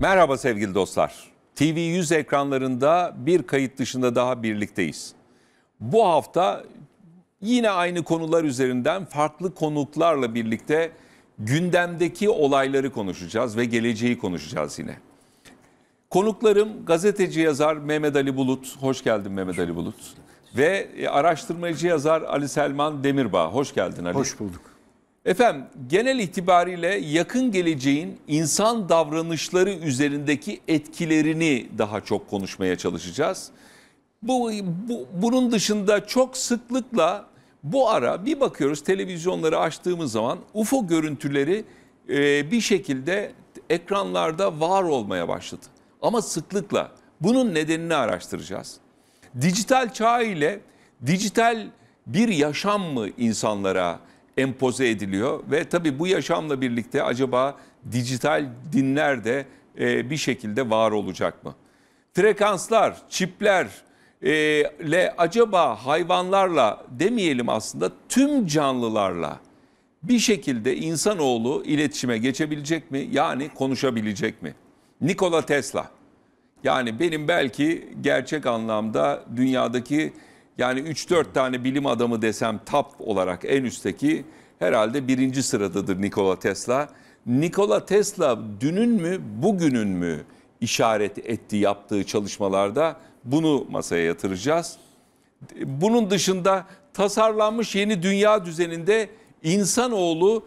Merhaba sevgili dostlar. TV100 ekranlarında bir kayıt dışında daha birlikteyiz. Bu hafta yine aynı konular üzerinden farklı konuklarla birlikte gündemdeki olayları konuşacağız ve geleceği konuşacağız yine. Konuklarım gazeteci yazar Mehmet Ali Bulut. Hoş geldin Mehmet Ali Bulut. Ve e, araştırmacı yazar Ali Selman Demirbağ. Hoş geldin Ali. Hoş bulduk. Efendim genel itibariyle yakın geleceğin insan davranışları üzerindeki etkilerini daha çok konuşmaya çalışacağız. Bu, bu bunun dışında çok sıklıkla bu ara bir bakıyoruz televizyonları açtığımız zaman UFO görüntüleri e, bir şekilde ekranlarda var olmaya başladı. Ama sıklıkla bunun nedenini araştıracağız. Dijital çağ ile dijital bir yaşam mı insanlara empoze ediliyor. Ve tabii bu yaşamla birlikte acaba dijital dinler de e, bir şekilde var olacak mı? Frekanslar, çipler e, le acaba hayvanlarla demeyelim aslında tüm canlılarla bir şekilde insanoğlu iletişime geçebilecek mi? Yani konuşabilecek mi? Nikola Tesla. Yani benim belki gerçek anlamda dünyadaki yani 3-4 tane bilim adamı desem top olarak en üstteki herhalde birinci sıradadır Nikola Tesla. Nikola Tesla dünün mü bugünün mü işaret etti yaptığı çalışmalarda bunu masaya yatıracağız. Bunun dışında tasarlanmış yeni dünya düzeninde insanoğlu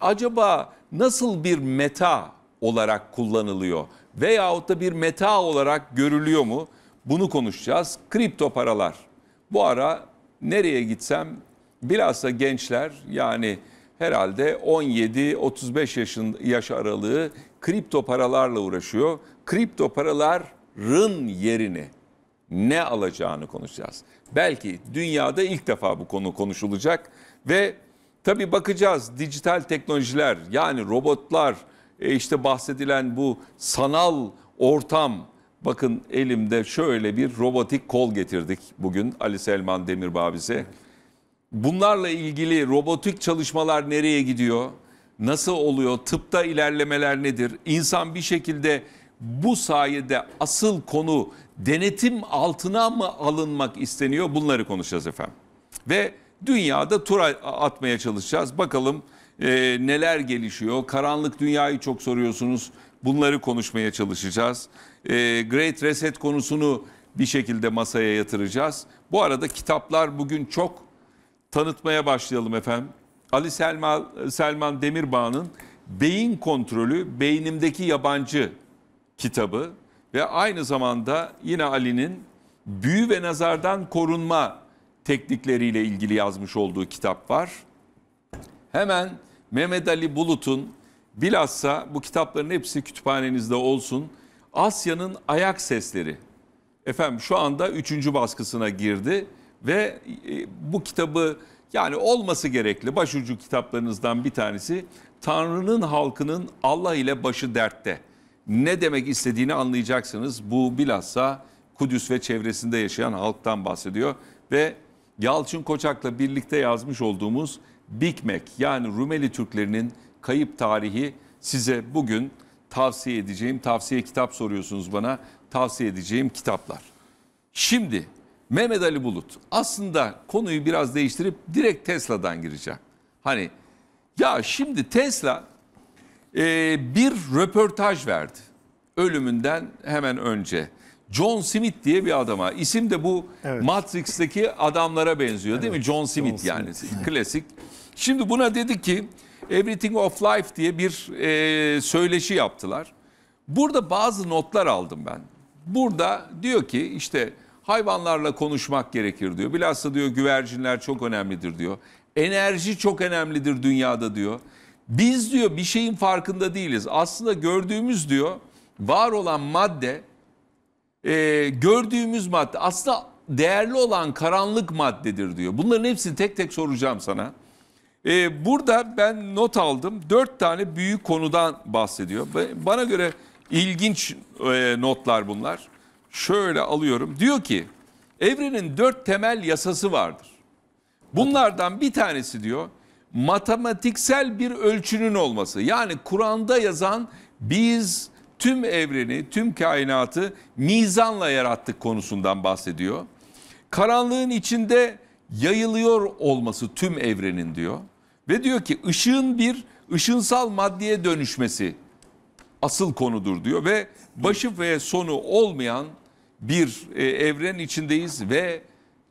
acaba nasıl bir meta olarak kullanılıyor veyahut da bir meta olarak görülüyor mu? Bunu konuşacağız. Kripto paralar bu ara nereye gitsem bilhassa gençler yani herhalde 17-35 yaşın, yaş aralığı kripto paralarla uğraşıyor. Kripto paraların yerini ne alacağını konuşacağız. Belki dünyada ilk defa bu konu konuşulacak ve tabi bakacağız dijital teknolojiler yani robotlar e, işte bahsedilen bu sanal ortam Bakın elimde şöyle bir robotik kol getirdik bugün Ali Selman Demirbağ bize. Bunlarla ilgili robotik çalışmalar nereye gidiyor? Nasıl oluyor? Tıpta ilerlemeler nedir? İnsan bir şekilde bu sayede asıl konu denetim altına mı alınmak isteniyor? Bunları konuşacağız efendim. Ve dünyada tur atmaya çalışacağız. Bakalım e, neler gelişiyor? Karanlık dünyayı çok soruyorsunuz. Bunları konuşmaya çalışacağız. E, Great Reset konusunu bir şekilde masaya yatıracağız. Bu arada kitaplar bugün çok tanıtmaya başlayalım efendim. Ali Selma, Selman Demirbağ'ın Beyin Kontrolü Beynimdeki Yabancı kitabı ve aynı zamanda yine Ali'nin Büyü ve Nazardan Korunma teknikleriyle ilgili yazmış olduğu kitap var. Hemen Mehmet Ali Bulut'un bilhassa bu kitapların hepsi kütüphanenizde olsun. Asya'nın ayak sesleri. Efendim şu anda üçüncü baskısına girdi ve e, bu kitabı yani olması gerekli başucu kitaplarınızdan bir tanesi Tanrı'nın halkının Allah ile başı dertte. Ne demek istediğini anlayacaksınız. Bu bilhassa Kudüs ve çevresinde yaşayan halktan bahsediyor ve Yalçın Koçak'la birlikte yazmış olduğumuz Big yani Rumeli Türklerinin kayıp tarihi size bugün tavsiye edeceğim tavsiye kitap soruyorsunuz bana tavsiye edeceğim kitaplar. Şimdi Mehmet Ali Bulut aslında konuyu biraz değiştirip direkt Tesla'dan gireceğim. Hani ya şimdi Tesla e, bir röportaj verdi ölümünden hemen önce. John Smith diye bir adama. Isim de bu evet. Matrix'teki adamlara benziyor değil mi? John Smith John yani Smith. klasik. Şimdi buna dedi ki Everything of Life diye bir e, söyleşi yaptılar. Burada bazı notlar aldım ben. Burada diyor ki işte hayvanlarla konuşmak gerekir diyor. Bilhassa diyor güvercinler çok önemlidir diyor. Enerji çok önemlidir dünyada diyor. Biz diyor bir şeyin farkında değiliz. Aslında gördüğümüz diyor var olan madde e, gördüğümüz madde aslında değerli olan karanlık maddedir diyor. Bunların hepsini tek tek soracağım sana. Ee, burada ben not aldım. Dört tane büyük konudan bahsediyor. Bana göre ilginç e, notlar bunlar. Şöyle alıyorum. Diyor ki evrenin dört temel yasası vardır. Bunlardan bir tanesi diyor matematiksel bir ölçünün olması. Yani Kur'an'da yazan biz tüm evreni, tüm kainatı mizanla yarattık konusundan bahsediyor. Karanlığın içinde yayılıyor olması tüm evrenin diyor. Ve diyor ki ışığın bir ışınsal maddeye dönüşmesi asıl konudur diyor ve başı ve sonu olmayan bir e, evren içindeyiz ve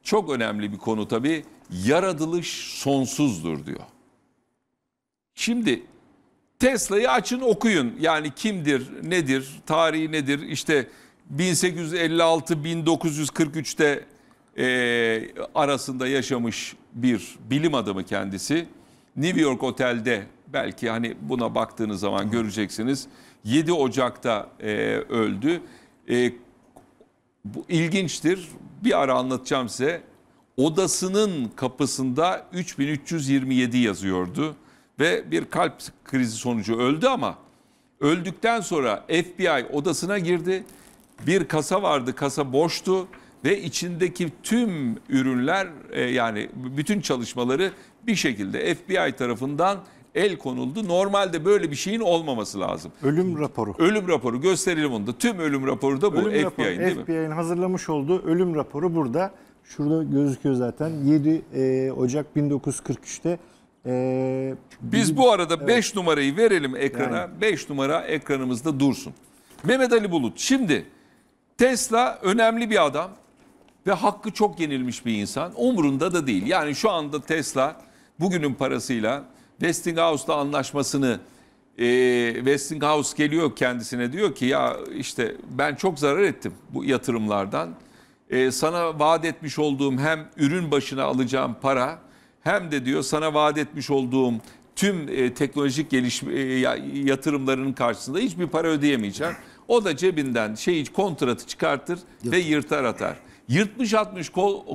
çok önemli bir konu tabii yaratılış sonsuzdur diyor. Şimdi Tesla'yı açın okuyun. Yani kimdir, nedir, tarihi nedir? İşte 1856-1943'te e, arasında yaşamış bir bilim adamı kendisi. New York otelde belki hani buna baktığınız zaman göreceksiniz. 7 Ocak'ta e, öldü. E, bu ilginçtir. Bir ara anlatacağım size. Odasının kapısında 3327 yazıyordu ve bir kalp krizi sonucu öldü ama öldükten sonra FBI odasına girdi. Bir kasa vardı, kasa boştu ve içindeki tüm ürünler e, yani bütün çalışmaları bir şekilde FBI tarafından el konuldu. Normalde böyle bir şeyin olmaması lazım. Ölüm raporu. Ölüm raporu gösterelim onu da. Tüm ölüm raporu da bu FBI'nin raporu, değil mi? FBI'nin hazırlamış olduğu ölüm raporu burada. Şurada gözüküyor zaten. 7 e, Ocak 1943'te ee, Biz bu arada 5 evet. numarayı verelim ekrana. 5 yani. numara ekranımızda dursun. Mehmet Ali Bulut. Şimdi Tesla önemli bir adam ve hakkı çok yenilmiş bir insan. Umrunda da değil. Yani şu anda Tesla bugünün parasıyla Westinghouse'la anlaşmasını e, Westinghouse geliyor kendisine diyor ki ya işte ben çok zarar ettim bu yatırımlardan. E, sana vaat etmiş olduğum hem ürün başına alacağım para hem de diyor sana vaat etmiş olduğum tüm e, teknolojik gelişme e, yatırımlarının karşısında hiçbir para ödeyemeyeceğim. O da cebinden şeyi kontratı çıkartır Yatır. ve yırtar atar. Yırtmış atmış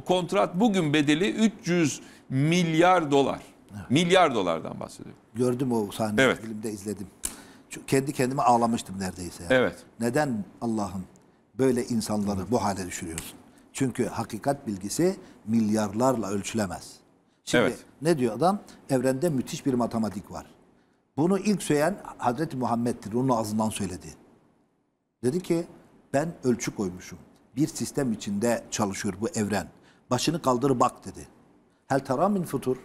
kontrat bugün bedeli 300 milyar dolar. Evet. Milyar dolardan bahsediyor. Gördüm o sahneyi evet. filmde izledim. Çünkü kendi kendime ağlamıştım neredeyse. Yani. Evet. Neden Allah'ım böyle insanları evet. bu hale düşürüyorsun? Çünkü hakikat bilgisi milyarlarla ölçülemez. Şimdi evet. ne diyor adam? Evrende müthiş bir matematik var. Bunu ilk söyleyen Hazreti Muhammed'dir. Onun ağzından söyledi. Dedi ki ben ölçü koymuşum bir sistem içinde çalışıyor bu evren. Başını kaldır bak dedi. Hel tara futur.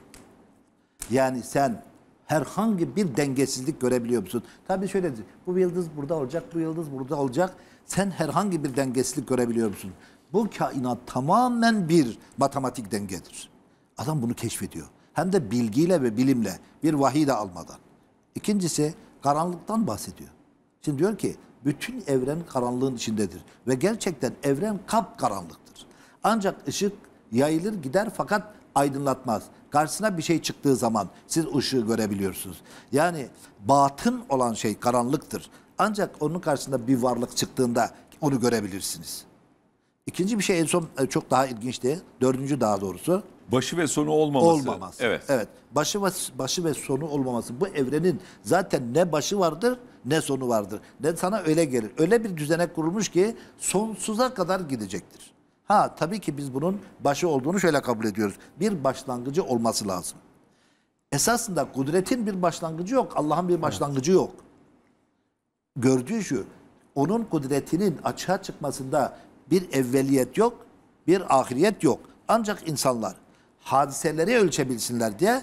Yani sen herhangi bir dengesizlik görebiliyor musun? Tabii şöyle bu yıldız burada olacak, bu yıldız burada olacak. Sen herhangi bir dengesizlik görebiliyor musun? Bu kainat tamamen bir matematik dengedir. Adam bunu keşfediyor. Hem de bilgiyle ve bilimle bir vahiy de almadan. İkincisi karanlıktan bahsediyor. Şimdi diyor ki bütün evren karanlığın içindedir. Ve gerçekten evren kap karanlıktır. Ancak ışık yayılır gider fakat aydınlatmaz. Karşısına bir şey çıktığı zaman siz ışığı görebiliyorsunuz. Yani batın olan şey karanlıktır. Ancak onun karşısında bir varlık çıktığında onu görebilirsiniz. İkinci bir şey en son e, çok daha ilginçti. Dördüncü daha doğrusu. Başı ve sonu olmaması. Olmaması. Evet. Evet. Başı ve, başı ve sonu olmaması. Bu evrenin zaten ne başı vardır ne sonu vardır. Ne sana öyle gelir. Öyle bir düzenek kurulmuş ki sonsuza kadar gidecektir. Ha tabii ki biz bunun başı olduğunu şöyle kabul ediyoruz. Bir başlangıcı olması lazım. Esasında kudretin bir başlangıcı yok. Allah'ın bir başlangıcı evet. yok. Gördüğü şu. Onun kudretinin açığa çıkmasında bir evveliyet yok, bir ahiriyet yok. Ancak insanlar hadiseleri ölçebilsinler diye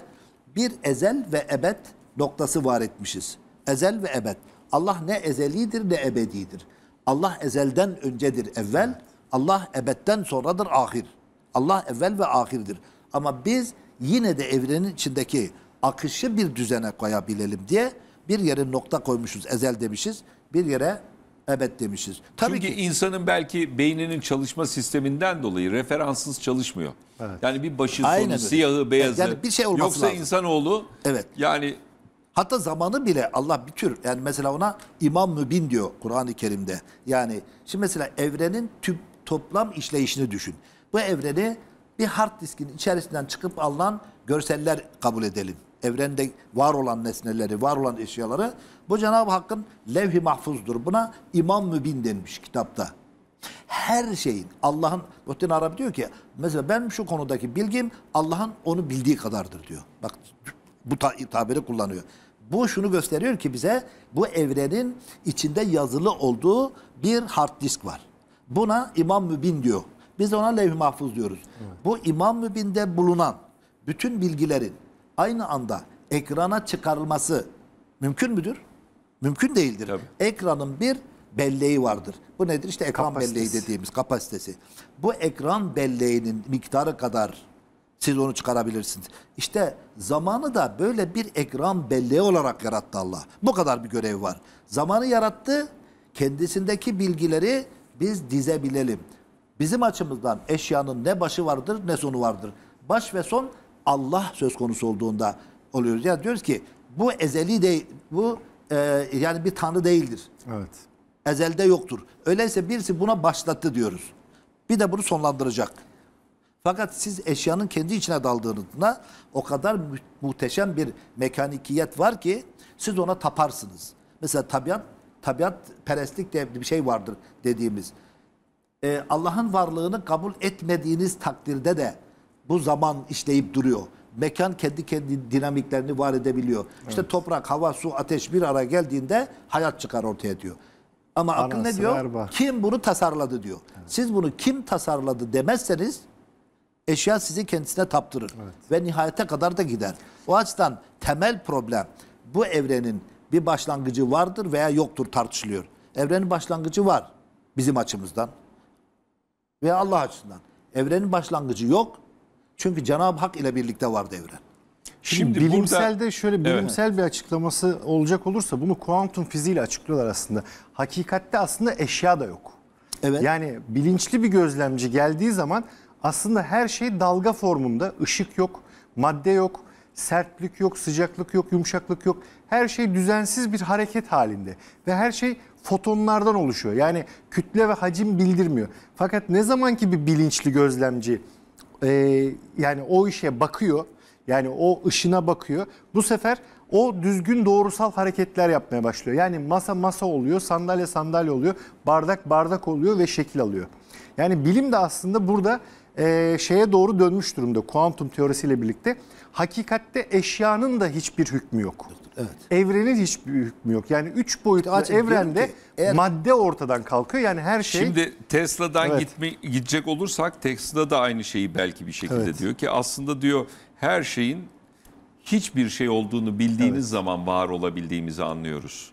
bir ezel ve ebed noktası var etmişiz. Ezel ve ebed. Allah ne ezelidir ne ebedidir. Allah ezelden öncedir evvel, Allah ebedden sonradır ahir. Allah evvel ve ahirdir. Ama biz yine de evrenin içindeki akışı bir düzene koyabilelim diye bir yere nokta koymuşuz. Ezel demişiz. Bir yere ebed demişiz. Tabii Çünkü ki insanın belki beyninin çalışma sisteminden dolayı referanssız çalışmıyor. Evet. Yani bir başı sonu, Aynen siyahı, beyazı. Yani bir şey olması Yoksa lazım. insanoğlu evet. yani Hatta zamanı bile Allah bir tür yani mesela ona imam mübin diyor Kur'an-ı Kerim'de. Yani şimdi mesela evrenin tüm toplam işleyişini düşün. Bu evreni bir hard diskin içerisinden çıkıp alınan görseller kabul edelim. Evrende var olan nesneleri, var olan eşyaları. Bu Cenab-ı Hakk'ın levh-i mahfuzdur. Buna imam mübin denmiş kitapta. Her şeyin Allah'ın, Muhittin Arabi diyor ki mesela ben şu konudaki bilgim Allah'ın onu bildiği kadardır diyor. Bak bu tabiri kullanıyor. Bu şunu gösteriyor ki bize bu evrenin içinde yazılı olduğu bir hard disk var. Buna İmam Mübin diyor. Biz ona levh-i mahfuz diyoruz. Evet. Bu İmam Mübin'de bulunan bütün bilgilerin aynı anda ekrana çıkarılması mümkün müdür? Mümkün değildir. Tabii. Ekranın bir belleği vardır. Bu nedir? İşte ekran kapasitesi. belleği dediğimiz kapasitesi. Bu ekran belleğinin miktarı kadar siz onu çıkarabilirsiniz. İşte zamanı da böyle bir ekran belleği olarak yarattı Allah. Bu kadar bir görev var. Zamanı yarattı, kendisindeki bilgileri biz dizebilelim. Bizim açımızdan eşyanın ne başı vardır ne sonu vardır. Baş ve son Allah söz konusu olduğunda oluyoruz. Yani diyoruz ki bu ezeli değil, bu e, yani bir tanrı değildir. Evet. Ezelde yoktur. Öyleyse birisi buna başlattı diyoruz. Bir de bunu sonlandıracak. Fakat siz eşyanın kendi içine daldığınızda o kadar muhteşem bir mekanikiyet var ki siz ona taparsınız. Mesela tabiat, tabiat perestlik de bir şey vardır dediğimiz. Ee, Allah'ın varlığını kabul etmediğiniz takdirde de bu zaman işleyip duruyor. Mekan kendi kendi dinamiklerini var edebiliyor. Evet. İşte toprak, hava, su, ateş bir araya geldiğinde hayat çıkar ortaya diyor. Ama akıl ne diyor? Erba. Kim bunu tasarladı diyor. Evet. Siz bunu kim tasarladı demezseniz eşya sizi kendisine taptırır. Evet. Ve nihayete kadar da gider. O açıdan temel problem bu evrenin bir başlangıcı vardır veya yoktur tartışılıyor. Evrenin başlangıcı var bizim açımızdan veya Allah açısından. Evrenin başlangıcı yok. Çünkü Cenab-ı Hak ile birlikte var devren. Şimdi, bilimsel de şöyle bilimsel evet. bir açıklaması olacak olursa bunu kuantum fiziğiyle açıklıyorlar aslında. Hakikatte aslında eşya da yok. Evet. Yani bilinçli bir gözlemci geldiği zaman aslında her şey dalga formunda. Işık yok, madde yok, sertlik yok, sıcaklık yok, yumuşaklık yok. Her şey düzensiz bir hareket halinde ve her şey fotonlardan oluşuyor. Yani kütle ve hacim bildirmiyor. Fakat ne zaman ki bir bilinçli gözlemci e, yani o işe bakıyor, yani o ışına bakıyor. Bu sefer o düzgün doğrusal hareketler yapmaya başlıyor. Yani masa masa oluyor, sandalye sandalye oluyor, bardak bardak oluyor ve şekil alıyor. Yani bilim de aslında burada e, şeye doğru dönmüş durumda kuantum teorisiyle birlikte. Hakikatte eşyanın da hiçbir hükmü yok. Evet. Evrenin hiçbir hükmü yok. Yani üç boyutlu işte evrende ki, eğer... madde ortadan kalkıyor. Yani her şey... Şimdi Tesla'dan evet. gitme, gidecek olursak Tesla da aynı şeyi belki bir şekilde evet. diyor ki aslında diyor her şeyin hiçbir şey olduğunu bildiğiniz evet. zaman var olabildiğimizi anlıyoruz.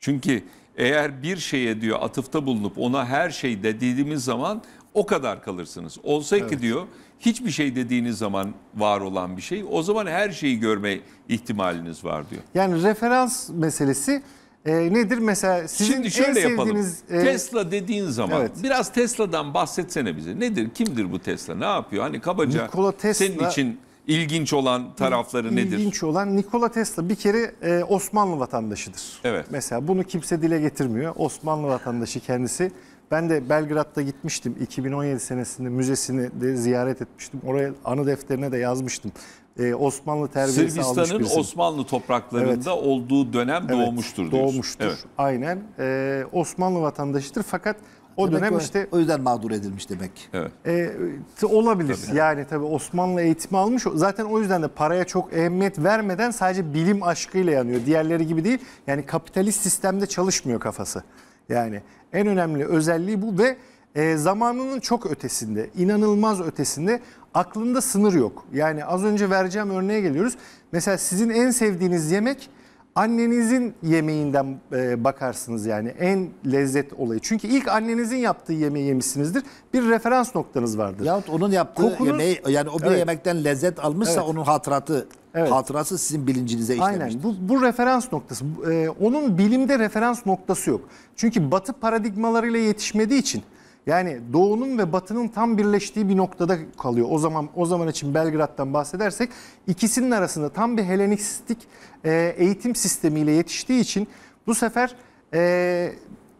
Çünkü eğer bir şeye diyor atıfta bulunup ona her şey dediğimiz zaman o kadar kalırsınız. Olsa evet. ki diyor hiçbir şey dediğiniz zaman var olan bir şey o zaman her şeyi görme ihtimaliniz var diyor. Yani referans meselesi e, nedir? Mesela sizin Şimdi şöyle en sevdiğiniz... Yapalım. E... Tesla dediğin zaman evet. biraz Tesla'dan bahsetsene bize. Nedir? Kimdir bu Tesla? Ne yapıyor? Hani kabaca Nikola Tesla... senin için ilginç olan tarafları ilginç nedir? İlginç olan Nikola Tesla bir kere e, Osmanlı vatandaşıdır. Evet. Mesela bunu kimse dile getirmiyor. Osmanlı vatandaşı kendisi. Ben de Belgrad'da gitmiştim 2017 senesinde müzesini de ziyaret etmiştim. Oraya anı defterine de yazmıştım. Ee, Osmanlı terbiyesi Sırbistan'ın almış Osmanlı topraklarında evet. olduğu dönem evet, doğmuştur Doğmuştur evet. aynen. Ee, Osmanlı vatandaşıdır fakat o demek dönem işte o yüzden mağdur edilmiş demek. Evet. E, olabilir. Tabii. Yani tabii Osmanlı eğitimi almış. Zaten o yüzden de paraya çok ehemmiyet vermeden sadece bilim aşkıyla yanıyor. Diğerleri gibi değil. Yani kapitalist sistemde çalışmıyor kafası. Yani en önemli özelliği bu ve e, zamanının çok ötesinde, inanılmaz ötesinde aklında sınır yok. Yani az önce vereceğim örneğe geliyoruz. Mesela sizin en sevdiğiniz yemek annenizin yemeğinden e, bakarsınız yani en lezzet olayı. Çünkü ilk annenizin yaptığı yemeği yemişsinizdir. Bir referans noktanız vardır. Yahut onun yaptığı Kokunuz, yemeği yani o bir evet. yemekten lezzet almışsa evet. onun hatıratı Evet. Hatırası sizin bilincinize işlemiştir. Aynen bu, bu referans noktası. Ee, onun bilimde referans noktası yok. Çünkü batı paradigmalarıyla yetişmediği için yani doğunun ve batının tam birleştiği bir noktada kalıyor. O zaman o zaman için Belgrad'dan bahsedersek ikisinin arasında tam bir Helenistik e, eğitim sistemiyle yetiştiği için bu sefer e,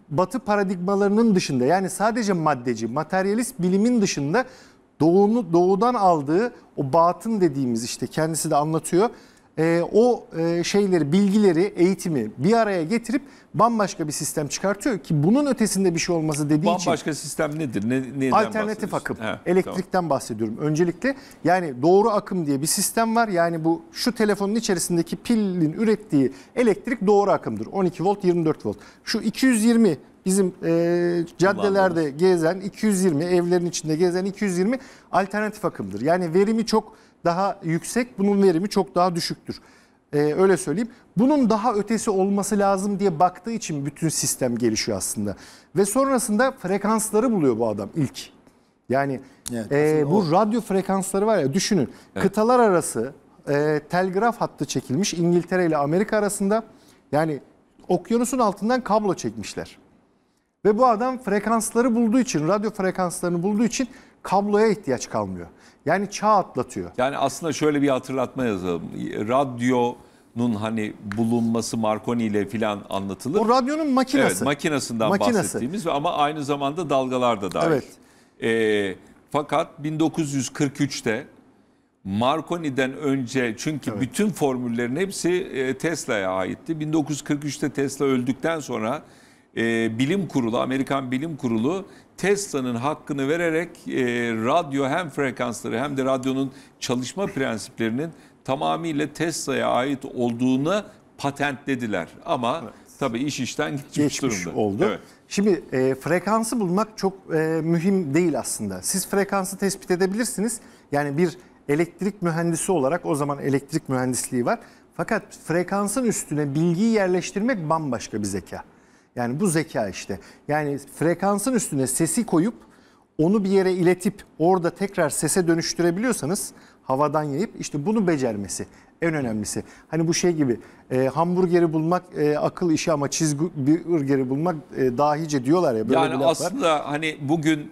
batı paradigmalarının dışında yani sadece maddeci, materyalist bilimin dışında doğunu doğudan aldığı o batın dediğimiz işte kendisi de anlatıyor e, o e, şeyleri, bilgileri, eğitimi bir araya getirip bambaşka bir sistem çıkartıyor ki bunun ötesinde bir şey olması dediği bambaşka için. Bambaşka sistem nedir? Ne, alternatif akım. He, Elektrikten tamam. bahsediyorum. Öncelikle yani doğru akım diye bir sistem var. Yani bu şu telefonun içerisindeki pilin ürettiği elektrik doğru akımdır. 12 volt, 24 volt. Şu 220 bizim e, caddelerde gezen 220 evlerin içinde gezen 220 alternatif akımdır. Yani verimi çok daha yüksek, bunun verimi çok daha düşüktür. Ee, öyle söyleyeyim. Bunun daha ötesi olması lazım diye baktığı için bütün sistem gelişiyor aslında. Ve sonrasında frekansları buluyor bu adam ilk. Yani evet, e, bu o... radyo frekansları var ya düşünün. Evet. Kıtalar arası e, telgraf hattı çekilmiş İngiltere ile Amerika arasında. Yani okyanusun altından kablo çekmişler. Ve bu adam frekansları bulduğu için, radyo frekanslarını bulduğu için kabloya ihtiyaç kalmıyor. Yani çağ atlatıyor. Yani aslında şöyle bir hatırlatma yazalım. Radyonun hani bulunması Marconi ile filan anlatılır. O radyonun makinası. Evet, makinasından Makinası. bahsettiğimiz ve ama aynı zamanda dalgalar da dahil. Evet. Ee, fakat 1943'te Marconi'den önce çünkü evet. bütün formüllerin hepsi e, Tesla'ya aitti. 1943'te Tesla öldükten sonra e, bilim kurulu, Amerikan bilim kurulu Tesla'nın hakkını vererek e, radyo hem frekansları hem de radyonun çalışma prensiplerinin tamamıyla Tesla'ya ait olduğunu patentlediler. Ama evet. tabii iş işten gitmiş, Geçmiş durumda. oldu. Evet. Şimdi e, frekansı bulmak çok e, mühim değil aslında. Siz frekansı tespit edebilirsiniz. Yani bir elektrik mühendisi olarak o zaman elektrik mühendisliği var. Fakat frekansın üstüne bilgiyi yerleştirmek bambaşka bir zeka. Yani bu zeka işte. Yani frekansın üstüne sesi koyup onu bir yere iletip orada tekrar sese dönüştürebiliyorsanız havadan yayıp işte bunu becermesi en önemlisi. Hani bu şey gibi e, hamburgeri bulmak e, akıl işi ama cheeseburgeri bulmak e, dahice diyorlar ya böyle yani bir aslında hani bugün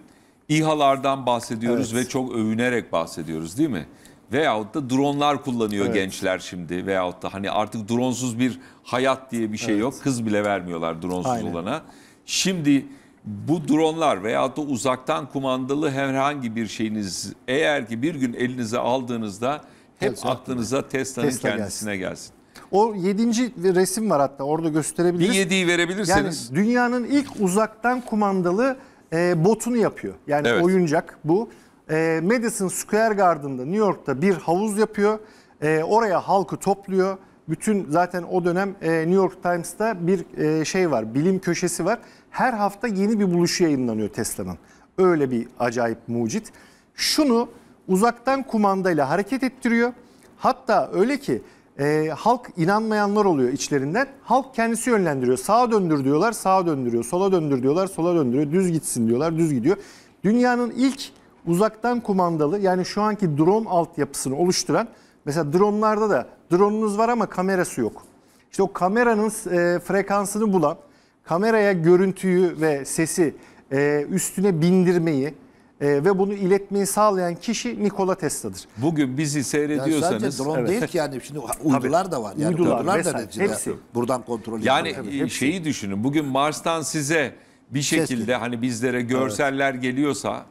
İHA'lardan bahsediyoruz evet. ve çok övünerek bahsediyoruz değil mi? Veyahut da dronlar kullanıyor evet. gençler şimdi. Veyahut da hani artık dronsuz bir hayat diye bir şey evet. yok. Kız bile vermiyorlar dronsuz Aynen. olana. Şimdi bu dronlar veyahut da uzaktan kumandalı herhangi bir şeyiniz eğer ki bir gün elinize aldığınızda hep evet, aklınıza Tesla'nın Tesla kendisine gelsin. gelsin. O yedinci resim var hatta orada gösterebiliriz. Bir yediği verebilirseniz. Yani dünyanın ilk uzaktan kumandalı e, botunu yapıyor. Yani evet. oyuncak bu e, Madison Square Garden'da New York'ta bir havuz yapıyor. E, oraya halkı topluyor. Bütün zaten o dönem e, New York Times'ta bir e, şey var, bilim köşesi var. Her hafta yeni bir buluşu yayınlanıyor Tesla'nın. Öyle bir acayip mucit. Şunu uzaktan kumandayla hareket ettiriyor. Hatta öyle ki e, halk inanmayanlar oluyor içlerinden. Halk kendisi yönlendiriyor. Sağa döndür diyorlar, sağa döndürüyor. Sola döndür diyorlar, sola döndürüyor. Düz gitsin diyorlar, düz gidiyor. Dünyanın ilk uzaktan kumandalı yani şu anki drone altyapısını oluşturan mesela dronlarda da dronunuz var ama kamerası yok. İşte o kameranın e, frekansını bulan, kameraya görüntüyü ve sesi e, üstüne bindirmeyi e, ve bunu iletmeyi sağlayan kişi Nikola Tesla'dır. Bugün bizi Yani seyrediyorsanız sadece drone Evet. değil ki yani şimdi uydular da var. Yani Uydular, uydular, da vesaire, neticede hepsi. buradan kontrol ediyor. Yani e, hepsi. şeyi düşünün. Bugün Mars'tan size bir şekilde hani bizlere görseller geliyorsa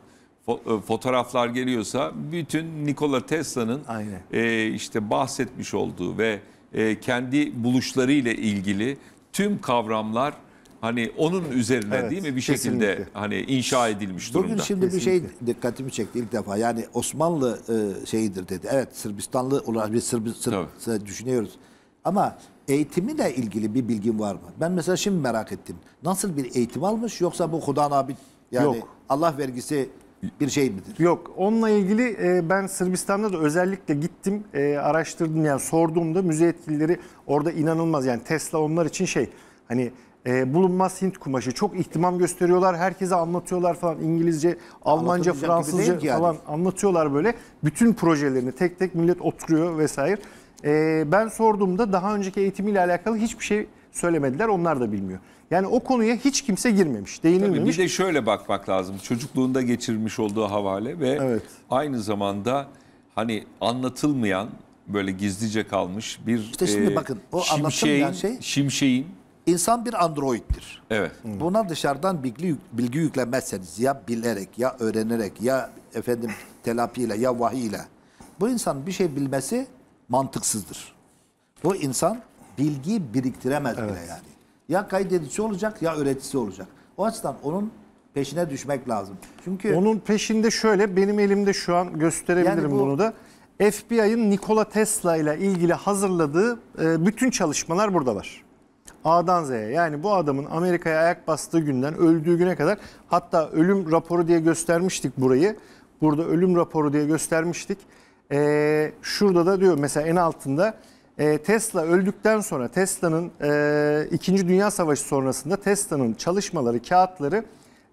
e, fotoğraflar geliyorsa bütün Nikola Tesla'nın e, işte bahsetmiş olduğu ve e, kendi buluşları ile ilgili tüm kavramlar hani onun üzerine evet, değil mi bir şekilde kesinlikle. hani inşa edilmiş durumda. Bugün şimdi kesinlikle. bir şey dikkatimi çekti ilk defa. Yani Osmanlı e, şeyidir dedi. Evet Sırbistanlı olarak bir Sırb Sırp düşünüyoruz. Ama eğitimiyle ilgili bir bilgin var mı? Ben mesela şimdi merak ettim. Nasıl bir eğitim almış yoksa bu Kudan abi yani Yok. Allah vergisi bir şey midir? Yok. Onunla ilgili e, ben Sırbistan'da da özellikle gittim, e, araştırdım yani sorduğumda müze yetkilileri orada inanılmaz yani Tesla onlar için şey hani e, bulunmaz Hint kumaşı çok ihtimam gösteriyorlar. Herkese anlatıyorlar falan İngilizce, Almanca, Fransızca yani. falan anlatıyorlar böyle. Bütün projelerini tek tek millet oturuyor vesaire. E, ben sorduğumda daha önceki eğitimiyle alakalı hiçbir şey söylemediler. Onlar da bilmiyor. Yani o konuya hiç kimse girmemiş, değinilmemiş. Tabii bir de şöyle bakmak lazım. Çocukluğunda geçirmiş olduğu havale ve evet. aynı zamanda hani anlatılmayan böyle gizlice kalmış bir İşte şimdi e, bakın o şimşeğin, şey şimşeğin insan bir androiddir. Evet. Hı. Hmm. Buna dışarıdan bilgi bilgi yüklemezseniz ya bilerek ya öğrenerek ya efendim telapiyle ya vahiyle bu insan bir şey bilmesi mantıksızdır. Bu insan bilgi biriktiremez evet. bile yani. Ya kaydedici olacak ya öğretisi olacak. O açıdan onun peşine düşmek lazım. Çünkü onun peşinde şöyle benim elimde şu an gösterebilirim yani bu, bunu da. FBI'ın Nikola Tesla ile ilgili hazırladığı e, bütün çalışmalar burada var. A'dan Z'ye yani bu adamın Amerika'ya ayak bastığı günden öldüğü güne kadar hatta ölüm raporu diye göstermiştik burayı. Burada ölüm raporu diye göstermiştik. Ee, şurada da diyor mesela en altında e, Tesla öldükten sonra Tesla'nın e, 2. Dünya Savaşı sonrasında Tesla'nın çalışmaları, kağıtları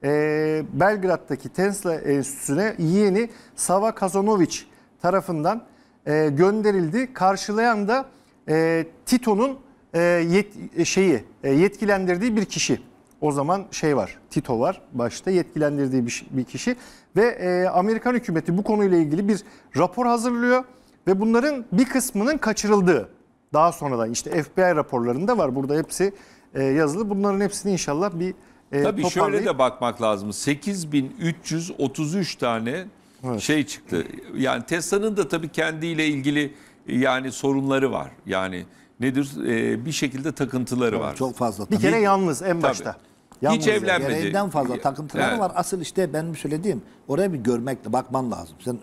e, Belgrad'daki Tesla Enstitüsü'ne yeğeni Sava Kazanovic tarafından e, gönderildi. Karşılayan da e, Tito'nun e, yet, e, şeyi e, yetkilendirdiği bir kişi. O zaman şey var, Tito var başta yetkilendirdiği bir, bir kişi ve e, Amerikan hükümeti bu konuyla ilgili bir rapor hazırlıyor ve bunların bir kısmının kaçırıldığı daha sonradan işte FBI raporlarında var burada hepsi e, yazılı bunların hepsini inşallah bir e, Tabii şöyle de bakmak lazım 8333 tane evet. şey çıktı yani Tesla'nın da tabii kendiyle ilgili yani sorunları var yani nedir e, bir şekilde takıntıları çok, var. Çok fazla. Bir kere yalnız en başta. Tabii. Yalnız Hiç evlenmedi. Gereğinden fazla takıntıları evet. var. Asıl işte benim söylediğim oraya bir görmekle bakman lazım. Sen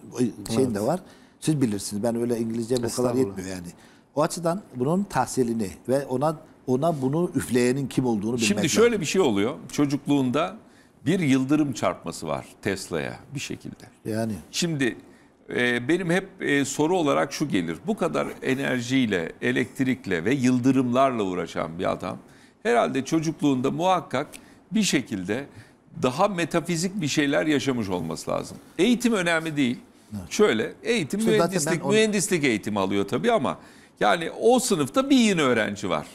şeyin evet. de var. Siz bilirsiniz. Ben öyle İngilizce bu kadar yetmiyor yani. O açıdan bunun tahsilini ve ona ona bunu üfleyenin kim olduğunu bilmek Şimdi şöyle lazım. bir şey oluyor. Çocukluğunda bir yıldırım çarpması var Tesla'ya bir şekilde. Yani. Şimdi e, benim hep e, soru olarak şu gelir. Bu kadar enerjiyle, elektrikle ve yıldırımlarla uğraşan bir adam herhalde çocukluğunda muhakkak bir şekilde daha metafizik bir şeyler yaşamış olması lazım. Eğitim önemli değil. Şöyle eğitim Şu mühendislik onu... mühendislik eğitimi alıyor tabii ama yani o sınıfta bir yine öğrenci var.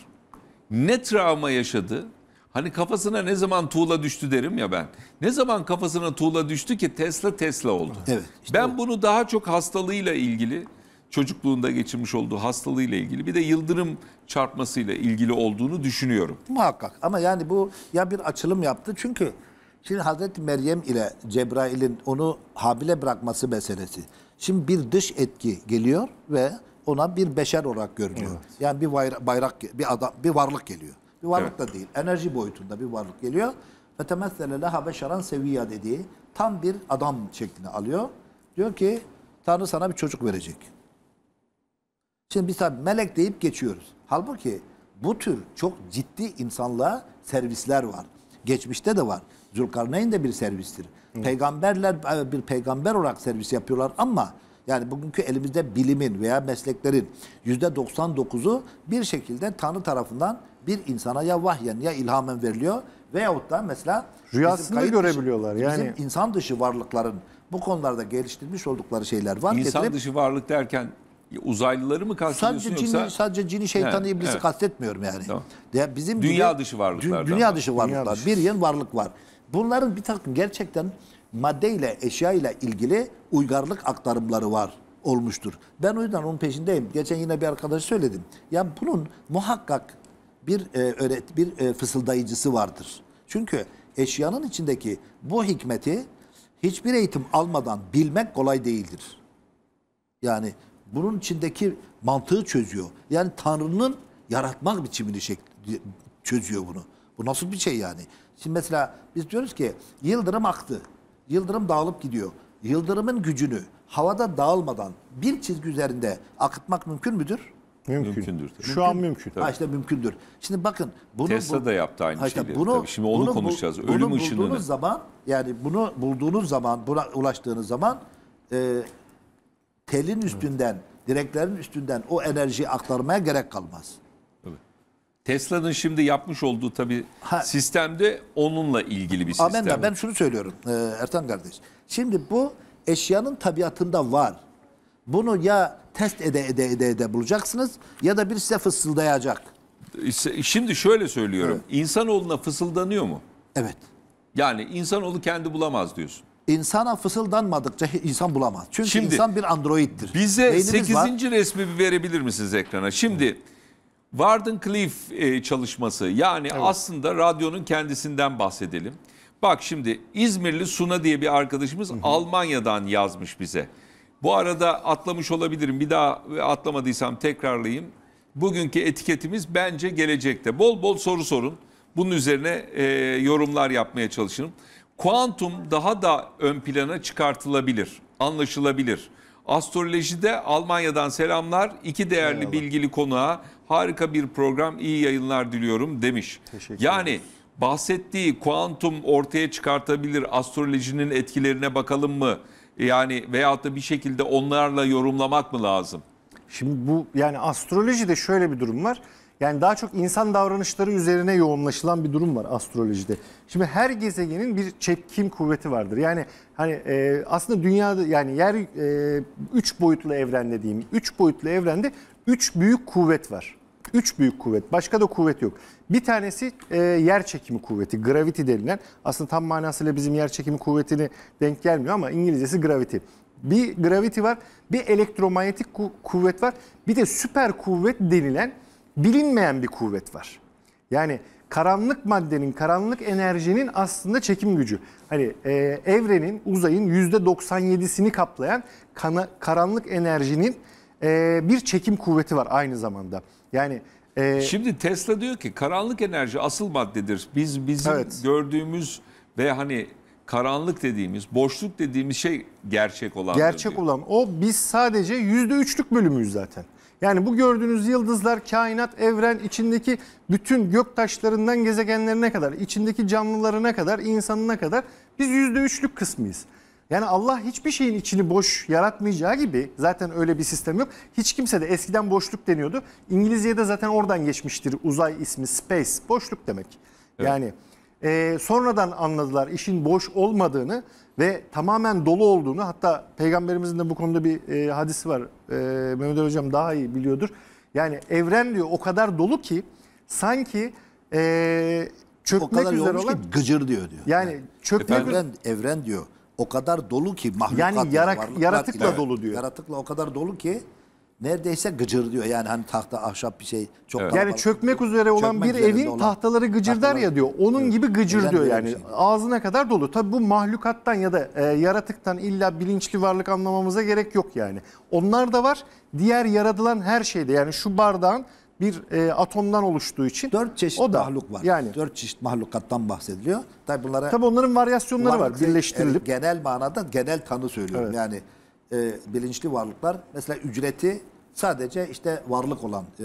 Ne travma yaşadı? Hani kafasına ne zaman tuğla düştü derim ya ben. Ne zaman kafasına tuğla düştü ki Tesla Tesla oldu. Evet. Işte ben bunu daha çok hastalığıyla ilgili çocukluğunda geçirmiş olduğu hastalığıyla ilgili bir de yıldırım çarpmasıyla ilgili olduğunu düşünüyorum. Muhakkak ama yani bu ya bir açılım yaptı çünkü Şimdi Hazreti Meryem ile Cebrail'in onu Habil'e bırakması meselesi. Şimdi bir dış etki geliyor ve ona bir beşer olarak görünüyor. Evet. Yani bir bayrak, bir adam, bir varlık geliyor. Bir varlık evet. da değil. Enerji boyutunda bir varlık geliyor. Ve temessele leha beşeran seviya dediği tam bir adam şeklini alıyor. Diyor ki Tanrı sana bir çocuk verecek. Şimdi biz tabi melek deyip geçiyoruz. Halbuki bu tür çok ciddi insanlığa servisler var. Geçmişte de var. Zülkarneyn de bir servistir. Hı. Peygamberler e, bir peygamber olarak servis yapıyorlar ama yani bugünkü elimizde bilimin veya mesleklerin yüzde %99'u bir şekilde Tanrı tarafından bir insana ya vahyen ya ilhamen veriliyor veyahut da mesela rüyasını görebiliyorlar. Dışı, yani bizim insan dışı varlıkların bu konularda geliştirmiş oldukları şeyler var. İnsan getirip, dışı varlık derken uzaylıları mı kastediyorsun sadece yoksa? Cini, sadece cini, şeytanı, He, iblisi evet. kastetmiyorum yani. Tamam. bizim dünya bile, dışı varlıklar. dünya dışı varlıklar. Dünya dışı. Bir yıl varlık var. Bunların bir takım gerçekten maddeyle, eşyayla ilgili uygarlık aktarımları var olmuştur. Ben o yüzden onun peşindeyim. Geçen yine bir arkadaş söyledim. Ya bunun muhakkak bir e, öğret bir e, fısıldayıcısı vardır. Çünkü eşyanın içindeki bu hikmeti hiçbir eğitim almadan bilmek kolay değildir. Yani bunun içindeki mantığı çözüyor. Yani Tanrı'nın yaratmak biçimini şekli, çözüyor bunu. Bu nasıl bir şey yani? Şimdi mesela biz diyoruz ki yıldırım aktı. Yıldırım dağılıp gidiyor. Yıldırımın gücünü havada dağılmadan bir çizgi üzerinde akıtmak mümkün müdür? Mümkün. Mümkündür. Tabii. Şu an mümkün. Ha işte mümkündür. Şimdi bakın bunu Tesla bu, da yaptı aynı şeyi. Bunu, tabii şimdi onu bunu, konuşacağız. Bunu, Ölüm bunu ışınını. bulduğunuz zaman yani bunu bulduğunuz zaman buna ulaştığınız zaman e, telin üstünden, direklerin üstünden o enerjiyi aktarmaya gerek kalmaz. Tesla'nın şimdi yapmış olduğu tabii ha. sistemde onunla ilgili bir sistem. Amenna ben şunu söylüyorum e, Ertan kardeş. Şimdi bu eşyanın tabiatında var. Bunu ya test ede ede ede ede bulacaksınız ya da bir size fısıldayacak. Şimdi şöyle söylüyorum. Evet. İnsanoğluna fısıldanıyor mu? Evet. Yani insanoğlu kendi bulamaz diyorsun. İnsana fısıldanmadıkça insan bulamaz. Çünkü Şimdi, insan bir androiddir. Bize Beynimiz 8. Var. resmi verebilir misiniz ekrana? Şimdi... Evet. Warden Cliff e, çalışması yani evet. aslında radyonun kendisinden bahsedelim. Bak şimdi İzmirli Suna diye bir arkadaşımız hı hı. Almanya'dan yazmış bize. Bu arada atlamış olabilirim. Bir daha atlamadıysam tekrarlayayım. Bugünkü etiketimiz bence gelecekte. Bol bol soru sorun. Bunun üzerine e, yorumlar yapmaya çalışın. Kuantum daha da ön plana çıkartılabilir, anlaşılabilir. Astrolojide Almanya'dan selamlar. İki değerli Eyvallah. bilgili konuğa harika bir program, iyi yayınlar diliyorum demiş. Teşekkür yani bahsettiği kuantum ortaya çıkartabilir astrolojinin etkilerine bakalım mı? Yani veyahut da bir şekilde onlarla yorumlamak mı lazım? Şimdi bu yani astrolojide şöyle bir durum var. Yani daha çok insan davranışları üzerine yoğunlaşılan bir durum var astrolojide. Şimdi her gezegenin bir çekim kuvveti vardır. Yani hani e, aslında dünyada yani yer 3 e, boyutlu evren dediğim 3 boyutlu evrende 3 büyük kuvvet var. 3 büyük kuvvet. Başka da kuvvet yok. Bir tanesi e, yer çekimi kuvveti. Gravity denilen. Aslında tam manasıyla bizim yer çekimi kuvvetini denk gelmiyor ama İngilizcesi gravity. Bir gravity var. Bir elektromanyetik ku kuvvet var. Bir de süper kuvvet denilen bilinmeyen bir kuvvet var. Yani karanlık maddenin, karanlık enerjinin aslında çekim gücü. Hani e, evrenin, uzayın %97'sini kaplayan kana, karanlık enerjinin e, bir çekim kuvveti var aynı zamanda. Yani e, Şimdi Tesla diyor ki karanlık enerji asıl maddedir. Biz bizim evet. gördüğümüz ve hani karanlık dediğimiz, boşluk dediğimiz şey gerçek olan. Gerçek diyor. olan o biz sadece yüzde üçlük bölümüyüz zaten. Yani bu gördüğünüz yıldızlar, kainat, evren içindeki bütün gök taşlarından gezegenlerine kadar, içindeki canlılarına kadar, insanına kadar biz yüzde üçlük kısmıyız. Yani Allah hiçbir şeyin içini boş yaratmayacağı gibi zaten öyle bir sistem yok. Hiç kimse de eskiden boşluk deniyordu. İngilizce'de zaten oradan geçmiştir uzay ismi space boşluk demek. Evet. Yani e, sonradan anladılar işin boş olmadığını ve tamamen dolu olduğunu hatta peygamberimizin de bu konuda bir e, hadisi var. E, Mehmet Ali Hocam daha iyi biliyordur. Yani evren diyor o kadar dolu ki sanki e, çökmek o kadar üzere olan ki gıcır diyor diyor. Yani, yani çökmek evren, evren diyor. O kadar dolu ki mahlukat yani yarak, yaratıkla ile, dolu diyor. Yaratıkla o kadar dolu ki neredeyse gıcırdıyor. Yani hani tahta ahşap bir şey çok evet. Yani çökmek üzere olan çökmek bir evin olan tahtaları gıcırdar tahtalar, ya diyor. Onun evet. gibi gıcırdıyor yani. Şey. Ağzına kadar dolu. Tabi bu mahlukattan ya da e, yaratıktan illa bilinçli varlık anlamamıza gerek yok yani. Onlar da var. Diğer yaratılan her şeyde yani şu bardağın bir e, atomdan oluştuğu için. Dört çeşit o da, mahluk var. Yani. Dört çeşit mahlukattan bahsediliyor. Tabi bunlara. Tabi onların varyasyonları var e, birleştirilip. genel manada genel tanı söylüyorum. Evet. Yani e, bilinçli varlıklar mesela ücreti Sadece işte varlık olan e,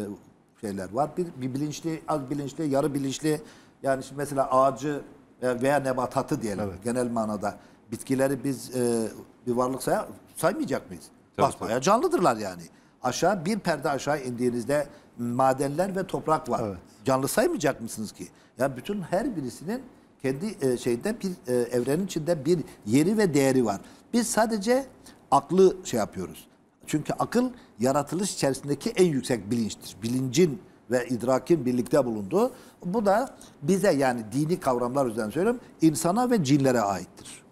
şeyler var. Bir, bir bilinçli, az bilinçli, yarı bilinçli. Yani şimdi mesela ağacı e, veya nebatatı diyelim evet. genel manada. Bitkileri biz e, bir varlık say saymayacak mıyız? Tabii, Basmaya canlıdırlar yani. Aşağı bir perde aşağı indiğinizde madenler ve toprak var. Evet. Canlı saymayacak mısınız ki? Yani bütün her birisinin kendi e, şeyinde bir e, evrenin içinde bir yeri ve değeri var. Biz sadece aklı şey yapıyoruz. Çünkü akıl yaratılış içerisindeki en yüksek bilinçtir. Bilincin ve idrakin birlikte bulunduğu. Bu da bize yani dini kavramlar üzerinden söylüyorum insana ve cinlere aittir.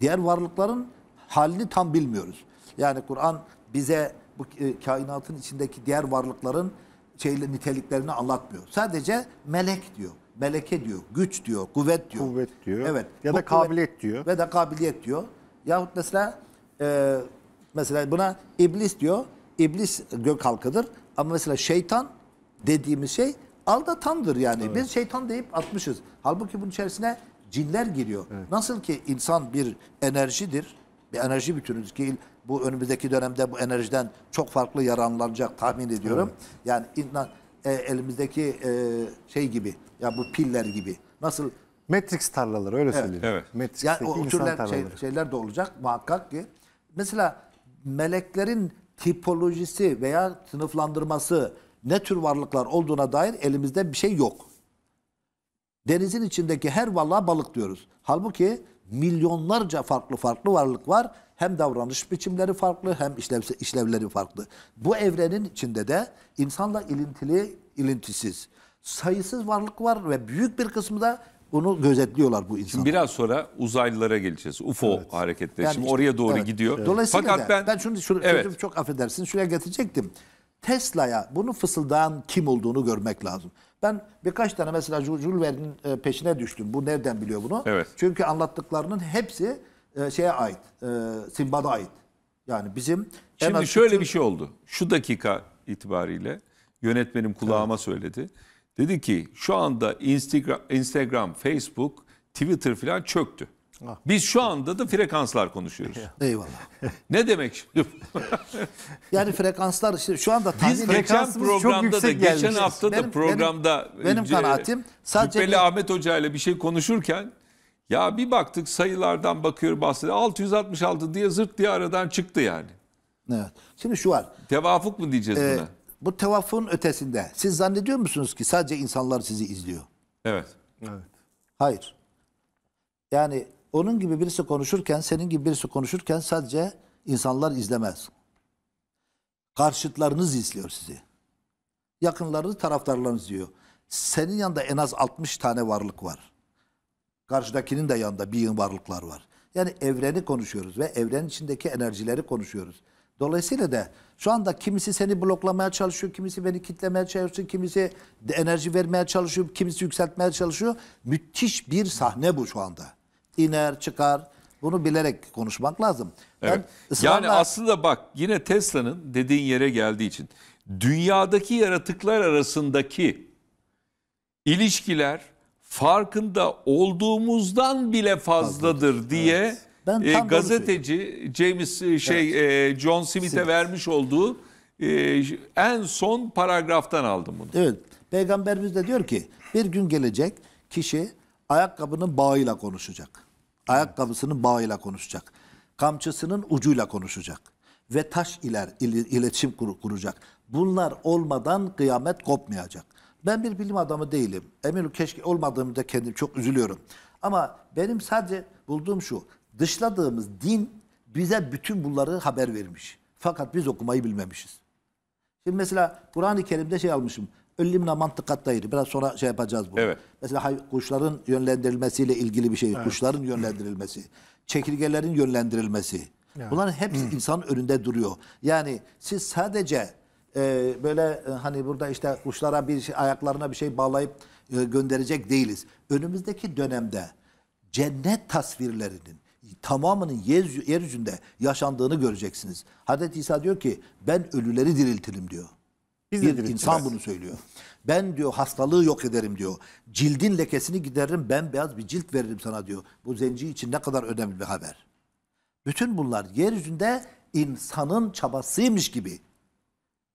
Diğer varlıkların halini tam bilmiyoruz. Yani Kur'an bize bu e, kainatın içindeki diğer varlıkların şeyle niteliklerini anlatmıyor. Sadece melek diyor. Meleke diyor, güç diyor, kuvvet diyor. Kuvvet diyor. Evet. Ya da kabiliyet diyor. Ve de kabiliyet diyor. Yahut mesela e, Mesela buna iblis diyor. İblis gök halkıdır. Ama mesela şeytan dediğimiz şey aldatandır yani. Evet. Biz şeytan deyip atmışız. Halbuki bunun içerisine cinler giriyor. Evet. Nasıl ki insan bir enerjidir. Bir enerji bütünüdür ki bu önümüzdeki dönemde bu enerjiden çok farklı yararlanacak tahmin ediyorum. Evet. Yani inan, e, elimizdeki e, şey gibi ya bu piller gibi. Nasıl Matrix tarlaları öyle evet. söyleyeyim. Evet. Matrix'teki yani o, o türler şey, şeyler de olacak muhakkak ki. Mesela meleklerin tipolojisi veya sınıflandırması ne tür varlıklar olduğuna dair elimizde bir şey yok. Denizin içindeki her varlığa balık diyoruz. Halbuki milyonlarca farklı farklı varlık var. Hem davranış biçimleri farklı hem işlevse, işlevleri farklı. Bu evrenin içinde de insanla ilintili, ilintisiz sayısız varlık var ve büyük bir kısmı da bunu gözetliyorlar bu insanlar. Şimdi biraz sonra uzaylılara geleceğiz. UFO evet. hareketleri. Yani Şimdi işte, oraya doğru evet. gidiyor. Evet. Dolayısıyla Fakat da, ben, ben şunu, şunu evet. çok affedersin şuraya getirecektim. Tesla'ya bunu fısıldayan kim olduğunu görmek lazım. Ben birkaç tane mesela Jules Verne'in e, peşine düştüm. Bu nereden biliyor bunu? Evet. Çünkü anlattıklarının hepsi e, şeye ait. E, Simbad'a ait. Yani bizim... Şimdi şöyle bir şey oldu. Şu dakika itibariyle yönetmenim kulağıma evet. söyledi. Dedi ki şu anda Instagram, Instagram Facebook, Twitter falan çöktü. Ah. Biz şu anda da frekanslar konuşuyoruz. Eyvallah. ne demek şimdi? yani frekanslar işte şu anda Biz geçen programda da geçen hafta da programda benim, benim e, kanaatim sadece Cübbeli bir... Ahmet Hoca ile bir şey konuşurken ya bir baktık sayılardan bakıyor bahsediyor 666 diye zırt diye aradan çıktı yani. Evet. Şimdi şu var. Tevafuk mu diyeceğiz ee, buna? Bu tevafun ötesinde. Siz zannediyor musunuz ki sadece insanlar sizi izliyor? Evet. Evet. Hayır. Yani onun gibi birisi konuşurken, senin gibi birisi konuşurken sadece insanlar izlemez. Karşıtlarınız izliyor sizi. Yakınlarınız, taraftarlarınız izliyor. Senin yanında en az 60 tane varlık var. Karşıdakinin de yanında bir yığın varlıklar var. Yani evreni konuşuyoruz ve evrenin içindeki enerjileri konuşuyoruz. Dolayısıyla da şu anda kimisi seni bloklamaya çalışıyor, kimisi beni kitlemeye çalışıyor, kimisi enerji vermeye çalışıyor, kimisi yükseltmeye çalışıyor. Müthiş bir sahne bu şu anda. İner, çıkar. Bunu bilerek konuşmak lazım. Evet. Ben ısrarla... Yani aslında bak yine Tesla'nın dediğin yere geldiği için dünyadaki yaratıklar arasındaki ilişkiler farkında olduğumuzdan bile fazladır, fazladır. diye evet ben ee, e, gazeteci James şey evet. e, John Smith'e Smith. vermiş olduğu e, en son paragraftan aldım bunu. Evet. Peygamberimiz de diyor ki bir gün gelecek kişi ayakkabının bağıyla konuşacak. Ayakkabısının bağıyla konuşacak. Kamçısının ucuyla konuşacak. Ve taş iler iletişim kuracak. Bunlar olmadan kıyamet kopmayacak. Ben bir bilim adamı değilim. Eminim ol keşke olmadığımda kendim çok üzülüyorum. Ama benim sadece bulduğum şu dışladığımız din bize bütün bunları haber vermiş. Fakat biz okumayı bilmemişiz. Şimdi mesela Kur'an-ı Kerim'de şey almışım. Öllimle mantıkat dayırı. Biraz sonra şey yapacağız bu. Evet. Mesela kuşların yönlendirilmesiyle ilgili bir şey. Evet. Kuşların yönlendirilmesi. Çekirgelerin yönlendirilmesi. Yani. Bunların hepsi insanın önünde duruyor. Yani siz sadece e, böyle e, hani burada işte kuşlara bir şey, ayaklarına bir şey bağlayıp e, gönderecek değiliz. Önümüzdeki dönemde cennet tasvirlerinin, tamamının yer, yeryüzünde yaşandığını göreceksiniz. Hazreti İsa diyor ki ben ölüleri diriltirim diyor. Biz bir insan bunu söylüyor. Ben diyor hastalığı yok ederim diyor. Cildin lekesini gideririm ben beyaz bir cilt veririm sana diyor. Bu zenci için ne kadar önemli bir haber. Bütün bunlar yeryüzünde insanın çabasıymış gibi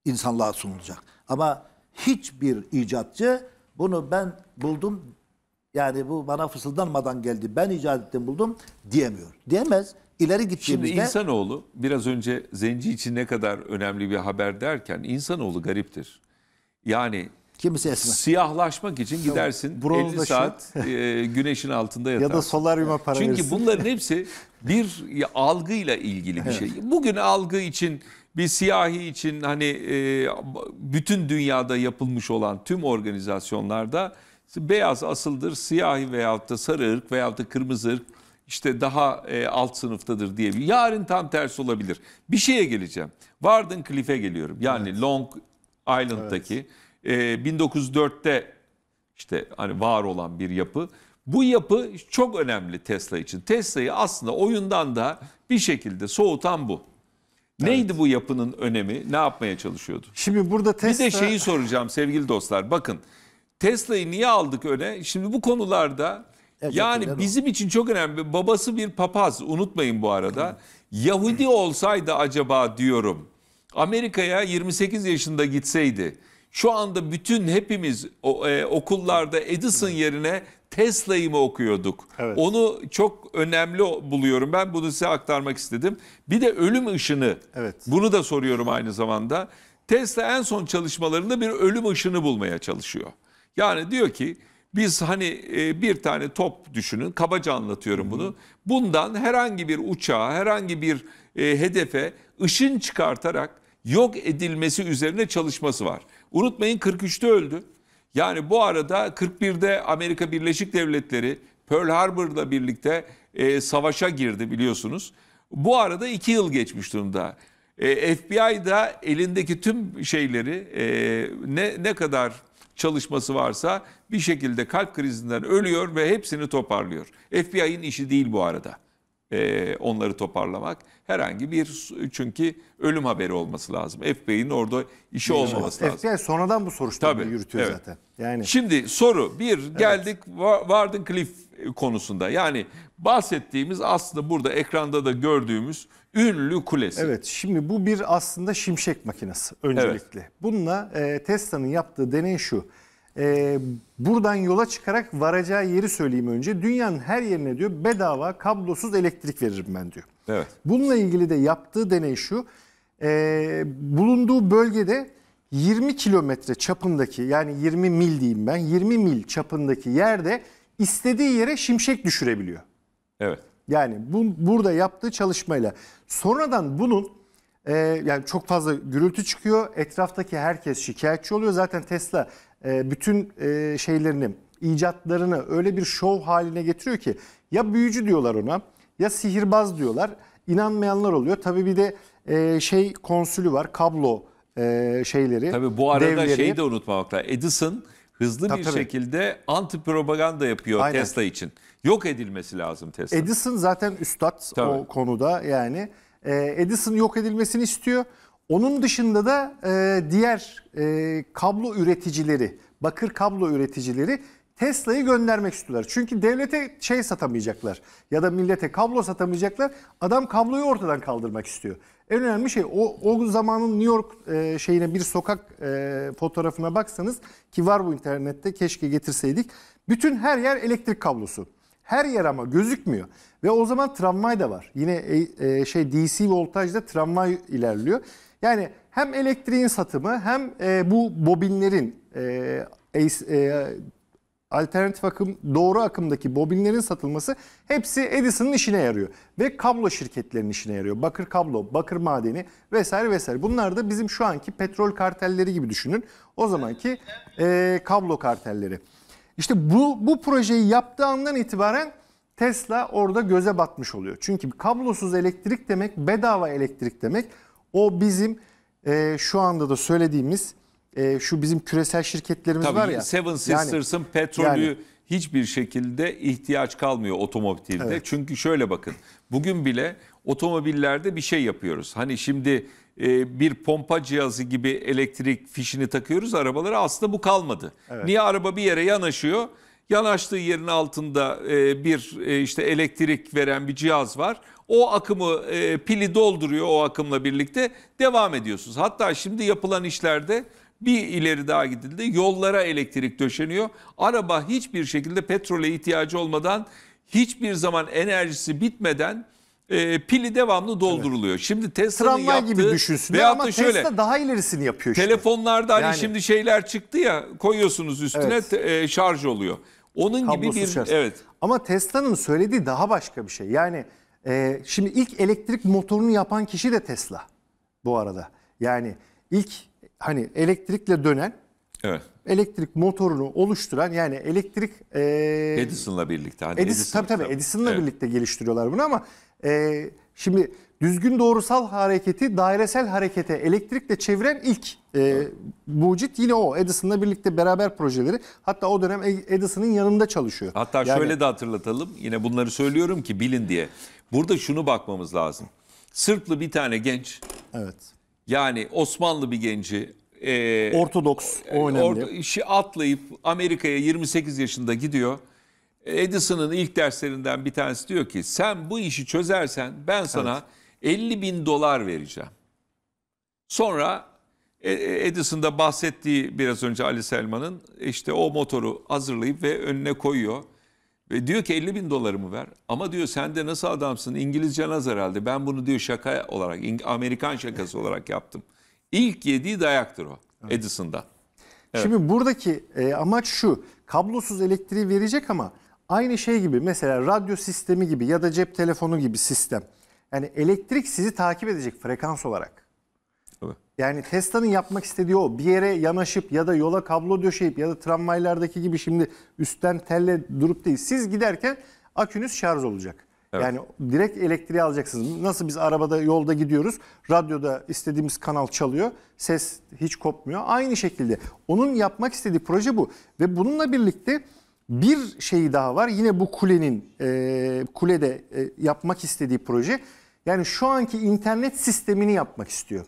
insanlığa sunulacak. Ama hiçbir icatçı bunu ben buldum yani bu bana fısıldanmadan geldi. Ben icat ettim buldum diyemiyor. Diyemez. İleri gittiğimizde... Şimdi insanoğlu biraz önce zenci için ne kadar önemli bir haber derken insanoğlu gariptir. Yani kimse esmer. Siyahlaşmak için gidersin Bronzlaşın. 50 saat e, güneşin altında yatarsın. ya da solaryuma para Çünkü verirsin. bunların hepsi bir algıyla ilgili bir şey. Evet. Bugün algı için bir siyahi için hani e, bütün dünyada yapılmış olan tüm organizasyonlarda beyaz asıldır, siyahi veyahut da sarı ırk veyahut da kırmızı ırk işte daha e, alt sınıftadır diye. Yarın tam tersi olabilir. Bir şeye geleceğim. Vardın Cliff'e geliyorum. Yani evet. Long Island'daki evet. e, 1904'te işte hani var olan bir yapı. Bu yapı çok önemli Tesla için. Tesla'yı aslında oyundan da bir şekilde soğutan bu. Evet. Neydi bu yapının önemi? Ne yapmaya çalışıyordu? Şimdi burada Tesla... Bir de şeyi soracağım sevgili dostlar. Bakın Tesla'yı niye aldık öne? Şimdi bu konularda evet, yani bizim o. için çok önemli. Babası bir papaz unutmayın bu arada. Yahudi olsaydı acaba diyorum. Amerika'ya 28 yaşında gitseydi. Şu anda bütün hepimiz o, e, okullarda Edison yerine Tesla'yı mı okuyorduk? Evet. Onu çok önemli buluyorum. Ben bunu size aktarmak istedim. Bir de ölüm ışını. Evet. Bunu da soruyorum aynı zamanda. Tesla en son çalışmalarında bir ölüm ışını bulmaya çalışıyor. Yani diyor ki biz hani e, bir tane top düşünün, kabaca anlatıyorum bunu. Bundan herhangi bir uçağa, herhangi bir e, hedefe ışın çıkartarak yok edilmesi üzerine çalışması var. Unutmayın 43'te öldü. Yani bu arada 41'de Amerika Birleşik Devletleri Pearl Harbor'la birlikte e, savaşa girdi biliyorsunuz. Bu arada iki yıl geçmiş durumda. E, FBI da elindeki tüm şeyleri e, ne ne kadar çalışması varsa bir şekilde kalp krizinden ölüyor ve hepsini toparlıyor. FBI'nin işi değil bu arada e, onları toparlamak. Herhangi bir çünkü ölüm haberi olması lazım. FBI'nin orada işi evet, olmaması lazım. FBI sonradan bu soruşturmayı yürütüyor evet. zaten. Yani Şimdi soru bir geldik evet. Warden Cliff konusunda. Yani bahsettiğimiz aslında burada ekranda da gördüğümüz Ünlü Kulesi. Evet şimdi bu bir aslında şimşek makinesi öncelikle. Evet. Bununla e, Tesla'nın yaptığı deney şu. E, buradan yola çıkarak varacağı yeri söyleyeyim önce. Dünyanın her yerine diyor bedava kablosuz elektrik veririm ben diyor. Evet. Bununla ilgili de yaptığı deney şu. E, bulunduğu bölgede 20 kilometre çapındaki yani 20 mil diyeyim ben 20 mil çapındaki yerde istediği yere şimşek düşürebiliyor. Evet. Yani bu, burada yaptığı çalışmayla. Sonradan bunun e, yani çok fazla gürültü çıkıyor. Etraftaki herkes şikayetçi oluyor. Zaten Tesla e, bütün e, şeylerini, icatlarını öyle bir şov haline getiriyor ki ya büyücü diyorlar ona ya sihirbaz diyorlar. İnanmayanlar oluyor. Tabii bir de e, şey konsülü var. Kablo e, şeyleri. Tabii bu arada devleri. şeyi de unutmamak lazım. Edison hızlı tabii, bir tabii. şekilde anti propaganda yapıyor Aynen. Tesla için. Yok edilmesi lazım Tesla. Edison zaten üstad tabii. o konuda yani. E, Edison yok edilmesini istiyor. Onun dışında da e, diğer e, kablo üreticileri, bakır kablo üreticileri Tesla'yı göndermek istiyorlar. Çünkü devlete şey satamayacaklar ya da millete kablo satamayacaklar. Adam kabloyu ortadan kaldırmak istiyor. En önemli şey o, o zamanın New York e, şeyine bir sokak e, fotoğrafına baksanız ki var bu internette keşke getirseydik. Bütün her yer elektrik kablosu. Her yer ama gözükmüyor. Ve o zaman tramvay da var. Yine e, e şey DC voltajda tramvay ilerliyor. Yani hem elektriğin satımı hem e, bu bobinlerin e, e, alternatif akım, doğru akımdaki bobinlerin satılması hepsi Edison'ın işine yarıyor. Ve kablo şirketlerinin işine yarıyor. Bakır kablo, bakır madeni vesaire vesaire. Bunlar da bizim şu anki petrol kartelleri gibi düşünün. O zamanki e, kablo kartelleri. İşte bu, bu projeyi yaptığı andan itibaren Tesla orada göze batmış oluyor. Çünkü kablosuz elektrik demek bedava elektrik demek. O bizim e, şu anda da söylediğimiz e, şu bizim küresel şirketlerimiz Tabii, var ya. Seven Sisters'ın yani, petrolü yani, hiçbir şekilde ihtiyaç kalmıyor otomobilde. Evet. Çünkü şöyle bakın bugün bile otomobillerde bir şey yapıyoruz. Hani şimdi e, bir pompa cihazı gibi elektrik fişini takıyoruz arabalara aslında bu kalmadı. Evet. Niye araba bir yere yanaşıyor? Yanaştığı yerin altında e, bir e, işte elektrik veren bir cihaz var. O akımı e, pili dolduruyor o akımla birlikte devam ediyorsunuz. Hatta şimdi yapılan işlerde bir ileri daha gidildi. Yollara elektrik döşeniyor. Araba hiçbir şekilde petrole ihtiyacı olmadan hiçbir zaman enerjisi bitmeden e, pili devamlı dolduruluyor. Evet. Şimdi Tesla'nın Tramvay yaptığı gibi düşünsün veyahut ama da şöyle, Tesla daha ilerisini yapıyor işte. Telefonlarda hani yani, şimdi şeyler çıktı ya koyuyorsunuz üstüne evet. e, şarj oluyor. Onun Kablosuz gibi bir şarj. evet. Ama Tesla'nın söylediği daha başka bir şey. Yani e, şimdi ilk elektrik motorunu yapan kişi de Tesla bu arada. Yani ilk hani elektrikle dönen Evet. Elektrik motorunu oluşturan yani elektrik... E, Edison'la birlikte. Hani Edison, Edison, tabii tabii Edison'la evet. birlikte geliştiriyorlar bunu ama e, şimdi düzgün doğrusal hareketi dairesel harekete elektrikle çeviren ilk e, evet. mucit yine o. Edison'la birlikte beraber projeleri hatta o dönem Edison'ın yanında çalışıyor. Hatta yani, şöyle de hatırlatalım yine bunları söylüyorum ki bilin diye. Burada şunu bakmamız lazım. Sırplı bir tane genç evet. Yani Osmanlı bir genci e, Ortodoks o önemli. Or, işi atlayıp Amerika'ya 28 yaşında gidiyor. Edison'ın ilk derslerinden bir tanesi diyor ki sen bu işi çözersen ben sana evet. 50 bin dolar vereceğim. Sonra e, e, Edison'da bahsettiği biraz önce Ali Selman'ın işte o motoru hazırlayıp ve önüne koyuyor. Ve diyor ki 50 bin dolarımı ver. Ama diyor sen de nasıl adamsın İngilizce naz herhalde. Ben bunu diyor şaka olarak Amerikan şakası olarak yaptım. İlk yediği dayaktır o evet. Evet. Şimdi buradaki e, amaç şu. Kablosuz elektriği verecek ama aynı şey gibi mesela radyo sistemi gibi ya da cep telefonu gibi sistem. Yani elektrik sizi takip edecek frekans olarak. Yani Tesla'nın yapmak istediği o. Bir yere yanaşıp ya da yola kablo döşeyip ya da tramvaylardaki gibi şimdi üstten telle durup değil. Siz giderken akünüz şarj olacak. Evet. Yani direkt elektriği alacaksınız. Nasıl biz arabada yolda gidiyoruz. Radyoda istediğimiz kanal çalıyor. Ses hiç kopmuyor. Aynı şekilde. Onun yapmak istediği proje bu. Ve bununla birlikte bir şey daha var. Yine bu kulenin e, kulede e, yapmak istediği proje. Yani şu anki internet sistemini yapmak istiyor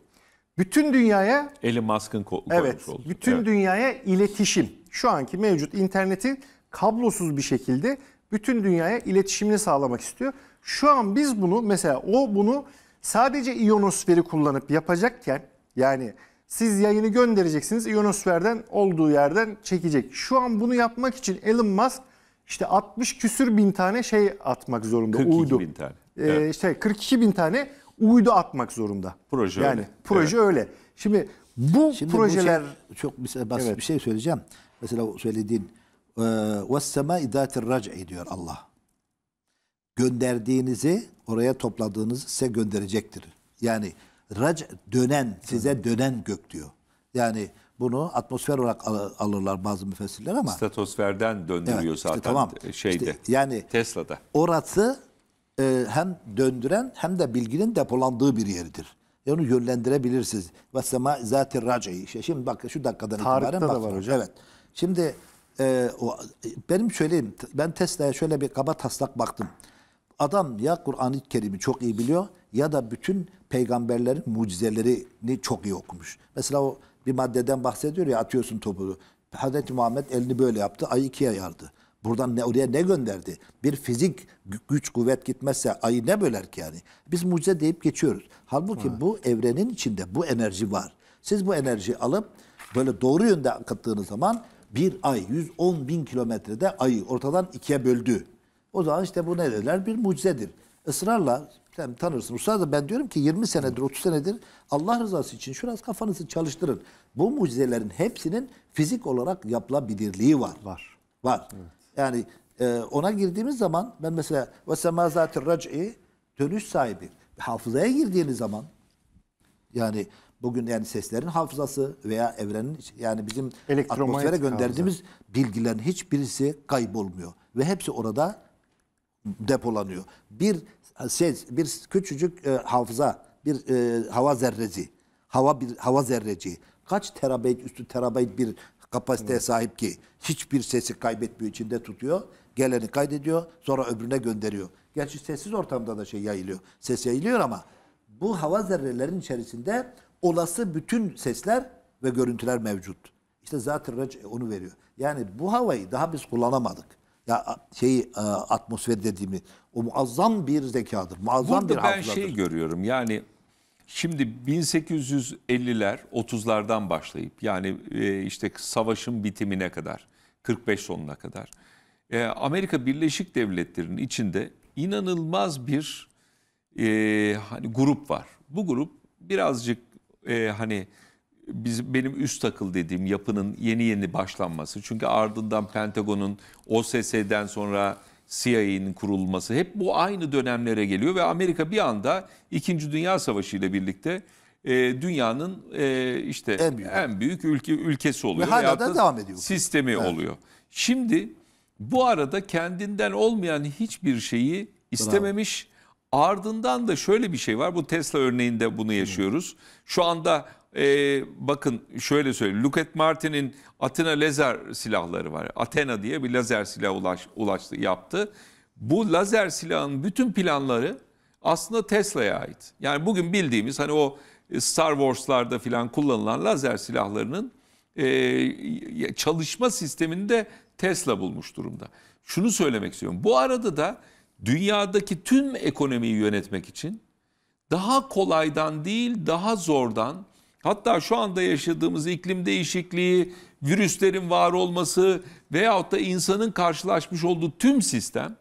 bütün dünyaya Elon Musk'ın konuşu evet, oldu. Bütün evet. dünyaya iletişim. Şu anki mevcut interneti kablosuz bir şekilde bütün dünyaya iletişimini sağlamak istiyor. Şu an biz bunu mesela o bunu sadece iyonosferi kullanıp yapacakken yani siz yayını göndereceksiniz iyonosferden olduğu yerden çekecek. Şu an bunu yapmak için Elon Musk işte 60 küsür bin tane şey atmak zorunda. 42 uydu. bin tane. Ee, evet. işte 42 bin tane uydu atmak zorunda. Proje yani öyle. proje evet. öyle. Şimdi bu Şimdi projeler bu şey, çok mesela basit evet. bir şey söyleyeceğim. Mesela söylediğin e, "Vessema idatir rac'i" diyor Allah. Gönderdiğinizi oraya topladığınızı size gönderecektir. Yani rac dönen, size dönen gök diyor. Yani bunu atmosfer olarak alırlar bazı müfessirler ama. Stratosferden döndürüyor evet, işte zaten tamam. şeyde. İşte yani Tesla'da. Orası e, hem döndüren hem de bilginin depolandığı bir yeridir. E onu yönlendirebilirsiniz. Ve sema zatir raci'i. İşte şimdi bak şu dakikadan Tarıkta itibaren bak. var hocam. Evet. Şimdi e, o, benim söyleyeyim ben Tesla'ya şöyle bir kaba taslak baktım. Adam ya Kur'an-ı Kerim'i çok iyi biliyor ya da bütün peygamberlerin mucizelerini çok iyi okumuş. Mesela o bir maddeden bahsediyor ya atıyorsun topu. Hazreti Muhammed elini böyle yaptı, ayı ikiye yardı. Buradan ne oraya ne gönderdi? Bir fizik güç kuvvet gitmezse ayı ne böler ki yani? Biz mucize deyip geçiyoruz. Halbuki evet. bu evrenin içinde bu enerji var. Siz bu enerjiyi alıp böyle doğru yönde akıttığınız zaman bir ay 110 bin kilometrede ayı ortadan ikiye böldü. O zaman işte bu ne derler? Bir mucizedir. Israrla sen tanırsın. Usta da ben diyorum ki 20 senedir 30 senedir Allah rızası için şurası kafanızı çalıştırın. Bu mucizelerin hepsinin fizik olarak yapılabilirliği var. Var. Var. Evet. Yani e, ona girdiğimiz zaman ben mesela ve semazatir dönüş sahibi. Hafızaya girdiğiniz zaman yani bugün yani seslerin hafızası veya evrenin yani bizim atmosfere gönderdiğimiz hafıza. bilgilerin hiçbirisi kaybolmuyor ve hepsi orada depolanıyor. Bir ses, bir küçücük e, hafıza, bir e, hava zerreci, hava bir hava zerreci kaç terabayt üstü terabayt bir kapasiteye sahip ki hiçbir sesi kaybetmiyor içinde tutuyor. Geleni kaydediyor sonra öbürüne gönderiyor. Gerçi sessiz ortamda da şey yayılıyor. Ses yayılıyor ama bu hava zerrelerinin içerisinde olası bütün sesler ve görüntüler mevcut. İşte zaten e, onu veriyor. Yani bu havayı daha biz kullanamadık. Ya şeyi e, atmosfer dediğimi o muazzam bir zekadır. Muazzam Burada bir ben şey görüyorum yani Şimdi 1850'ler 30'lardan başlayıp yani e, işte savaşın bitimine kadar 45 sonuna kadar e, Amerika Birleşik Devletleri'nin içinde inanılmaz bir e, hani grup var. Bu grup birazcık e, hani biz benim üst takıl dediğim yapının yeni yeni başlanması. Çünkü ardından Pentagon'un OSS'den sonra CIA'nin kurulması hep bu aynı dönemlere geliyor ve Amerika bir anda 2. Dünya Savaşı ile birlikte e, dünyanın e, işte en büyük, en büyük ülke, ülkesi oluyor. Ve hala da devam ediyor. Sistemi evet. oluyor. Şimdi bu arada kendinden olmayan hiçbir şeyi istememiş. Bravo. Ardından da şöyle bir şey var. Bu Tesla örneğinde bunu yaşıyoruz. Şu anda e, bakın şöyle söyleyeyim. Lockheed Martin'in Athena lazer silahları var. Athena diye bir lazer silah ulaş, ulaştı, yaptı. Bu lazer silahın bütün planları aslında Tesla'ya ait. Yani bugün bildiğimiz hani o Star Wars'larda filan kullanılan lazer silahlarının e, çalışma sisteminde Tesla bulmuş durumda. Şunu söylemek istiyorum. Bu arada da dünyadaki tüm ekonomiyi yönetmek için daha kolaydan değil daha zordan Hatta şu anda yaşadığımız iklim değişikliği, virüslerin var olması veyahut da insanın karşılaşmış olduğu tüm sistem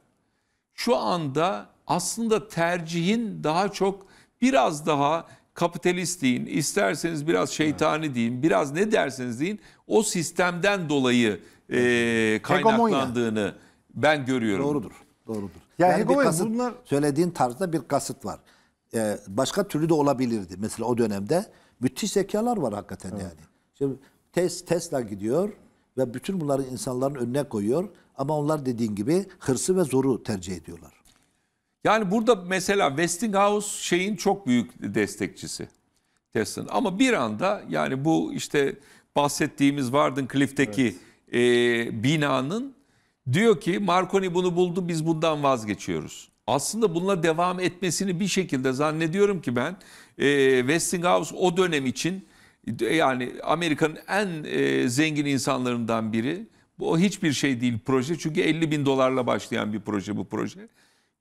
şu anda aslında tercihin daha çok biraz daha kapitalist deyin, isterseniz biraz şeytani evet. deyin, biraz ne derseniz deyin o sistemden dolayı e, kaynaklandığını Hegemonya. ben görüyorum. Doğrudur, doğrudur. Ya yani Hegemonya, kasıt, bunlar... söylediğin tarzda bir kasıt var. Ee, başka türlü de olabilirdi. Mesela o dönemde Müthiş zekalar var hakikaten evet. yani. Şimdi Tesla gidiyor ve bütün bunları insanların önüne koyuyor. Ama onlar dediğin gibi hırsı ve zoru tercih ediyorlar. Yani burada mesela Westinghouse şeyin çok büyük destekçisi. Tesla'nın. Ama bir anda yani bu işte bahsettiğimiz vardın Cliff'teki evet. e, binanın diyor ki Marconi bunu buldu biz bundan vazgeçiyoruz. Aslında bununla devam etmesini bir şekilde zannediyorum ki ben e, Westinghouse o dönem için e, yani Amerika'nın en e, zengin insanlarından biri. Bu hiçbir şey değil proje çünkü 50 bin dolarla başlayan bir proje bu proje.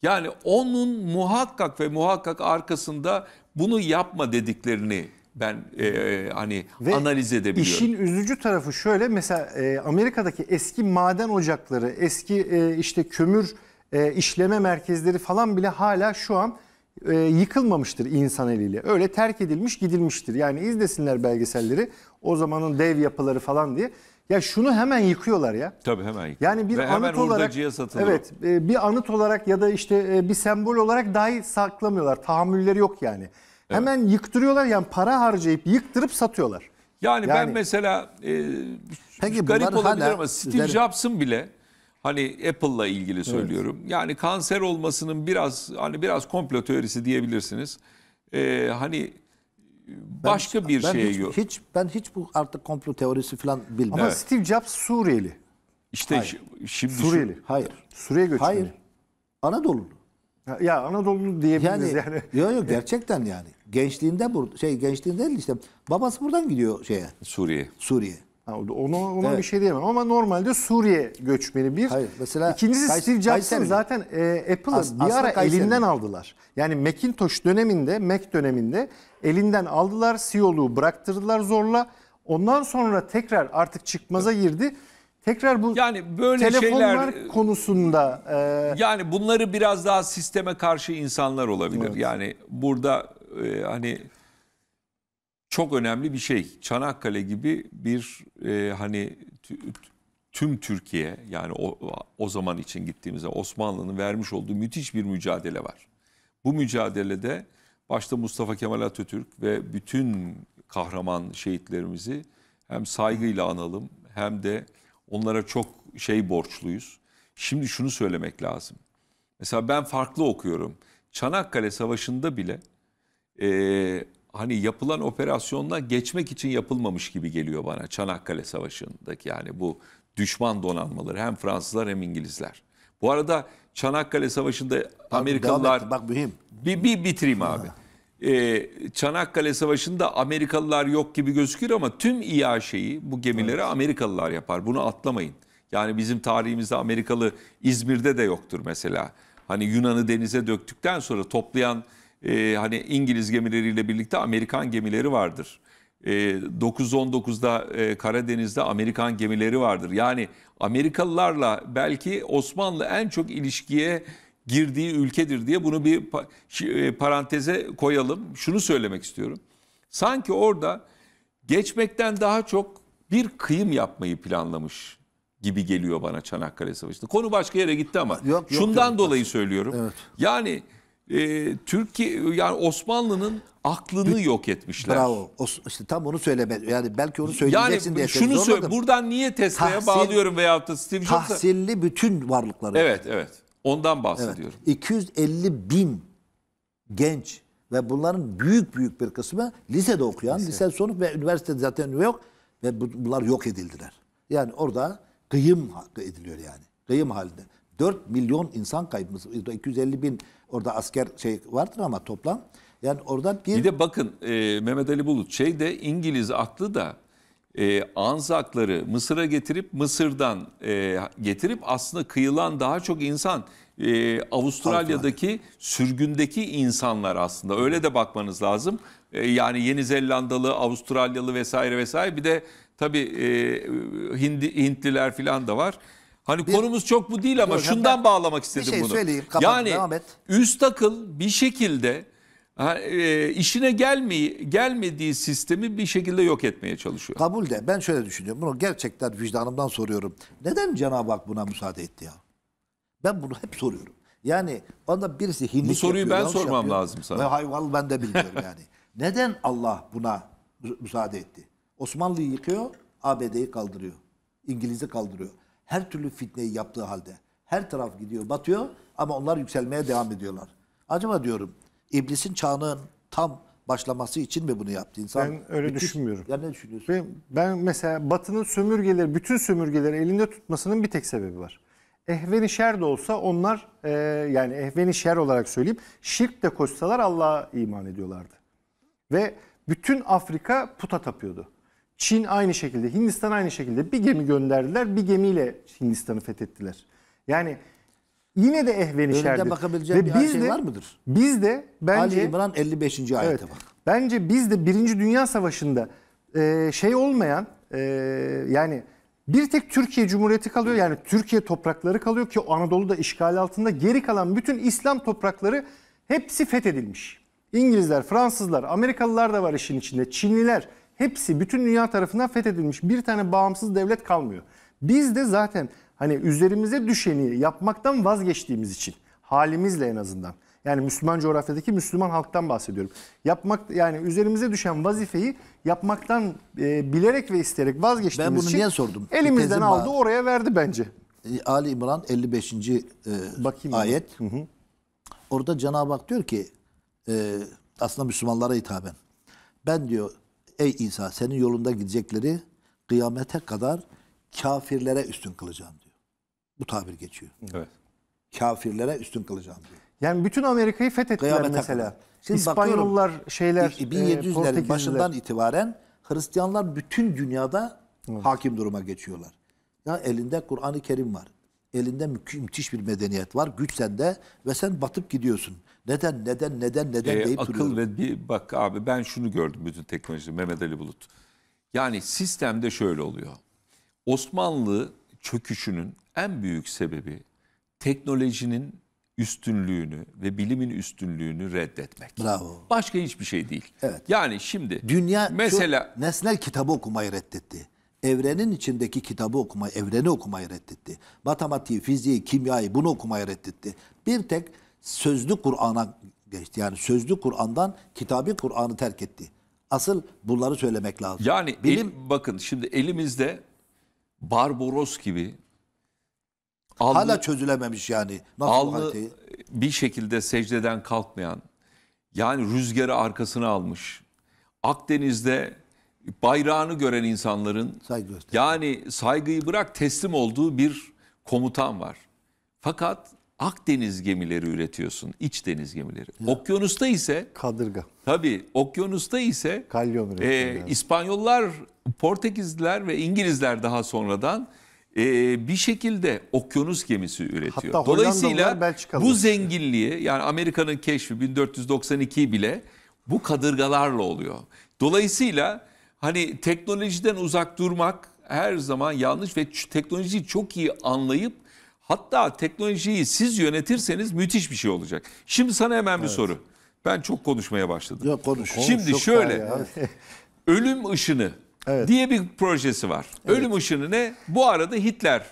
Yani onun muhakkak ve muhakkak arkasında bunu yapma dediklerini ben e, hani ve analiz edebiliyorum. İşin üzücü tarafı şöyle mesela e, Amerika'daki eski maden ocakları, eski e, işte kömür e, işleme merkezleri falan bile hala şu an e, yıkılmamıştır insan eliyle. Öyle terk edilmiş gidilmiştir. Yani izlesinler belgeselleri o zamanın dev yapıları falan diye. Ya şunu hemen yıkıyorlar ya. Tabii hemen yıkıyor. Yani bir Ve hemen anıt olarak satılır. Evet, e, bir anıt olarak ya da işte e, bir sembol olarak dahi saklamıyorlar. Tahammülleri yok yani. Evet. Hemen yıktırıyorlar yani para harcayıp yıktırıp satıyorlar. Yani, yani ben mesela e, Peki, garip olabilir hala, ama Steve Jobs'ın bile Hani Apple'la ilgili söylüyorum. Evet. Yani kanser olmasının biraz hani biraz komplo teorisi diyebilirsiniz. Ee, hani başka ben, bir ben şeye hiç, yok. Hiç ben hiç bu artık komplo teorisi falan bilmiyorum. Ama evet. Steve Jobs Suriyeli. İşte Hayır. şimdi Suriyeli. Hayır. Suriye göçmeni. Hayır. Anadolu. Ya, ya Anadolu diyebiliriz yani. yani. Yok yok gerçekten yani. Gençliğinde bur şey gençliğinde değil işte babası buradan gidiyor şeye. Suriye. Suriye. Ha, ona ona evet. bir şey diyemem ama normalde Suriye göçmeni bir. Hayır, mesela İkincisi Kays Steve Jobs'ın zaten e, Apple'ı bir ara Kayseri. elinden aldılar. Yani Macintosh döneminde, Mac döneminde elinden aldılar, CEO'luğu bıraktırdılar zorla. Ondan sonra tekrar artık çıkmaza girdi. Tekrar bu yani böyle telefonlar şeyler, e, konusunda e... yani bunları biraz daha sisteme karşı insanlar olabilir. Evet. Yani burada e, hani çok önemli bir şey. Çanakkale gibi bir e, hani tüm Türkiye yani o, o zaman için gittiğimizde Osmanlı'nın vermiş olduğu müthiş bir mücadele var. Bu mücadelede başta Mustafa Kemal Atatürk ve bütün kahraman şehitlerimizi hem saygıyla analım hem de onlara çok şey borçluyuz. Şimdi şunu söylemek lazım. Mesela ben farklı okuyorum. Çanakkale Savaşı'nda bile e, hani yapılan operasyonla geçmek için yapılmamış gibi geliyor bana Çanakkale Savaşı'ndaki yani bu düşman donanmaları hem Fransızlar hem İngilizler. Bu arada Çanakkale Savaşı'nda Pardon, Amerikalılar... Et, bak mühim. Bir, bir bitireyim abi. Ee, Çanakkale Savaşı'nda Amerikalılar yok gibi gözükür ama tüm İHA şeyi bu gemilere evet. Amerikalılar yapar. Bunu atlamayın. Yani bizim tarihimizde Amerikalı İzmir'de de yoktur mesela. Hani Yunan'ı denize döktükten sonra toplayan e, hani İngiliz gemileriyle birlikte Amerikan gemileri vardır. E, ee, 919'da e, Karadeniz'de Amerikan gemileri vardır. Yani Amerikalılarla belki Osmanlı en çok ilişkiye girdiği ülkedir diye bunu bir e, paranteze koyalım. Şunu söylemek istiyorum. Sanki orada geçmekten daha çok bir kıyım yapmayı planlamış gibi geliyor bana Çanakkale Savaşı'nda. Konu başka yere gitti ama yok, yok, şundan yok. dolayı söylüyorum. Evet. Yani e, Türkiye yani Osmanlı'nın aklını yok etmişler. Bravo. O, işte tam onu söyleme. Yani belki onu söyleyeceksin yani, diye. şunu söyle. Buradan niye Tesla'ya Tahsil, bağlıyorum veyahut da Steve Jobs'a? Tahsilli bütün varlıkları. Evet, evet. Ondan bahsediyorum. Evet. 250 bin genç ve bunların büyük büyük bir kısmı lisede okuyan, lise, lise sonu ve üniversitede zaten yok ve bunlar yok edildiler. Yani orada kıyım ediliyor yani. Kıyım halinde. 4 milyon insan kaybımız, 250 bin Orada asker şey vardır ama toplam. Yani oradan bir... Bir de bakın e, Mehmet Ali Bulut şey de İngiliz aklı da e, Anzakları Mısır'a getirip Mısır'dan e, getirip aslında kıyılan daha çok insan e, Avustralya'daki sürgündeki insanlar aslında. Öyle de bakmanız lazım. E, yani Yeni Zelandalı, Avustralyalı vesaire vesaire bir de tabii e, Hindi, Hintliler falan da var. Hani bir, konumuz çok bu değil ama şundan ben, bağlamak istedim şey bunu. Söyleyeyim, kapat, yani devam üst akıl bir şekilde e, işine gelmeyi, gelmediği sistemi bir şekilde yok etmeye çalışıyor. Kabul de ben şöyle düşünüyorum. Bunu gerçekten vicdanımdan soruyorum. Neden Cenab-ı Hak buna müsaade etti ya? Ben bunu hep soruyorum. Yani bana birisi hinlik Bu soruyu yapıyor, ben sormam yapıyor. lazım sana. Ve hayvan ben de bilmiyorum yani. Neden Allah buna müsaade etti? Osmanlı'yı yıkıyor, ABD'yi kaldırıyor. İngiliz'i kaldırıyor. Her türlü fitneyi yaptığı halde. Her taraf gidiyor batıyor ama onlar yükselmeye devam ediyorlar. Acaba diyorum iblisin çağının tam başlaması için mi bunu yaptı insan? Ben öyle bütün, düşünmüyorum. Ya ne düşünüyorsun? Ben, ben mesela Batı'nın sömürgeleri, bütün sömürgeleri elinde tutmasının bir tek sebebi var. Ehveni şer de olsa onlar e, yani ehveni şer olarak söyleyeyim şirk de koşsalar Allah'a iman ediyorlardı. Ve bütün Afrika puta tapıyordu. Çin aynı şekilde, Hindistan aynı şekilde bir gemi gönderdiler, bir gemiyle Hindistan'ı fethettiler. Yani yine de ehvenişerdir. bakabileceğin bir şey var mıdır? Biz de bence... Ali İmran 55. Evet, ayete bak. Bence biz de Birinci Dünya Savaşı'nda e, şey olmayan e, yani bir tek Türkiye Cumhuriyeti kalıyor. Yani Türkiye toprakları kalıyor ki Anadolu da işgal altında geri kalan bütün İslam toprakları hepsi fethedilmiş. İngilizler, Fransızlar, Amerikalılar da var işin içinde. Çinliler, hepsi bütün dünya tarafından fethedilmiş. Bir tane bağımsız devlet kalmıyor. Biz de zaten hani üzerimize düşeni yapmaktan vazgeçtiğimiz için halimizle en azından. Yani Müslüman coğrafyadaki Müslüman halktan bahsediyorum. Yapmak yani üzerimize düşen vazifeyi yapmaktan e, bilerek ve isteyerek vazgeçtiğimiz için. Ben bunu için niye sordum? Elimizden aldı, var. oraya verdi bence. E, Ali İmran 55. E, Bakayım ayet. Hı hı. Orada Cenab-ı Hak diyor ki e, aslında Müslümanlara hitaben. Ben diyor ey İsa senin yolunda gidecekleri kıyamete kadar kafirlere üstün kılacağım diyor. Bu tabir geçiyor. Evet. Kafirlere üstün kılacağım diyor. Yani bütün Amerika'yı fethettiler Kıyamete mesela. Şimdi İspanyollar şeyler 1700'lerin e, başından itibaren Hristiyanlar bütün dünyada evet. hakim duruma geçiyorlar. Ya elinde Kur'an-ı Kerim var. Elinde müthiş bir medeniyet var. Güç sende ve sen batıp gidiyorsun. Neden, neden, neden, neden ee, deyip akıl duruyorum. ve bir bak abi ben şunu gördüm bütün teknoloji Mehmet Ali Bulut. Yani sistemde şöyle oluyor. Osmanlı çöküşünün en büyük sebebi teknolojinin üstünlüğünü ve bilimin üstünlüğünü reddetmek. Bravo. Başka hiçbir şey değil. Evet. Yani şimdi dünya mesela nesnel kitabı okumayı reddetti. Evrenin içindeki kitabı okumayı, evreni okumayı reddetti. Matematiği, fiziği, kimyayı bunu okumayı reddetti. Bir tek sözlü Kur'an'a geçti. Yani sözlü Kur'an'dan kitabi Kur'an'ı terk etti. Asıl bunları söylemek lazım. Yani bilim el, bakın şimdi elimizde Barbaros gibi alnı, hala çözülememiş yani. Nasıl alnı bir şekilde secdeden kalkmayan yani rüzgarı arkasına almış. Akdeniz'de bayrağını gören insanların saygı yani saygıyı bırak teslim olduğu bir komutan var. Fakat Akdeniz gemileri üretiyorsun, iç deniz gemileri. Ya. Okyanusta ise kadırga. Tabii, okyanusta ise kalyon e, İspanyollar, Portekizliler ve İngilizler daha sonradan e, bir şekilde okyanus gemisi üretiyor. Hatta Dolayısıyla bu zenginliği yani Amerika'nın keşfi 1492 bile bu kadırgalarla oluyor. Dolayısıyla hani teknolojiden uzak durmak her zaman yanlış ve teknolojiyi çok iyi anlayıp Hatta teknolojiyi siz yönetirseniz müthiş bir şey olacak. Şimdi sana hemen bir evet. soru. Ben çok konuşmaya başladım. Yok konuş. Şimdi konuş, şöyle. Ölüm ışını evet. diye bir projesi var. Evet. Ölüm ışını ne? Bu arada Hitler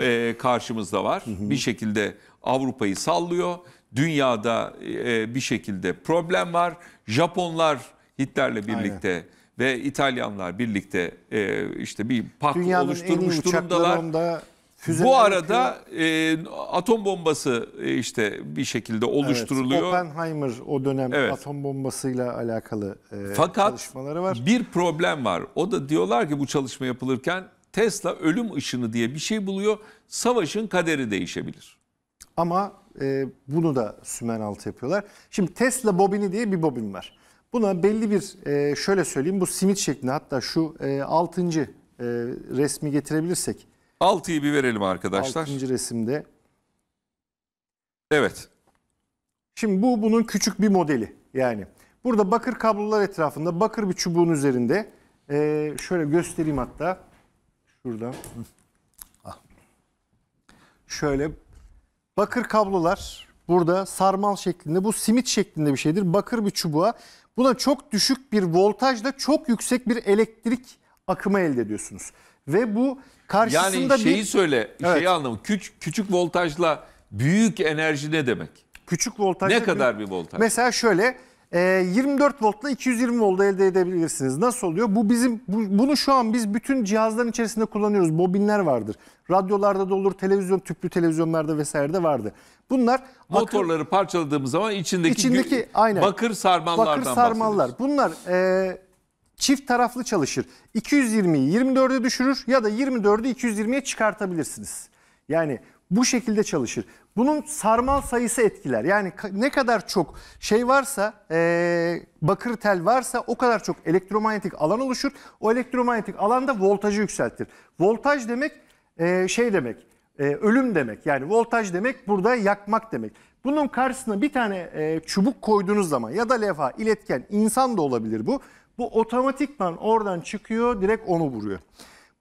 e, karşımızda var. Hı hı. Bir şekilde Avrupa'yı sallıyor. Dünyada e, bir şekilde problem var. Japonlar Hitler'le birlikte Aynen. ve İtalyanlar birlikte e, işte bir pakt Dünyanın oluşturmuş durumdalar. Onda Füzeler Bu arada e, atom bombası e, işte bir şekilde oluşturuluyor. Evet, Oppenheimer o dönem evet. atom bombasıyla alakalı e, Fakat çalışmaları var. Fakat bir problem var. O da diyorlar ki bu çalışma yapılırken Tesla ölüm ışını diye bir şey buluyor. Savaşın kaderi değişebilir. Ama e, bunu da sümen altı yapıyorlar. Şimdi Tesla bobini diye bir bobin var. Buna belli bir e, şöyle söyleyeyim bu simit şeklinde hatta şu e, 6. E, resmi getirebilirsek 6'yı bir verelim arkadaşlar. 6. resimde. Evet. Şimdi bu bunun küçük bir modeli yani. Burada bakır kablolar etrafında bakır bir çubuğun üzerinde. Ee, şöyle göstereyim hatta. Şuradan. Ah. Şöyle bakır kablolar burada sarmal şeklinde bu simit şeklinde bir şeydir. Bakır bir çubuğa buna çok düşük bir voltajla çok yüksek bir elektrik akımı elde ediyorsunuz. Ve bu karşısında yani şeyi bir... söyle, evet. şeyi anlamı. Küç, küçük voltajla büyük enerji ne demek? Küçük voltaj ne kadar bir voltaj? Mesela şöyle 24 e, voltla 220 volt elde edebilirsiniz. Nasıl oluyor? Bu bizim bu, bunu şu an biz bütün cihazların içerisinde kullanıyoruz. Bobinler vardır. Radyolarda da olur, televizyon tüplü televizyonlarda vesairede vardı. Bunlar motorları akıl, parçaladığımız zaman içindeki içindeki aynen bakır sarmallardan Bakır sarmallar. Bunlar e, çift taraflı çalışır. 220'yi 24'e düşürür ya da 24'ü 220'ye çıkartabilirsiniz. Yani bu şekilde çalışır. Bunun sarmal sayısı etkiler. Yani ne kadar çok şey varsa, e, bakır tel varsa o kadar çok elektromanyetik alan oluşur. O elektromanyetik alanda voltajı yükseltir. Voltaj demek e, şey demek, e, ölüm demek. Yani voltaj demek burada yakmak demek. Bunun karşısına bir tane e, çubuk koyduğunuz zaman ya da levha, iletken, insan da olabilir bu. Bu otomatikman oradan çıkıyor direkt onu vuruyor.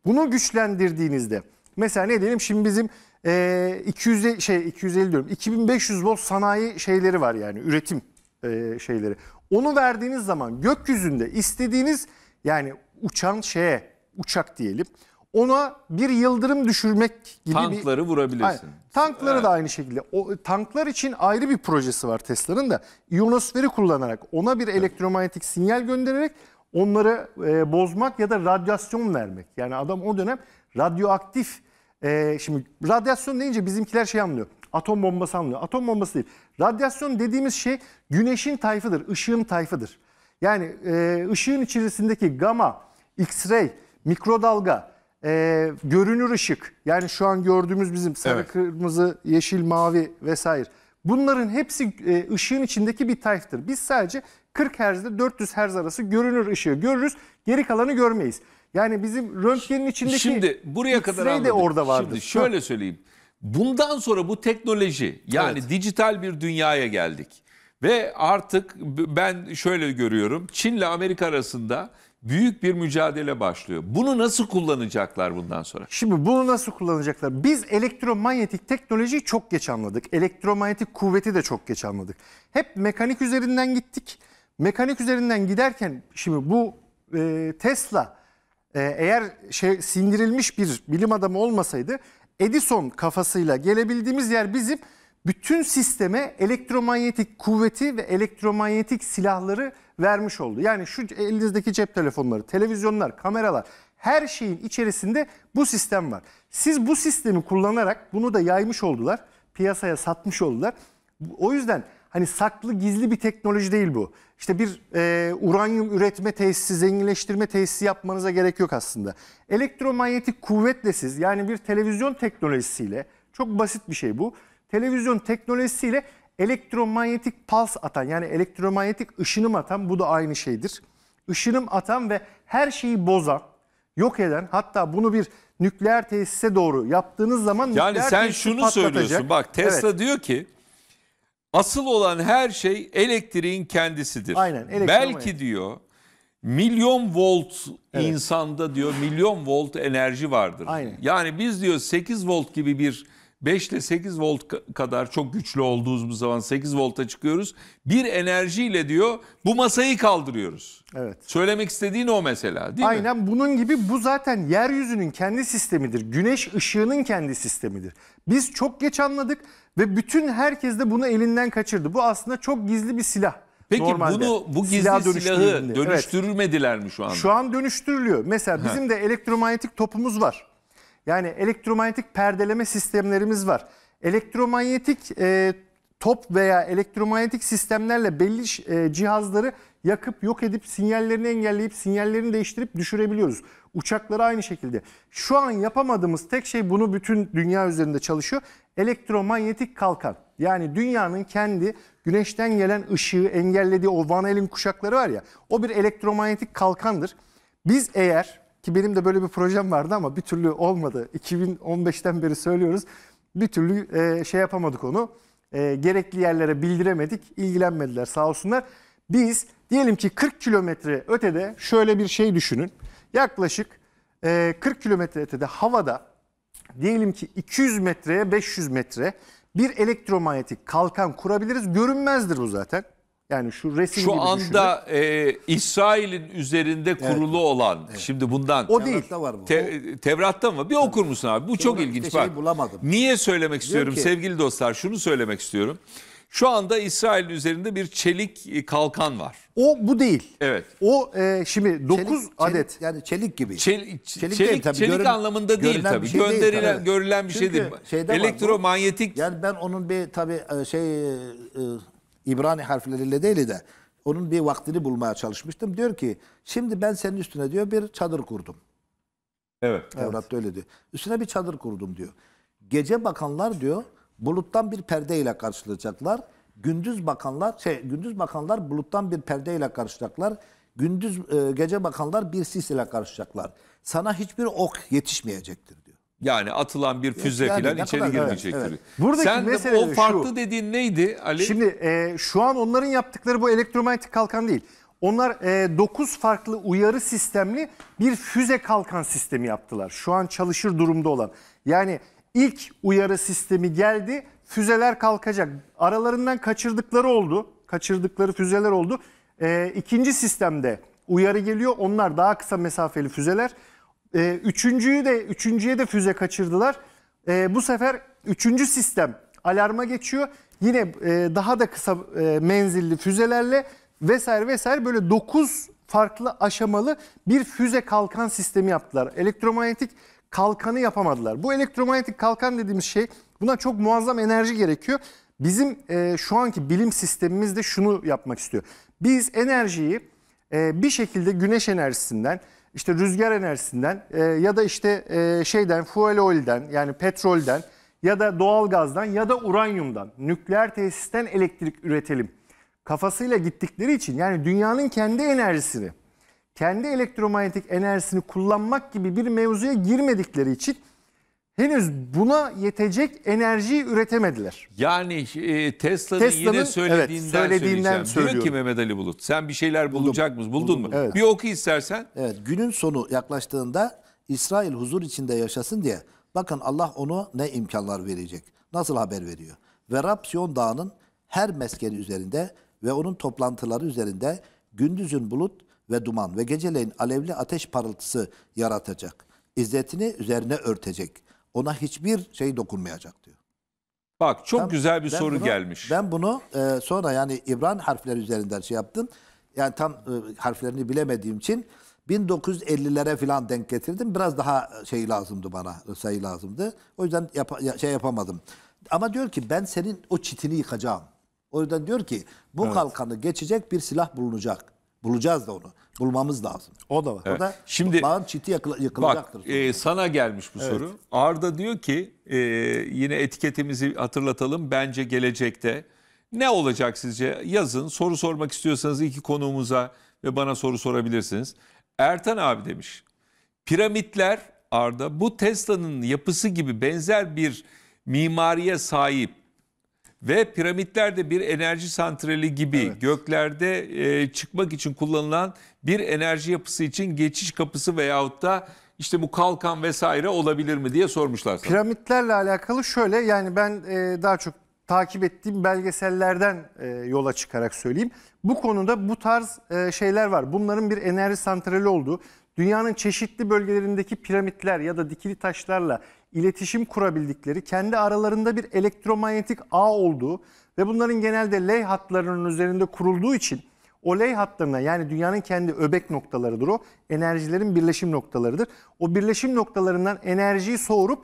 Bunu güçlendirdiğinizde mesela ne diyelim şimdi bizim e, 200 şey 250 diyorum 2500 volt sanayi şeyleri var yani üretim e, şeyleri. Onu verdiğiniz zaman gökyüzünde istediğiniz yani uçan şeye uçak diyelim ona bir yıldırım düşürmek gibi tankları bir... vurabilirsin. Hayır, tankları evet. da aynı şekilde. O tanklar için ayrı bir projesi var Tesla'nın da. İyonosferi kullanarak ona bir evet. elektromanyetik sinyal göndererek onları e, bozmak ya da radyasyon vermek. Yani adam o dönem radyoaktif e, şimdi radyasyon deyince bizimkiler şey anlıyor. Atom bombası anlıyor. Atom bombası değil. Radyasyon dediğimiz şey güneşin tayfıdır, ışığın tayfıdır. Yani e, ışığın içerisindeki gama, x-ray, mikrodalga, e, görünür ışık yani şu an gördüğümüz bizim sarı, evet. kırmızı, yeşil, mavi vesaire. Bunların hepsi e, ışığın içindeki bir tayftır. Biz sadece 40 Hz'de 400 Hz arası görünür ışığı görürüz. Geri kalanı görmeyiz. Yani bizim röntgenin içindeki Şimdi buraya kadar anladık. de orada vardı. Şimdi şöyle söyleyeyim. Bundan sonra bu teknoloji yani evet. dijital bir dünyaya geldik. Ve artık ben şöyle görüyorum. Çin'le Amerika arasında büyük bir mücadele başlıyor. Bunu nasıl kullanacaklar bundan sonra? Şimdi bunu nasıl kullanacaklar? Biz elektromanyetik teknolojiyi çok geç anladık. Elektromanyetik kuvveti de çok geç anladık. Hep mekanik üzerinden gittik mekanik üzerinden giderken şimdi bu e, Tesla e, eğer şey, sindirilmiş bir bilim adamı olmasaydı Edison kafasıyla gelebildiğimiz yer bizim bütün sisteme elektromanyetik kuvveti ve elektromanyetik silahları vermiş oldu. Yani şu elinizdeki cep telefonları, televizyonlar, kameralar her şeyin içerisinde bu sistem var. Siz bu sistemi kullanarak bunu da yaymış oldular, piyasaya satmış oldular. O yüzden hani saklı gizli bir teknoloji değil bu. İşte bir e, uranyum üretme tesisi, zenginleştirme tesisi yapmanıza gerek yok aslında. Elektromanyetik kuvvetle siz yani bir televizyon teknolojisiyle çok basit bir şey bu. Televizyon teknolojisiyle elektromanyetik pals atan yani elektromanyetik ışınım atan bu da aynı şeydir. Işınım atan ve her şeyi bozan, yok eden hatta bunu bir nükleer tesise doğru yaptığınız zaman yani nükleer sen şunu patlatacak. söylüyorsun bak Tesla evet. diyor ki asıl olan her şey elektriğin kendisidir. Aynen. elektrik Belki diyor milyon volt Evet. insanda diyor milyon volt enerji vardır. Aynen. Yani biz diyor 8 volt gibi bir 5 ile 8 volt kadar çok güçlü olduğumuz zaman 8 volta çıkıyoruz. Bir enerjiyle diyor bu masayı kaldırıyoruz. Evet. Söylemek istediğin o mesela değil mi? Aynen bunun gibi bu zaten yeryüzünün kendi sistemidir. Güneş ışığının kendi sistemidir. Biz çok geç anladık. Ve bütün herkes de bunu elinden kaçırdı. Bu aslında çok gizli bir silah. Peki Normalde. bunu bu gizli Silah silahı dönüştürülmediler evet. mi şu an? Şu an dönüştürülüyor. Mesela bizim de elektromanyetik topumuz var. Yani elektromanyetik perdeleme sistemlerimiz var. Elektromanyetik e, top veya elektromanyetik sistemlerle belli e, cihazları yakıp yok edip sinyallerini engelleyip sinyallerini değiştirip düşürebiliyoruz. Uçakları aynı şekilde. Şu an yapamadığımız tek şey bunu bütün dünya üzerinde çalışıyor. Elektromanyetik kalkan. Yani dünyanın kendi güneşten gelen ışığı engellediği o Van Allen kuşakları var ya. O bir elektromanyetik kalkandır. Biz eğer ki benim de böyle bir projem vardı ama bir türlü olmadı. 2015'ten beri söylüyoruz. Bir türlü e, şey yapamadık onu e, gerekli yerlere bildiremedik. ilgilenmediler sağ olsunlar. Biz diyelim ki 40 kilometre ötede şöyle bir şey düşünün. Yaklaşık e, 40 kilometre ötede havada diyelim ki 200 metreye 500 metre bir elektromanyetik kalkan kurabiliriz. Görünmezdir bu zaten. Yani şu resim Şu gibi anda e, İsrail'in üzerinde kurulu evet. olan evet. şimdi bundan o değil. Tevrat'ta var bu. Te, Tevrat'ta mı? Bir evet. okur musun abi? Bu Tevrat'ta çok ilginç şey bak. Bulamadım. Niye söylemek istiyorum ki, sevgili dostlar? Şunu söylemek istiyorum. Şu anda İsrail'in üzerinde bir çelik e, kalkan var. O bu değil. Evet. O e, şimdi 9 çelik, adet çelik, yani çelik gibi. Çelik çelik, çelik, değil, tabii. çelik Görün, anlamında değil tabii. Şey Gönderilen değil, tabii. görülen bir şey Çünkü şey değil. Elektromanyetik. Var, yani ben onun bir tabii e, şey e, İbrani harfleriyle değil de onun bir vaktini bulmaya çalışmıştım. Diyor ki şimdi ben senin üstüne diyor bir çadır kurdum. Evet. Evrat evet. öyle diyor. Üstüne bir çadır kurdum diyor. Gece bakanlar diyor buluttan bir perde ile karşılayacaklar. Gündüz bakanlar şey gündüz bakanlar buluttan bir perde ile karşılayacaklar. Gündüz e, gece bakanlar bir sis ile karşılayacaklar. Sana hiçbir ok yetişmeyecektir. Yani atılan bir füze yani falan içeri kadar, girmeyecek evet, evet. Buradaki Sen de o farklı şu, dediğin neydi Ali? Şimdi e, şu an onların yaptıkları bu elektromanyetik kalkan değil. Onlar e, farklı uyarı sistemli bir füze kalkan sistemi yaptılar. Şu an çalışır durumda olan. Yani ilk uyarı sistemi geldi, füzeler kalkacak. Aralarından kaçırdıkları oldu. Kaçırdıkları füzeler oldu. E, ikinci sistemde uyarı geliyor. Onlar daha kısa mesafeli füzeler. E, üçüncüyü de üçüncüye de füze kaçırdılar. E, bu sefer üçüncü sistem alarma geçiyor. Yine e, daha da kısa e, menzilli füzelerle vesaire vesaire böyle 9 farklı aşamalı bir füze kalkan sistemi yaptılar. Elektromanyetik kalkanı yapamadılar. Bu elektromanyetik kalkan dediğimiz şey buna çok muazzam enerji gerekiyor. Bizim e, şu anki bilim sistemimiz de şunu yapmak istiyor. Biz enerjiyi e, bir şekilde güneş enerjisinden, işte rüzgar enerjisinden e, ya da işte e, şeyden fuel oil'den yani petrolden ya da doğalgazdan ya da uranyumdan nükleer tesisten elektrik üretelim kafasıyla gittikleri için yani dünyanın kendi enerjisini kendi elektromanyetik enerjisini kullanmak gibi bir mevzuya girmedikleri için henüz buna yetecek enerjiyi üretemediler. Yani e, Tesla'nın Tesla yine söylediğinden, evet, söylediğinden söyleyeceğim. Diyor ki Mehmet Ali Bulut sen bir şeyler bulacak mısın? Buldun mu? Evet. Bir oku istersen. Evet günün sonu yaklaştığında İsrail huzur içinde yaşasın diye bakın Allah onu ne imkanlar verecek. Nasıl haber veriyor? Ve Rab Siyon Dağı'nın her meskeni üzerinde ve onun toplantıları üzerinde gündüzün bulut ve duman ve geceleyin alevli ateş parıltısı yaratacak. İzzetini üzerine örtecek.'' Ona hiçbir şey dokunmayacak diyor. Bak çok ben, güzel bir soru bunu, gelmiş. Ben bunu e, sonra yani İbran harfleri üzerinden şey yaptım. Yani tam e, harflerini bilemediğim için 1950'lere falan denk getirdim. Biraz daha e, şey lazımdı bana, e, sayı lazımdı. O yüzden yap, şey yapamadım. Ama diyor ki ben senin o çitini yıkacağım. O yüzden diyor ki bu evet. kalkanı geçecek bir silah bulunacak. Bulacağız da onu bulmamız lazım. O da var. Evet. O da Şimdi bağın çiti yakıla, yakılacaktır. Bak, e, sana gelmiş bu evet. soru. Arda diyor ki e, yine etiketimizi hatırlatalım. Bence gelecekte ne olacak sizce? Yazın soru sormak istiyorsanız iki konuğumuza ve bana soru sorabilirsiniz. Ertan abi demiş. Piramitler Arda bu Tesla'nın yapısı gibi benzer bir mimariye sahip ve piramitlerde bir enerji santrali gibi evet. göklerde e, çıkmak için kullanılan bir enerji yapısı için geçiş kapısı veyahut da işte bu kalkan vesaire olabilir mi diye sormuşlar. Sana. Piramitlerle alakalı şöyle yani ben e, daha çok takip ettiğim belgesellerden e, yola çıkarak söyleyeyim. Bu konuda bu tarz e, şeyler var. Bunların bir enerji santrali olduğu, dünyanın çeşitli bölgelerindeki piramitler ya da dikili taşlarla iletişim kurabildikleri, kendi aralarında bir elektromanyetik ağ olduğu ve bunların genelde ley hatlarının üzerinde kurulduğu için o ley hatlarına yani dünyanın kendi öbek noktalarıdır o. Enerjilerin birleşim noktalarıdır. O birleşim noktalarından enerjiyi soğurup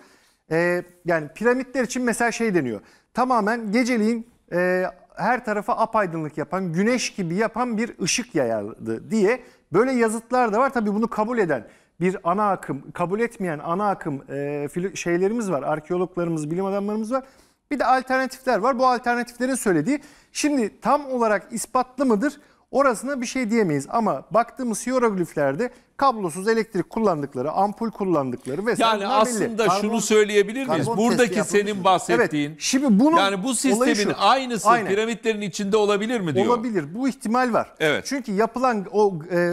e, yani piramitler için mesela şey deniyor. Tamamen geceliğin e, her tarafa apaydınlık yapan, güneş gibi yapan bir ışık yayardı diye böyle yazıtlar da var. Tabii bunu kabul eden bir ana akım, kabul etmeyen ana akım e, şeylerimiz var. Arkeologlarımız, bilim adamlarımız var. Bir de alternatifler var. Bu alternatiflerin söylediği şimdi tam olarak ispatlı mıdır? Orasına bir şey diyemeyiz ama baktığımız hierogliflerde kablosuz elektrik kullandıkları, ampul kullandıkları vesaire Yani aslında belli. şunu söyleyebilir miyiz? Buradaki senin bahsettiğin. Evet, şimdi bunun yani bu sistemin aynısı Aynen. piramitlerin içinde olabilir mi diyor. Olabilir. Bu ihtimal var. Evet. Çünkü yapılan o e,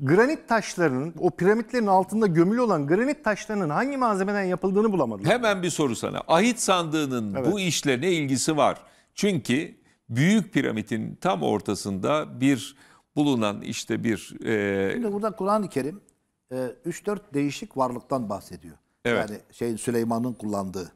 granit taşlarının, o piramitlerin altında gömülü olan granit taşlarının hangi malzemeden yapıldığını bulamadılar. Hemen bir soru sana. Ahit sandığının Evet. bu işle ne ilgisi var? Çünkü büyük piramitin tam ortasında bir bulunan işte bir... E... Şimdi burada Kur'an-ı Kerim 3-4 e, değişik varlıktan bahsediyor. Evet. Yani şey Süleyman'ın kullandığı.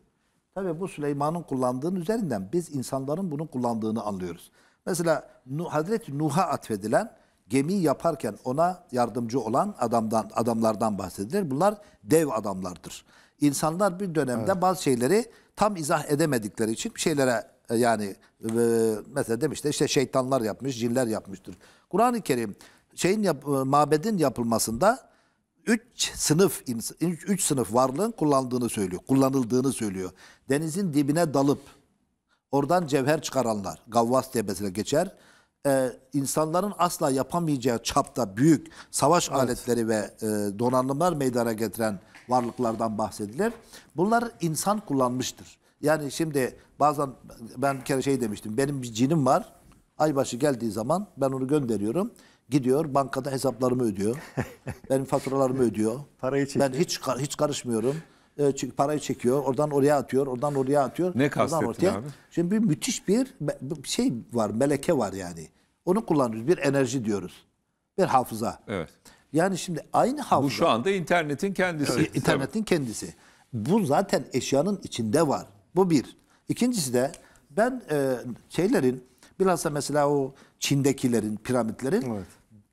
Tabii bu Süleyman'ın kullandığının üzerinden biz insanların bunu kullandığını anlıyoruz. Mesela Hazreti Nuh'a atfedilen gemi yaparken ona yardımcı olan adamdan adamlardan bahsedilir. Bunlar dev adamlardır. İnsanlar bir dönemde evet. bazı şeyleri tam izah edemedikleri için bir şeylere e, yani e, mesela demişler işte şeytanlar yapmış, ciller yapmıştır. Kur'an-ı Kerim şeyin yap, e, mabedin yapılmasında üç sınıf üç, üç sınıf varlığın kullandığını söylüyor. Kullanıldığını söylüyor. Denizin dibine dalıp oradan cevher çıkaranlar Gavvas tepesine geçer. Ee, insanların asla yapamayacağı çapta büyük savaş evet. aletleri ve e, donanımlar meydana getiren varlıklardan bahsedilir. Bunlar insan kullanmıştır. Yani şimdi bazen ben bir kere şey demiştim. Benim bir cinim var. Aybaşı geldiği zaman ben onu gönderiyorum. Gidiyor bankada hesaplarımı ödüyor. benim faturalarımı ödüyor. Parayı çekiyor. Ben hiç hiç karışmıyorum. Ee, çünkü parayı çekiyor. Oradan oraya atıyor. Oradan oraya atıyor. Ne kastettin abi? Şimdi bir müthiş bir şey var. Meleke var yani. Onu kullanıyoruz. Bir enerji diyoruz. Bir hafıza. Evet. Yani şimdi aynı hafıza. Bu şu anda internetin kendisi. E, internetin kendisi. Bu zaten eşyanın içinde var. Bu bir. İkincisi de ben e, şeylerin bilhassa mesela o Çin'dekilerin, piramitlerin evet.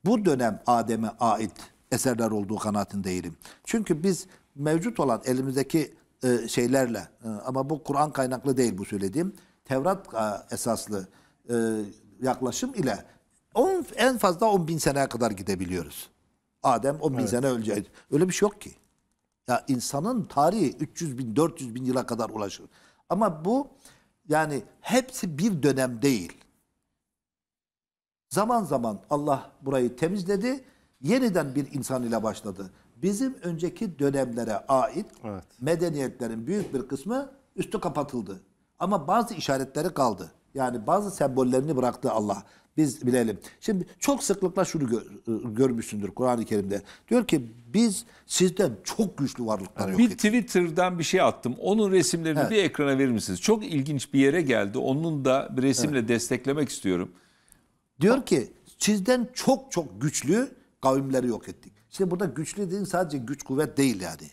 bu dönem Adem'e ait eserler olduğu kanaatindeyim. Çünkü biz mevcut olan elimizdeki e, şeylerle e, ama bu Kur'an kaynaklı değil bu söylediğim. Tevrat e, esaslı e, yaklaşım ile on, en fazla 10 bin seneye kadar gidebiliyoruz. Adem 10 bin evet. sene önce. Öyle bir şey yok ki. Ya insanın tarihi 300 bin, 400 bin yıla kadar ulaşır. Ama bu yani hepsi bir dönem değil. Zaman zaman Allah burayı temizledi. Yeniden bir insan ile başladı. Bizim önceki dönemlere ait evet. medeniyetlerin büyük bir kısmı üstü kapatıldı. Ama bazı işaretleri kaldı. Yani bazı sembollerini bıraktı Allah biz bilelim. Şimdi çok sıklıkla şunu gör, e, görmüşsündür Kur'an-ı Kerim'de. Diyor ki biz sizden çok güçlü varlıklar yok Bir ettik. Twitter'dan bir şey attım. Onun resimlerini evet. bir ekrana verir misiniz? Çok ilginç bir yere geldi. Onun da bir resimle evet. desteklemek istiyorum. Diyor ki sizden çok çok güçlü kavimleri yok ettik. Şimdi burada güçlü dediğin sadece güç kuvvet değil yani.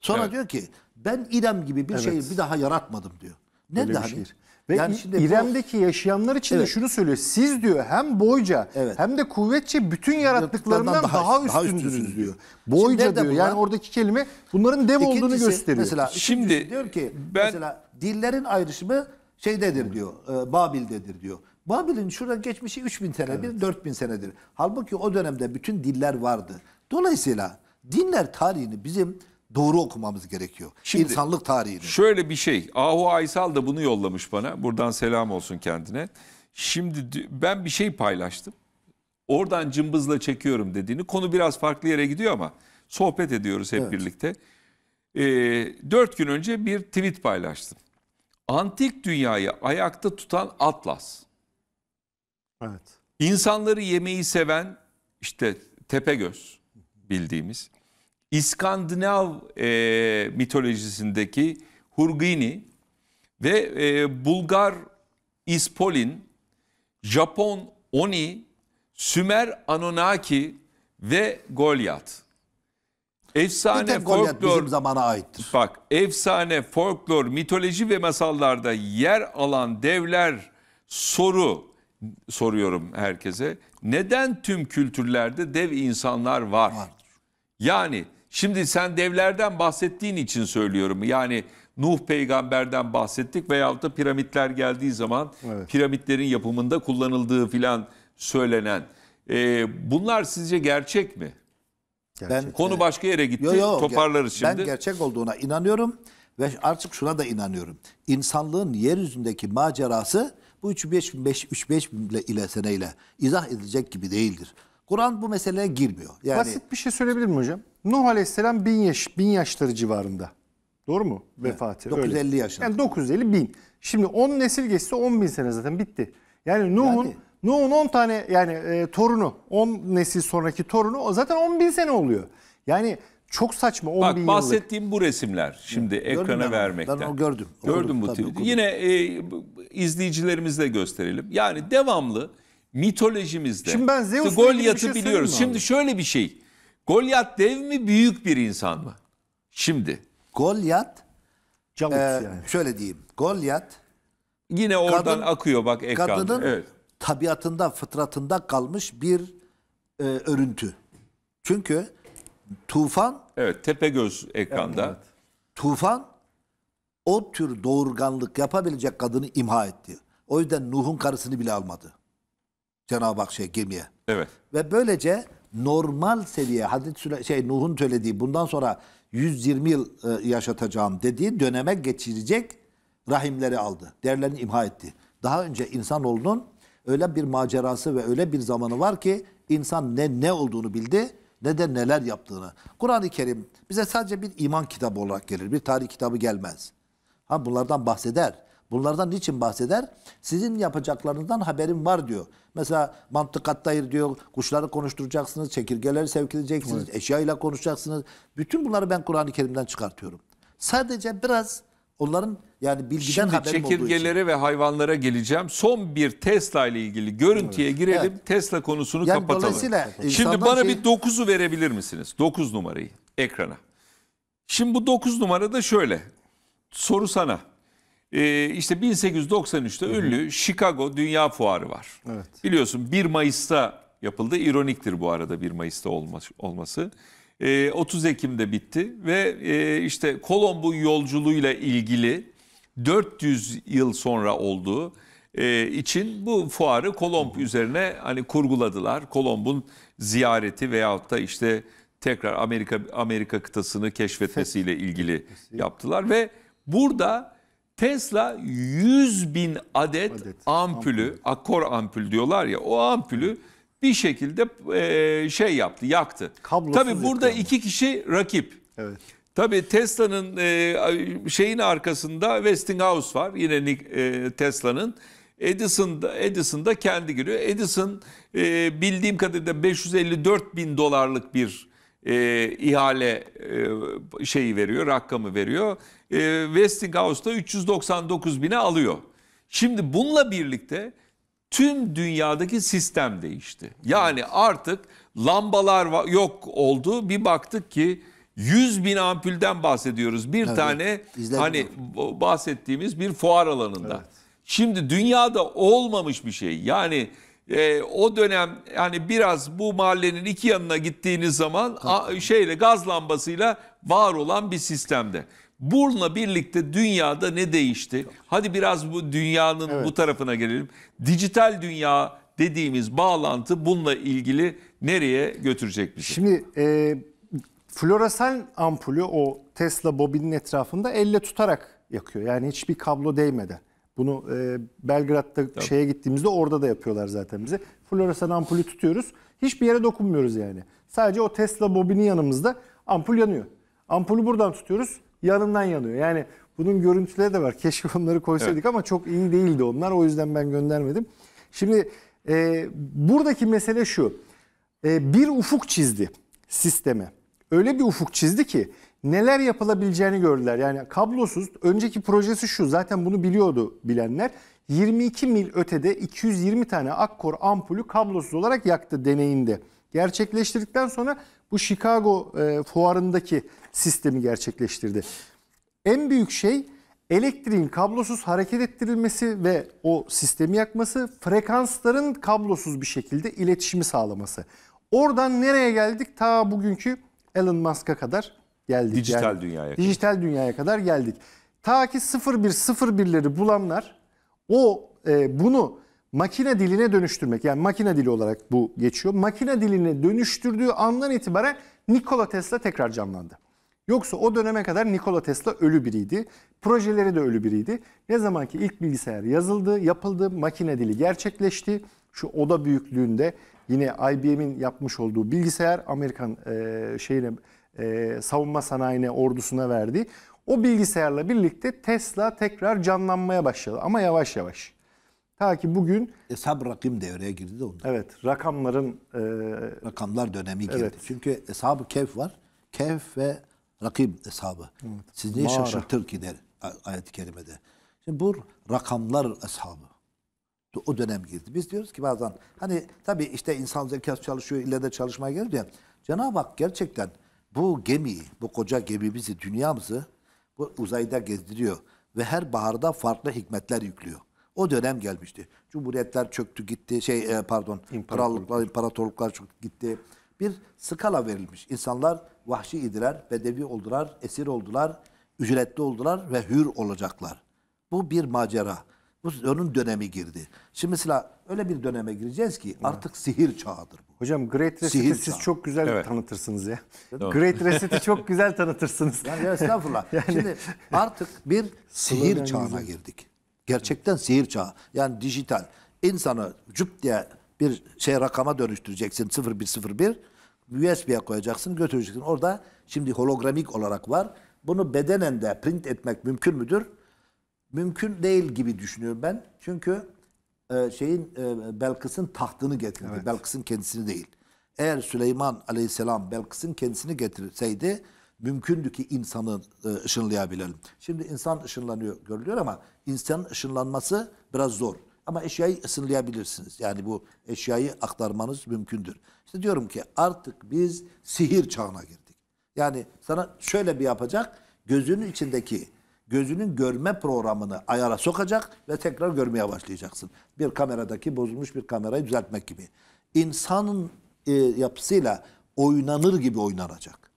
Sonra evet. diyor ki ben İrem gibi bir evet. şeyi bir daha yaratmadım diyor. Ne daha bir şey? Ve yani şimdi İrem'deki bu... yaşayanlar için evet. de şunu söylüyor. Siz diyor hem boyca evet. hem de kuvvetçe bütün yaratıklarından daha, daha, üstündünüz, daha üstündünüz diyor. Boyca şimdi diyor. Yani oradaki kelime bunların dev İkincisi, olduğunu gösteriyor. Mesela şimdi diyor ki ben... mesela dillerin ayrışımı şeydedir diyor. E, Babil'dedir diyor. Babil'in şuradan geçmişi 3000 sene, evet. 4000 senedir. Halbuki o dönemde bütün diller vardı. Dolayısıyla dinler tarihini bizim doğru okumamız gerekiyor. Şimdi, İnsanlık tarihini. Şöyle bir şey. Ahu Aysal da bunu yollamış bana. Buradan selam olsun kendine. Şimdi ben bir şey paylaştım. Oradan cımbızla çekiyorum dediğini. Konu biraz farklı yere gidiyor ama sohbet ediyoruz hep evet. birlikte. Ee, dört gün önce bir tweet paylaştım. Antik dünyayı ayakta tutan Atlas. Evet. İnsanları yemeği seven işte Tepegöz bildiğimiz. İskandinav e, mitolojisindeki Hurgini ve e, Bulgar İspolin, Japon Oni, Sümer Anunnaki ve Golyat. Efsane bir folklor bizim zamana aittir. Bak, efsane, folklor, mitoloji ve masallarda yer alan devler soru soruyorum herkese. Neden tüm kültürlerde dev insanlar var? var. Yani Şimdi sen devlerden bahsettiğin için söylüyorum. Yani Nuh peygamberden bahsettik veyahut da piramitler geldiği zaman evet. piramitlerin yapımında kullanıldığı filan söylenen. Ee, bunlar sizce gerçek mi? Gerçek. Ben, Konu başka yere gitti. Yo, yo, Toparlarız şimdi. Ben gerçek olduğuna inanıyorum ve artık şuna da inanıyorum. İnsanlığın yeryüzündeki macerası bu 3-5 bin ile seneyle izah edilecek gibi değildir. Kur'an bu meseleye girmiyor. Yani, Basit bir şey söyleyebilir mi hocam? Nuh Aleyhisselam bin, yaş, bin yaşları civarında. Doğru mu? Vefatı. 950 yaşında. Yani 950 bin. Şimdi 10 nesil geçse 10 bin sene zaten bitti. Yani Nuh'un yani... Nuh'un 10 tane yani e, torunu 10 nesil sonraki torunu o zaten 10 bin sene oluyor. Yani çok saçma 10 Bak, bin bahsettiğim yıllık. bu resimler şimdi ya, ekrana ben, vermekten. Ben o gördüm. Gördüm bu tabii, Yine e, izleyicilerimizle gösterelim. Yani devamlı mitolojimizde. Şimdi ben Zeus'u şey biliyoruz. Şey şimdi şöyle bir şey. Goliath dev mi büyük bir insan mı? Şimdi. Goliath, Cavut e, yani. Şöyle diyeyim. Goliath yine oradan kadın, akıyor bak ekranda. Kadının evet. tabiatında, fıtratında kalmış bir e, örüntü. Çünkü tufan Evet, Tepegöz ekranda. Evet, evet. Tufan o tür doğurganlık yapabilecek kadını imha etti. O yüzden Nuh'un karısını bile almadı. Cenab-ı Hak şey gemiye. Evet. Ve böylece normal seviye Hazreti Süle şey Nuh'un söylediği bundan sonra 120 yıl e, yaşatacağım dediği döneme geçirecek rahimleri aldı. Değerlerini imha etti. Daha önce insanoğlunun öyle bir macerası ve öyle bir zamanı var ki insan ne ne olduğunu bildi ne de neler yaptığını. Kur'an-ı Kerim bize sadece bir iman kitabı olarak gelir. Bir tarih kitabı gelmez. Ha bunlardan bahseder. Bunlardan niçin bahseder? Sizin yapacaklarınızdan haberim var diyor. Mesela mantık hattayır diyor. Kuşları konuşturacaksınız, çekirgeleri sevk edeceksiniz, evet. eşyayla konuşacaksınız. Bütün bunları ben Kur'an-ı Kerim'den çıkartıyorum. Sadece biraz onların yani bilgiden Şimdi haberim olduğu için. çekirgelere ve hayvanlara geleceğim. Son bir Tesla ile ilgili görüntüye evet. girelim. Evet. Tesla konusunu yani kapatalım. Dolayısıyla Şimdi bana şey... bir 9'u verebilir misiniz? 9 numarayı ekrana. Şimdi bu 9 numara da şöyle. Soru sana. Ee, işte 1893'te Hı-hı. ünlü Chicago Dünya Fuarı var. Evet. Biliyorsun 1 Mayıs'ta yapıldı. İroniktir bu arada 1 Mayıs'ta olması. 30 ee, Ekim'de bitti ve e, işte Kolomb'un yolculuğuyla ilgili 400 yıl sonra olduğu e, için bu fuarı Kolomb üzerine hani kurguladılar. Kolomb'un ziyareti veyahut da işte tekrar Amerika Amerika kıtasını keşfetmesiyle ilgili yaptılar ve burada Tesla 100 bin adet, adet. ampulü, ampul. akor ampul diyorlar ya o ampülü bir şekilde e, şey yaptı, yaktı. Kablosuz Tabii burada yani. iki kişi rakip. Evet. Tabii Tesla'nın e, şeyin arkasında Westinghouse var. Yine e, Tesla'nın. Edison da, Edison da kendi giriyor. Edison e, bildiğim kadarıyla 554 bin dolarlık bir e, ihale e, şeyi veriyor, rakamı veriyor. E, Westinghouse da 399 bine alıyor. Şimdi bununla birlikte tüm dünyadaki sistem değişti. Yani artık lambalar yok oldu. Bir baktık ki 100 bin ampülden bahsediyoruz. Bir evet, tane izledim. hani bahsettiğimiz bir fuar alanında. Evet. Şimdi dünyada olmamış bir şey. Yani e, o dönem yani biraz bu mahallenin iki yanına gittiğiniz zaman a, şeyle gaz lambasıyla var olan bir sistemde. Bununla birlikte dünyada ne değişti? Hadi biraz bu dünyanın evet. bu tarafına gelelim. Dijital dünya dediğimiz bağlantı bununla ilgili nereye götürecek bizi? Şimdi e, floresan ampulü o Tesla bobinin etrafında elle tutarak yakıyor. Yani hiçbir kablo değmeden. Bunu e, Belgrad'da Tabii. şeye gittiğimizde orada da yapıyorlar zaten bize. Floresan ampulü tutuyoruz. Hiçbir yere dokunmuyoruz yani. Sadece o Tesla bobini yanımızda ampul yanıyor. Ampulü buradan tutuyoruz. Yanından yanıyor. Yani bunun görüntüleri de var. Keşke onları koysaydık evet. ama çok iyi değildi onlar. O yüzden ben göndermedim. Şimdi e, buradaki mesele şu. E, bir ufuk çizdi sisteme. Öyle bir ufuk çizdi ki neler yapılabileceğini gördüler. Yani kablosuz önceki projesi şu zaten bunu biliyordu bilenler. 22 mil ötede 220 tane Akkor ampulü kablosuz olarak yaktı deneyinde. Gerçekleştirdikten sonra bu Chicago e, fuarındaki sistemi gerçekleştirdi. En büyük şey elektriğin kablosuz hareket ettirilmesi ve o sistemi yakması, frekansların kablosuz bir şekilde iletişimi sağlaması. Oradan nereye geldik? Ta bugünkü Elon Musk'a kadar geldik. Dijital yani. dünyaya. Dijital dünyaya kadar geldik. Ta ki 0101'leri bulanlar o e, bunu makine diline dönüştürmek yani makine dili olarak bu geçiyor. Makine diline dönüştürdüğü andan itibaren Nikola Tesla tekrar canlandı. Yoksa o döneme kadar Nikola Tesla ölü biriydi. Projeleri de ölü biriydi. Ne zaman ki ilk bilgisayar yazıldı, yapıldı, makine dili gerçekleşti. Şu oda büyüklüğünde yine IBM'in yapmış olduğu bilgisayar Amerikan e, şeyine e, savunma sanayine, ordusuna verdi. O bilgisayarla birlikte Tesla tekrar canlanmaya başladı ama yavaş yavaş. Ta ki bugün... Hesap rakım devreye girdi de onda. Evet, rakamların... E, Rakamlar dönemi girdi. Evet. Çünkü hesabı kef var. Kef ve rakib hesabı. Evet. Siz niye Mağara. şaşırtır ki der ayet-i kerimede. Şimdi bu rakamlar hesabı. O dönem girdi. Biz diyoruz ki bazen hani tabii işte insan zekası çalışıyor, ileride çalışmaya gelir ya. Cenab-ı Hak gerçekten bu gemiyi, bu koca gemimizi, dünyamızı bu uzayda gezdiriyor. Ve her baharda farklı hikmetler yüklüyor. O dönem gelmişti. Cumhuriyetler çöktü gitti, şey e, pardon, krallıklar, imparatorluklar çöktü gitti. Bir skala verilmiş. İnsanlar vahşi idiler, bedevi oldular, esir oldular, ücretli oldular ve hür olacaklar. Bu bir macera. Bu onun dönemi girdi. Şimdi mesela öyle bir döneme gireceğiz ki artık sihir çağıdır bu. Hocam Great Reset'i siz çağı. çok güzel Evet. tanıtırsınız ya. Great Reset'i çok güzel tanıtırsınız. Yani ya estağfurullah. Şimdi artık bir sihir çağına girdik. Gerçekten sihir çağı. Yani dijital. İnsanı cüp diye bir şey rakama dönüştüreceksin 0101 USB'ye koyacaksın götüreceksin. Orada şimdi hologramik olarak var. Bunu bedenen de print etmek mümkün müdür? mümkün değil gibi düşünüyorum ben. Çünkü e, şeyin e, Belkıs'ın tahtını getirdi. Evet. Belkıs'ın kendisini değil. Eğer Süleyman Aleyhisselam Belkıs'ın kendisini getirseydi mümkündü ki insanı e, ışınlayabilelim. Şimdi insan ışınlanıyor görülüyor ama insanın ışınlanması biraz zor. Ama eşyayı ısınlayabilirsiniz. Yani bu eşyayı aktarmanız mümkündür. İşte diyorum ki artık biz sihir çağına girdik. Yani sana şöyle bir yapacak. Gözünün içindeki gözünün görme programını ayara sokacak ve tekrar görmeye başlayacaksın. Bir kameradaki bozulmuş bir kamerayı düzeltmek gibi. İnsanın e, yapısıyla oynanır gibi oynanacak.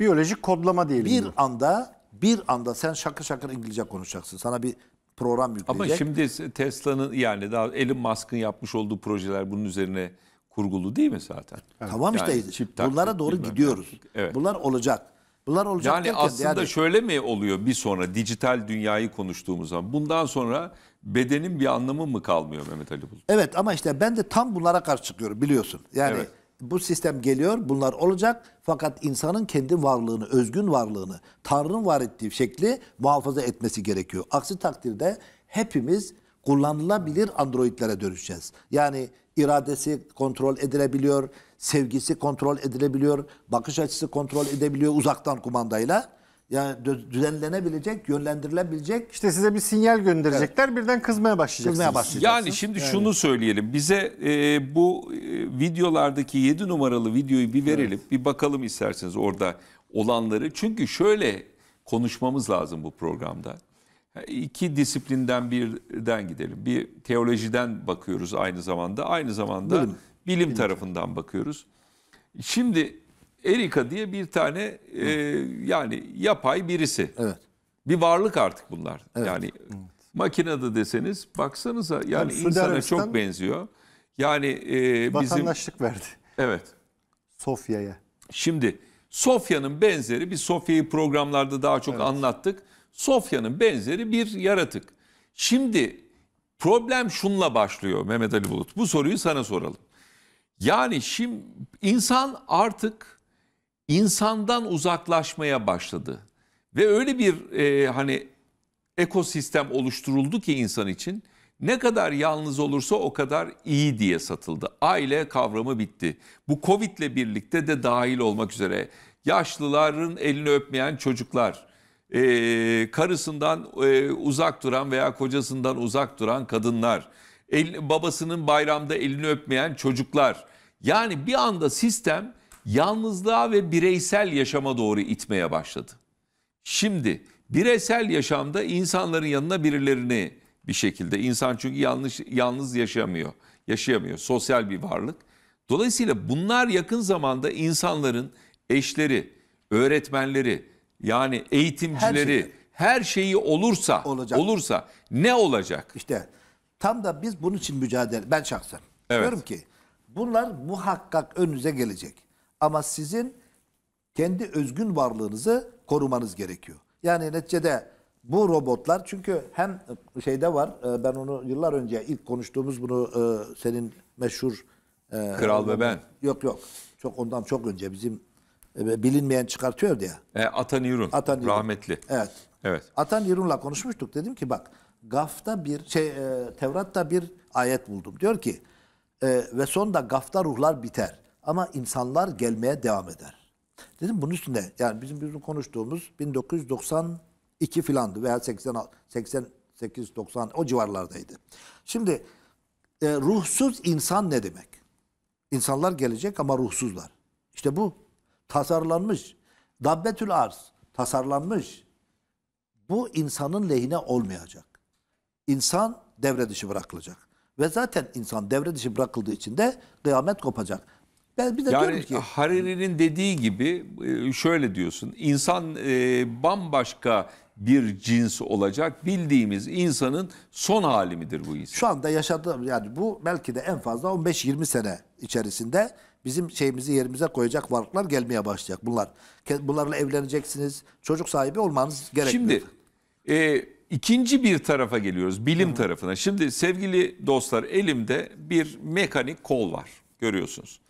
Biyolojik kodlama diyelim. Bir bu. anda bir anda sen şakır şakır İngilizce konuşacaksın. Sana bir program yükleyecek. Ama şimdi Tesla'nın yani daha Elon Musk'ın yapmış olduğu projeler bunun üzerine kurgulu değil mi zaten? Evet. Tamam yani işte. Bunlara doğru gidiyoruz. Evet. Bunlar olacak. Bunlar olacak yani aslında yani... şöyle mi oluyor bir sonra dijital dünyayı konuştuğumuz zaman bundan sonra bedenin bir anlamı mı kalmıyor Mehmet Ali Bulut? Evet ama işte ben de tam bunlara karşı çıkıyorum biliyorsun. Yani evet. bu sistem geliyor bunlar olacak fakat insanın kendi varlığını, özgün varlığını, Tanrı'nın var ettiği şekli muhafaza etmesi gerekiyor. Aksi takdirde hepimiz kullanılabilir androidlere dönüşeceğiz. Yani iradesi kontrol edilebiliyor, sevgisi kontrol edilebiliyor, bakış açısı kontrol edebiliyor uzaktan kumandayla. Yani düzenlenebilecek, yönlendirilebilecek. İşte size bir sinyal gönderecekler, evet. birden kızmaya başlayacaksınız. Kızmaya başlayacaksınız. Yani şimdi yani. şunu söyleyelim, bize e, bu e, videolardaki 7 numaralı videoyu bir verelim, evet. bir bakalım isterseniz orada olanları. Çünkü şöyle konuşmamız lazım bu programda. İki disiplinden birden gidelim. Bir teolojiden bakıyoruz aynı zamanda. Aynı zamanda bilim, bilim, tarafından bakıyoruz. Şimdi Erika diye bir tane e, yani yapay birisi. Evet. Bir varlık artık bunlar. Evet. Yani evet. makine deseniz baksanıza yani, yani insana çok benziyor. Yani e, bizim vatandaşlık verdi. Evet. Sofya'ya. Şimdi Sofya'nın benzeri bir Sofya'yı programlarda daha çok evet. anlattık. Sofya'nın benzeri bir yaratık. Şimdi problem şunla başlıyor Mehmet Ali Bulut. Bu soruyu sana soralım. Yani şimdi insan artık insandan uzaklaşmaya başladı. Ve öyle bir e, hani ekosistem oluşturuldu ki insan için ne kadar yalnız olursa o kadar iyi diye satıldı. Aile kavramı bitti. Bu Covid'le birlikte de dahil olmak üzere yaşlıların elini öpmeyen çocuklar, e, karısından e, uzak duran veya kocasından uzak duran kadınlar, el, babasının bayramda elini öpmeyen çocuklar. Yani bir anda sistem yalnızlığa ve bireysel yaşama doğru itmeye başladı. Şimdi bireysel yaşamda insanların yanına birilerini bir şekilde insan çünkü yanlış yalnız yaşamıyor. Yaşayamıyor. Sosyal bir varlık. Dolayısıyla bunlar yakın zamanda insanların eşleri, öğretmenleri, yani eğitimcileri her, şey. her şeyi olursa olacak. olursa ne olacak? İşte tam da biz bunun için mücadele ben şahsen evet. diyorum ki bunlar muhakkak önünüze gelecek. Ama sizin kendi özgün varlığınızı korumanız gerekiyor. Yani neticede bu robotlar çünkü hem şeyde var e, ben onu yıllar önce ilk konuştuğumuz bunu e, senin meşhur e, Kral ve ben. Yok yok. Çok ondan çok önce bizim e, bilinmeyen çıkartıyor diye. E, Atan Yurun. Atan Yurun. Rahmetli. Evet. Evet. Atan Yurun'la konuşmuştuk. Dedim ki bak Gaf'ta bir şey e, Tevrat'ta bir ayet buldum. Diyor ki e, ve sonda Gaf'ta ruhlar biter ama insanlar gelmeye devam eder. Dedim bunun üstünde yani bizim bizim konuştuğumuz 1992 filandı veya 80 88 90 o civarlardaydı. Şimdi e, ruhsuz insan ne demek? İnsanlar gelecek ama ruhsuzlar. İşte bu tasarlanmış. Dabbetül arz tasarlanmış. Bu insanın lehine olmayacak. İnsan devre dışı bırakılacak. Ve zaten insan devre dışı bırakıldığı için de kıyamet kopacak. Ben bir de yani diyorum ki Hariri'nin dediği gibi e, şöyle diyorsun. İnsan e, bambaşka bir cins olacak. Bildiğimiz insanın son hali midir bu insan? Şu anda yaşadığım yani bu belki de en fazla 15-20 sene içerisinde bizim şeyimizi yerimize koyacak varlıklar gelmeye başlayacak bunlar. Bunlarla evleneceksiniz, çocuk sahibi olmanız gerekiyor. Şimdi e, ikinci bir tarafa geliyoruz, bilim hı tarafına. Şimdi sevgili dostlar elimde bir mekanik kol var görüyorsunuz.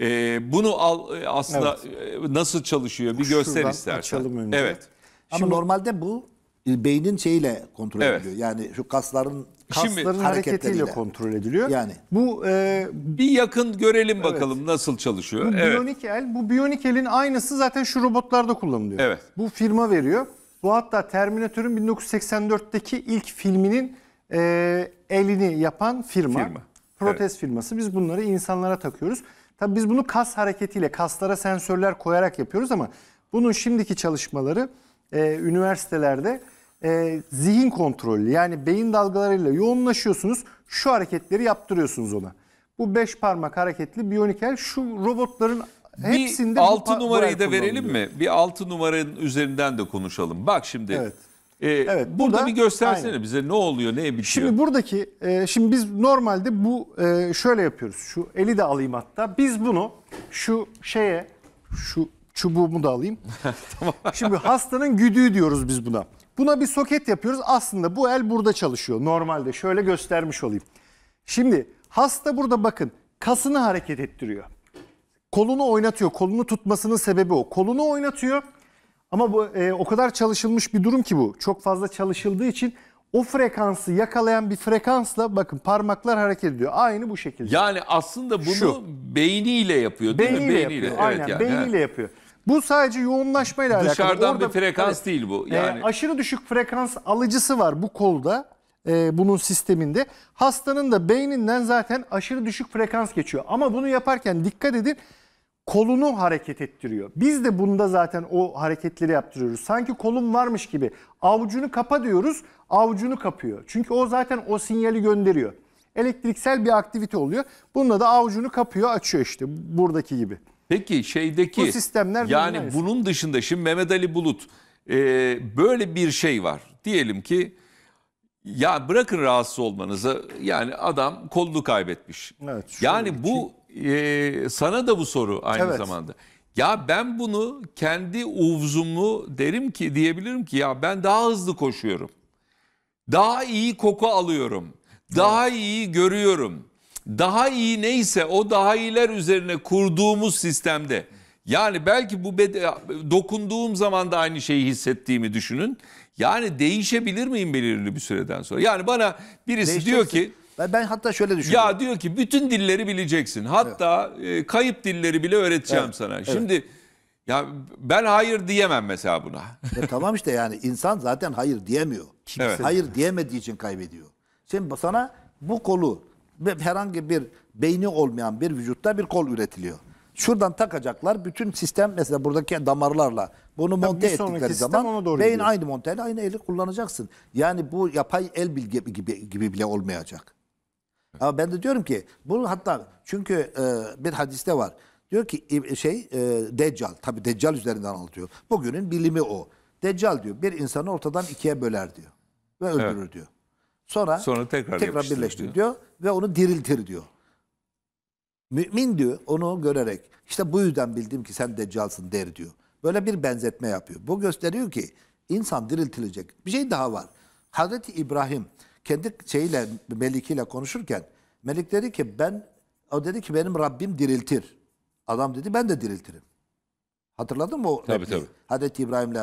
E, bunu al e, aslında evet. E, nasıl çalışıyor bir göster Şuradan istersen. Evet. Ama Şimdi, normalde bu e, beynin şeyiyle kontrol evet. ediliyor. Yani şu kasların kasların Şimdi, hareketiyle kontrol ediliyor. Yani bu e, bir yakın görelim evet. bakalım nasıl çalışıyor. Bu evet. el, bu biyonik elin aynısı zaten şu robotlarda kullanılıyor. Evet. Bu firma veriyor. Bu hatta Terminator'ın 1984'teki ilk filminin e, elini yapan firma. firma. Protez evet. firması. Biz bunları insanlara takıyoruz. Tabii biz bunu kas hareketiyle, kaslara sensörler koyarak yapıyoruz ama bunun şimdiki çalışmaları e, üniversitelerde e, zihin kontrolü yani beyin dalgalarıyla yoğunlaşıyorsunuz. Şu hareketleri yaptırıyorsunuz ona. Bu beş parmak hareketli biyonikel şu robotların hepsinde bir altı numarayı da verelim mi? Bir altı numaranın üzerinden de konuşalım. Bak şimdi. Evet. E, evet, burada, burada bir göstersene aynen. bize ne oluyor, ne bitiyor. Şimdi buradaki, e, şimdi biz normalde bu e, şöyle yapıyoruz. Şu eli de alayım hatta. Biz bunu şu şeye, şu çubuğumu da alayım. tamam. Şimdi hastanın güdüğü diyoruz biz buna. Buna bir soket yapıyoruz. Aslında bu el burada çalışıyor normalde. Şöyle göstermiş olayım. Şimdi hasta burada bakın kasını hareket ettiriyor. Kolunu oynatıyor. Kolunu tutmasının sebebi o. Kolunu oynatıyor. Ama bu e, o kadar çalışılmış bir durum ki bu. Çok fazla çalışıldığı için o frekansı yakalayan bir frekansla bakın parmaklar hareket ediyor. Aynı bu şekilde. Yani aslında bunu Şu. beyniyle yapıyor değil beyniyle mi? Beyniyle yapıyor. Evet, Aynen yani. beyniyle yapıyor. Bu sadece yoğunlaşmayla alakalı. Dışarıdan bir frekans evet, değil bu. Ee, yani e, aşırı düşük frekans alıcısı var bu kolda. E, bunun sisteminde hastanın da beyninden zaten aşırı düşük frekans geçiyor. Ama bunu yaparken dikkat edin kolunu hareket ettiriyor. Biz de bunda zaten o hareketleri yaptırıyoruz. Sanki kolum varmış gibi avucunu kapa diyoruz avucunu kapıyor. Çünkü o zaten o sinyali gönderiyor. Elektriksel bir aktivite oluyor. Bununla da avucunu kapıyor açıyor işte buradaki gibi. Peki şeydeki Bu sistemler yani bunlar. bunun dışında şimdi Mehmet Ali Bulut e, böyle bir şey var. Diyelim ki ya bırakın rahatsız olmanızı yani adam kolunu kaybetmiş. Evet, yani bu e, sana da bu soru aynı evet. zamanda. Ya ben bunu kendi uvzumlu derim ki diyebilirim ki ya ben daha hızlı koşuyorum. Daha iyi koku alıyorum. Daha evet. iyi görüyorum daha iyi neyse o daha iyiler üzerine kurduğumuz sistemde yani belki bu dokunduğum zaman da aynı şeyi hissettiğimi düşünün. Yani değişebilir miyim belirli bir süreden sonra? Yani bana birisi diyor ki ben, ben hatta şöyle düşünüyorum. Ya diyor ki bütün dilleri bileceksin. Hatta evet. e, kayıp dilleri bile öğreteceğim evet. sana. Şimdi evet. ya ben hayır diyemem mesela buna. Ya tamam işte yani insan zaten hayır diyemiyor. Kimse evet. hayır diyemediği için kaybediyor. Şimdi sana bu kolu herhangi bir beyni olmayan bir vücutta bir kol üretiliyor. Şuradan takacaklar. Bütün sistem mesela buradaki damarlarla bunu Tabii monte ettikleri zaman beyin gidiyor. aynı monteyle aynı eli kullanacaksın. Yani bu yapay el bilgi gibi, gibi bile olmayacak. Ama ben de diyorum ki bunu hatta çünkü e, bir hadiste var. Diyor ki şey e, Deccal tabi Deccal üzerinden anlatıyor. Bugünün bilimi o. Deccal diyor bir insanı ortadan ikiye böler diyor ve öldürür evet. diyor. Sonra, Sonra tekrar, tekrar birleştir diyor. ve onu diriltir diyor. Mümin diyor onu görerek işte bu yüzden bildim ki sen deccalsın der diyor. Böyle bir benzetme yapıyor. Bu gösteriyor ki insan diriltilecek. Bir şey daha var. Hazreti İbrahim kendi şeyle melikiyle konuşurken melik dedi ki ben o dedi ki benim Rabbim diriltir. Adam dedi ben de diriltirim. Hatırladın mı o? Tabii tabii. Hazreti İbrahim'le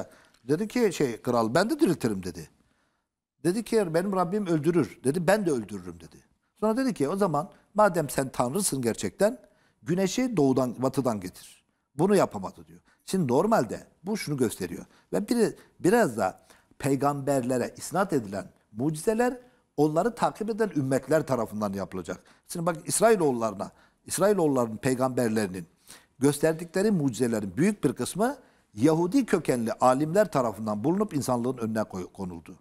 dedi ki şey kral ben de diriltirim dedi. Dedi ki benim Rabbim öldürür. Dedi ben de öldürürüm dedi. Sonra dedi ki o zaman madem sen tanrısın gerçekten güneşi doğudan batıdan getir. Bunu yapamadı diyor. Şimdi normalde bu şunu gösteriyor. Ve biri, biraz da peygamberlere isnat edilen mucizeler onları takip eden ümmetler tarafından yapılacak. Şimdi bak İsrailoğullarına, İsrailoğulların peygamberlerinin gösterdikleri mucizelerin büyük bir kısmı Yahudi kökenli alimler tarafından bulunup insanlığın önüne konuldu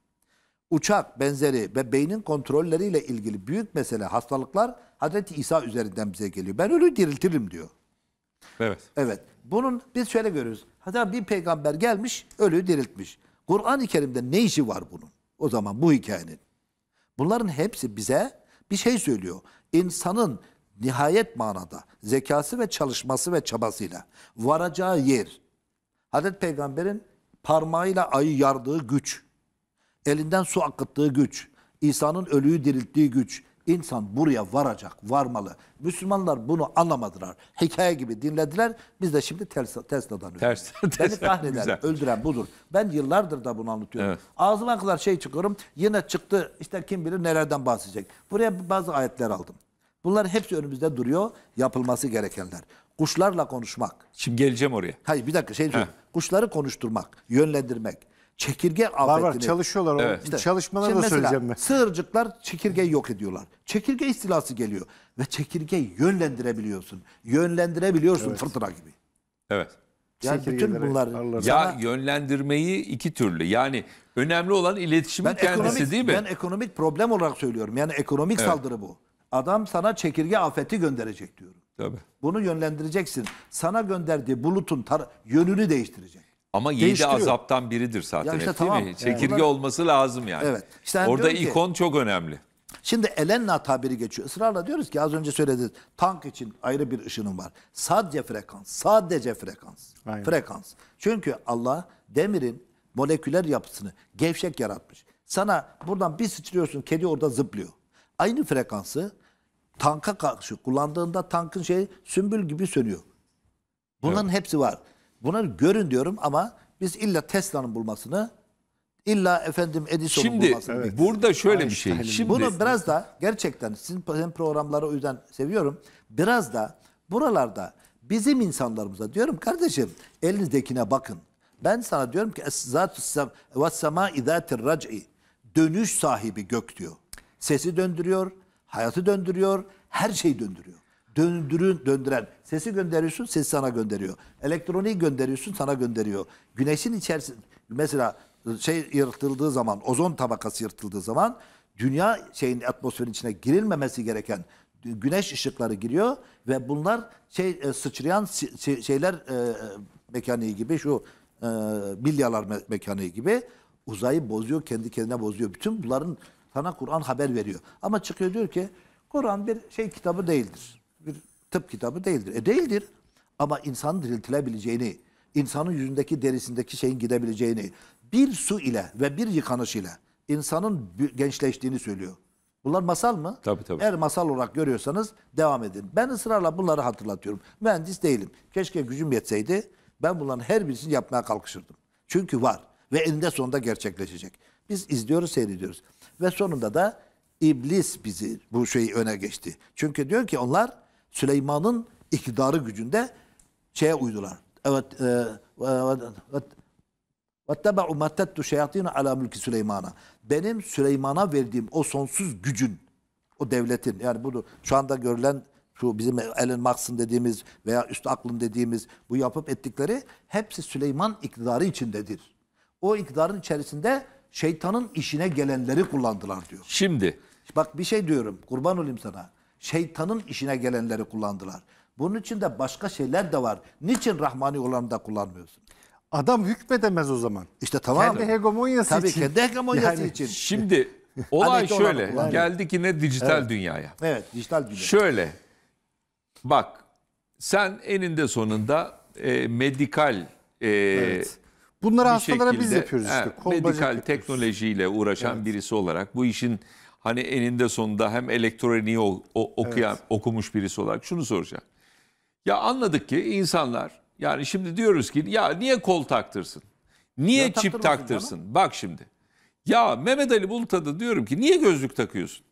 uçak benzeri ve beynin kontrolleriyle ilgili büyük mesele hastalıklar Hazreti İsa üzerinden bize geliyor. Ben ölü diriltirim diyor. Evet. Evet. Bunun biz şöyle görürüz. Hatta bir peygamber gelmiş, ölü diriltmiş. Kur'an-ı Kerim'de ne işi var bunun? O zaman bu hikayenin. Bunların hepsi bize bir şey söylüyor. İnsanın nihayet manada zekası ve çalışması ve çabasıyla varacağı yer. Hazreti Peygamber'in parmağıyla ayı yardığı güç. Elinden su akıttığı güç, İsa'nın ölüyü dirilttiği güç. insan buraya varacak, varmalı. Müslümanlar bunu anlamadılar. Hikaye gibi dinlediler. Biz de şimdi Tesla, Tesla'dan Ters, Beni kahreder, öldüren budur. Ben yıllardır da bunu anlatıyorum. Evet. Ağzıma kadar şey çıkıyorum. Yine çıktı işte kim bilir nelerden bahsedecek. Buraya bazı ayetler aldım. Bunlar hepsi önümüzde duruyor. Yapılması gerekenler. Kuşlarla konuşmak. Şimdi geleceğim oraya. Hayır bir dakika şey söyleyeyim. Kuşları konuşturmak, yönlendirmek. Çekirge afetini. Var var çalışıyorlar. Evet. İşte, Çalışmaları da söyleyeceğim ben. Sığırcıklar çekirgeyi yok ediyorlar. Çekirge istilası geliyor. Ve çekirge yönlendirebiliyorsun. Yönlendirebiliyorsun evet. fırtına gibi. Evet. Yani bütün bunlar ya yönlendirmeyi iki türlü. Yani önemli olan iletişimin ben kendisi ekonomik, değil mi? Ben ekonomik problem olarak söylüyorum. Yani ekonomik evet. saldırı bu. Adam sana çekirge afeti gönderecek diyorum. Tabii. Bunu yönlendireceksin. Sana gönderdiği bulutun yönünü değiştirecek. Ama yedi Değiştiriyor. azaptan biridir zaten. Ya işte hep, tamam. Değil mi? Çekirge Yani- olması lazım yani. Evet. İşte ben Orada diyorum ki- ikon çok önemli. Şimdi Elenna tabiri geçiyor. Israrla diyoruz ki az önce söylediniz. Tank için ayrı bir ışınım var. Sadece frekans. Sadece frekans. Aynen. Frekans. Çünkü Allah demirin moleküler yapısını gevşek yaratmış. Sana buradan bir sıçrıyorsun kedi orada zıplıyor. Aynı frekansı tanka karşı kullandığında tankın şey sümbül gibi sönüyor. Bunların hepsi var. Bunları görün diyorum ama biz illa Tesla'nın bulmasını illa efendim Edison'un Şimdi, bulmasını evet. bekliyoruz. burada şöyle bir şey. Şimdi, Bunu biraz da gerçekten sizin programları o yüzden seviyorum. Biraz da buralarda bizim insanlarımıza diyorum kardeşim elinizdekine bakın. Ben sana diyorum ki ve sema izatir rac'i dönüş sahibi gök diyor. Sesi döndürüyor, hayatı döndürüyor, her şeyi döndürüyor döndürün döndüren. Sesi gönderiyorsun, ses sana gönderiyor. Elektroniği gönderiyorsun, sana gönderiyor. Güneşin içerisinde mesela şey yırtıldığı zaman, ozon tabakası yırtıldığı zaman dünya şeyin atmosferin içine girilmemesi gereken güneş ışıkları giriyor ve bunlar şey e, sıçrayan şey, şeyler e, e, mekaniği gibi şu e, bilyalar me mekaniği gibi uzayı bozuyor, kendi kendine bozuyor. Bütün bunların sana Kur'an haber veriyor. Ama çıkıyor diyor ki Kur'an bir şey kitabı değildir tıp kitabı değildir. E değildir ama insanın diriltilebileceğini, insanın yüzündeki derisindeki şeyin gidebileceğini bir su ile ve bir yıkanış ile insanın gençleştiğini söylüyor. Bunlar masal mı? Tabii tabii. Eğer masal olarak görüyorsanız devam edin. Ben ısrarla bunları hatırlatıyorum. Mühendis değilim. Keşke gücüm yetseydi ben bunların her birisini yapmaya kalkışırdım. Çünkü var ve eninde sonunda gerçekleşecek. Biz izliyoruz, seyrediyoruz. Ve sonunda da iblis bizi bu şeyi öne geçti. Çünkü diyor ki onlar Süleyman'ın iktidarı gücünde şeye uydular. Evet وَاتَّبَعُ مَتَّتُّ شَيَاطِينَ عَلَى مُلْكِ Süleyman'a. Benim Süleyman'a verdiğim o sonsuz gücün, o devletin, yani bunu şu anda görülen şu bizim Elon Musk'ın dediğimiz veya üst aklın dediğimiz bu yapıp ettikleri hepsi Süleyman iktidarı içindedir. O iktidarın içerisinde şeytanın işine gelenleri kullandılar diyor. Şimdi. Bak bir şey diyorum kurban olayım sana şeytanın işine gelenleri kullandılar. Bunun içinde başka şeyler de var. Niçin Rahmani olanı da kullanmıyorsun? Adam hükmedemez o zaman. İşte tamam. Kendi hegemonyası Tabii için. Tabii kendi hegemonyası yani, için. Şimdi olay şöyle. geldi ki ne dijital evet. dünyaya. Evet dijital dünyaya. Şöyle. Bak sen eninde sonunda e, medikal e, evet. Bunları hastalara şekilde, biz yapıyoruz işte. He, medikal yapıyoruz. teknolojiyle uğraşan evet. birisi olarak bu işin hani eninde sonunda hem elektroniği okuyan evet. okumuş birisi olarak şunu soracağım. Ya anladık ki insanlar yani şimdi diyoruz ki ya niye kol taktırsın? Niye ya çip taktırsın? Canım. Bak şimdi. Ya Mehmet Ali Bulut'a diyorum ki niye gözlük takıyorsun?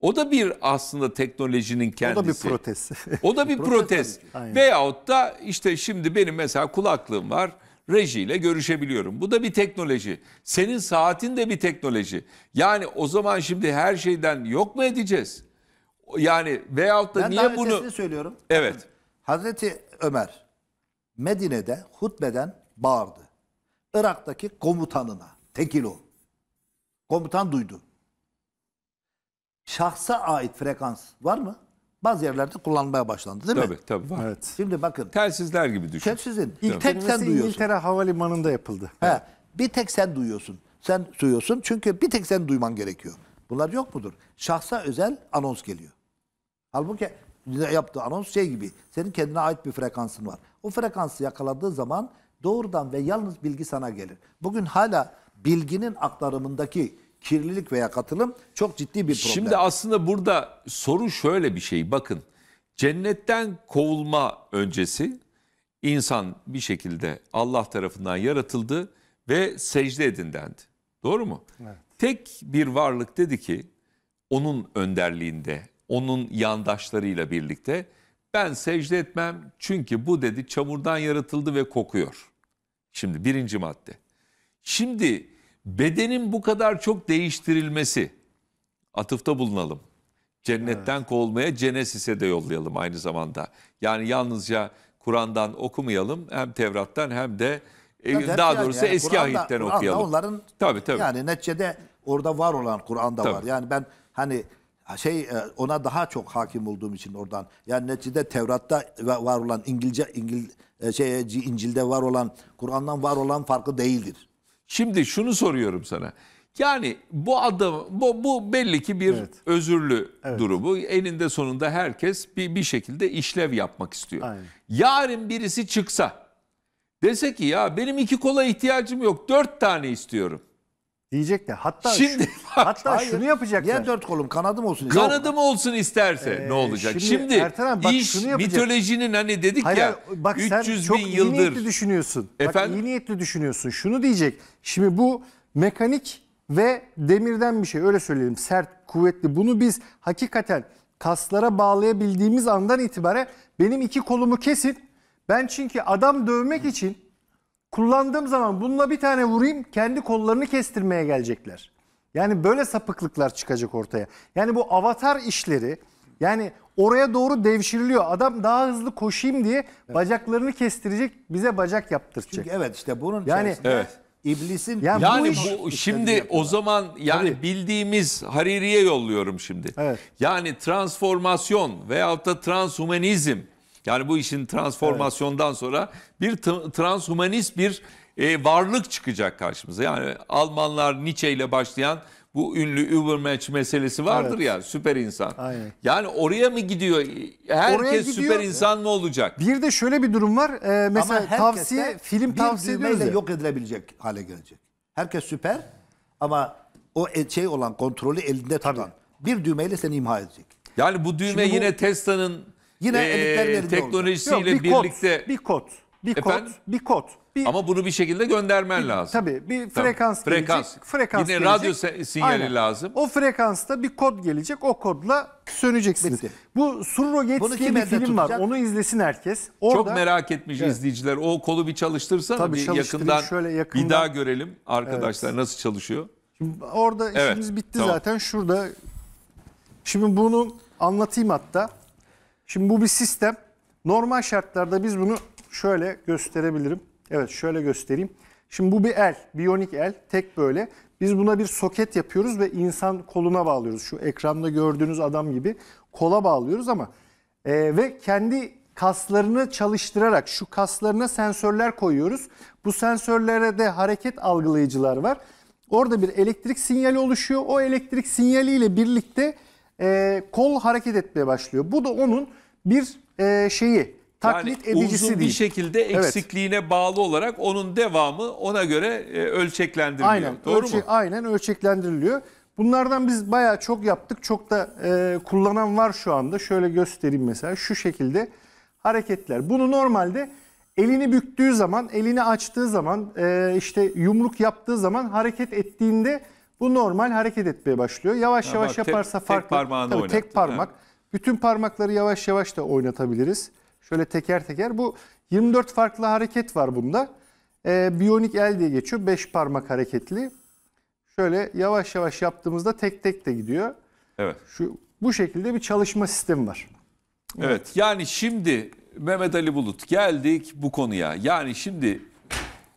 O da bir aslında teknolojinin kendisi. O da bir protest. o da bir protest. protest. Veyahut da işte şimdi benim mesela kulaklığım var rejiyle görüşebiliyorum. Bu da bir teknoloji. Senin saatin de bir teknoloji. Yani o zaman şimdi her şeyden yok mu edeceğiz? Yani veyahut da ben niye bunu... söylüyorum. Evet. Hazreti Ömer Medine'de hutbeden bağırdı. Irak'taki komutanına, tekil o. Komutan duydu. Şahsa ait frekans var mı? bazı yerlerde kullanmaya başlandı değil mi? Tabii tabii Evet. Şimdi bakın. Telsizler gibi düşün. Telsizin. İlk tek sen duyuyorsun. İngiltere Havalimanı'nda yapıldı. He, bir tek sen duyuyorsun. Sen duyuyorsun çünkü bir tek sen duyman gerekiyor. Bunlar yok mudur? Şahsa özel anons geliyor. Halbuki yaptığı anons şey gibi. Senin kendine ait bir frekansın var. O frekansı yakaladığı zaman doğrudan ve yalnız bilgi sana gelir. Bugün hala bilginin aktarımındaki kirlilik veya katılım çok ciddi bir problem. Şimdi aslında burada soru şöyle bir şey bakın. Cennetten kovulma öncesi insan bir şekilde Allah tarafından yaratıldı ve secde edin dendi. Doğru mu? Evet. Tek bir varlık dedi ki onun önderliğinde, onun yandaşlarıyla birlikte ben secde etmem çünkü bu dedi çamurdan yaratıldı ve kokuyor. Şimdi birinci madde. Şimdi bedenin bu kadar çok değiştirilmesi atıfta bulunalım. Cennetten evet. kovulmaya Cenesis'e de yollayalım aynı zamanda. Yani yalnızca Kur'an'dan okumayalım hem Tevrat'tan hem de Tabii e, daha yani doğrusu yani, eski Kur'an'da, ahitten Kur'an'da okuyalım. onların tabii, tabii. yani neticede orada var olan Kur'an'da tabii. var. Yani ben hani şey e, ona daha çok hakim olduğum için oradan yani neticede Tevrat'ta var olan İngilizce İngil e, şey İncil'de var olan Kur'an'dan var olan farkı değildir. Şimdi şunu soruyorum sana. Yani bu adam bu, bu belli ki bir evet. özürlü evet. durumu. Eninde sonunda herkes bir bir şekilde işlev yapmak istiyor. Aynen. Yarın birisi çıksa dese ki ya benim iki kola ihtiyacım yok dört tane istiyorum. Diyecek de. Hatta şimdi bak, hatta hayır, şunu yapacaklar. Niye dört kolum kanadım olsun? Yok. Kanadım olsun isterse ee, ne olacak? Şimdi, şimdi Ertan bak, iş şunu yapacak. mitolojinin hani dedik hayır, ya bak, 300 sen bin çok yıldır. iyi niyetli düşünüyorsun. Efendim? Bak iyi niyetli düşünüyorsun. Şunu diyecek. Şimdi bu mekanik ve demirden bir şey öyle söyleyelim sert kuvvetli bunu biz hakikaten kaslara bağlayabildiğimiz andan itibaren benim iki kolumu kesin ben çünkü adam dövmek için kullandığım zaman bununla bir tane vurayım kendi kollarını kestirmeye gelecekler. Yani böyle sapıklıklar çıkacak ortaya. Yani bu avatar işleri yani oraya doğru devşiriliyor. Adam daha hızlı koşayım diye evet. bacaklarını kestirecek, bize bacak yaptıracak. Çünkü evet işte bunun yani evet. İblisin yani, yani bu, bu şimdi o zaman yani Tabii. bildiğimiz Hariri'ye yolluyorum şimdi. Evet. Yani transformasyon veyahut da transhumanizm yani bu işin transformasyondan evet. sonra bir transhumanist bir e, varlık çıkacak karşımıza. Yani Almanlar Nietzsche ile başlayan bu ünlü Übermensch meselesi vardır evet. ya süper insan. Aynen. Yani oraya mı gidiyor? Herkes gidiyor. süper insan mı olacak? Bir de şöyle bir durum var. Ee, mesela Ama tavsiye film tavsiye yok edilebilecek hale gelecek. Herkes süper ama o e, şey olan kontrolü elinde tutan Tabii. bir düğmeyle seni imha edecek. Yani bu düğme Şimdi yine bu, Tesla'nın Yine ee, teknolojisiyle Yok, bir birlikte kod, bir kod, bir kod, bir kod. Bir, Ama bunu bir şekilde göndermen bir, lazım. Tabii bir frekans tabii. gelecek. Frekans. frekans Yine gelecek. radyo sinyali Aynen. lazım. O frekansta bir kod gelecek. O kodla söneceksiniz. Bitti. Bu Surrogates diye bir film var. Onu izlesin herkes. Orada, Çok merak etmiş evet. izleyiciler. O kolu bir çalıştırsana. Tabii bir yakından, şöyle yakından bir daha görelim arkadaşlar evet. nasıl çalışıyor. Şimdi orada evet. işimiz bitti tamam. zaten. Şurada şimdi bunu anlatayım hatta. Şimdi bu bir sistem. Normal şartlarda biz bunu şöyle gösterebilirim. Evet şöyle göstereyim. Şimdi bu bir el, biyonik el, tek böyle. Biz buna bir soket yapıyoruz ve insan koluna bağlıyoruz. Şu ekranda gördüğünüz adam gibi kola bağlıyoruz ama e, ve kendi kaslarını çalıştırarak şu kaslarına sensörler koyuyoruz. Bu sensörlere de hareket algılayıcılar var. Orada bir elektrik sinyali oluşuyor. O elektrik sinyaliyle birlikte birlikte e, kol hareket etmeye başlıyor. Bu da onun bir e, şeyi taklit yani edicisi uzun değil. bir şekilde eksikliğine evet. bağlı olarak onun devamı ona göre e, ölçeklendiriliyor. Aynen, Doğru ölçe mu? Aynen ölçeklendiriliyor. Bunlardan biz bayağı çok yaptık. Çok da e, kullanan var şu anda. Şöyle göstereyim mesela şu şekilde hareketler. Bunu normalde elini büktüğü zaman, elini açtığı zaman, e, işte yumruk yaptığı zaman hareket ettiğinde bu normal hareket etmeye başlıyor. Yavaş ha, yavaş bak, yaparsa tek, farklı. Tek parmağını tabii, tek parmak. He. Bütün parmakları yavaş yavaş da oynatabiliriz. Şöyle teker teker. Bu 24 farklı hareket var bunda. Ee, biyonik el diye geçiyor. 5 parmak hareketli. Şöyle yavaş yavaş yaptığımızda tek tek de gidiyor. Evet. Şu bu şekilde bir çalışma sistemi var. Evet. evet yani şimdi Mehmet Ali Bulut geldik bu konuya. Yani şimdi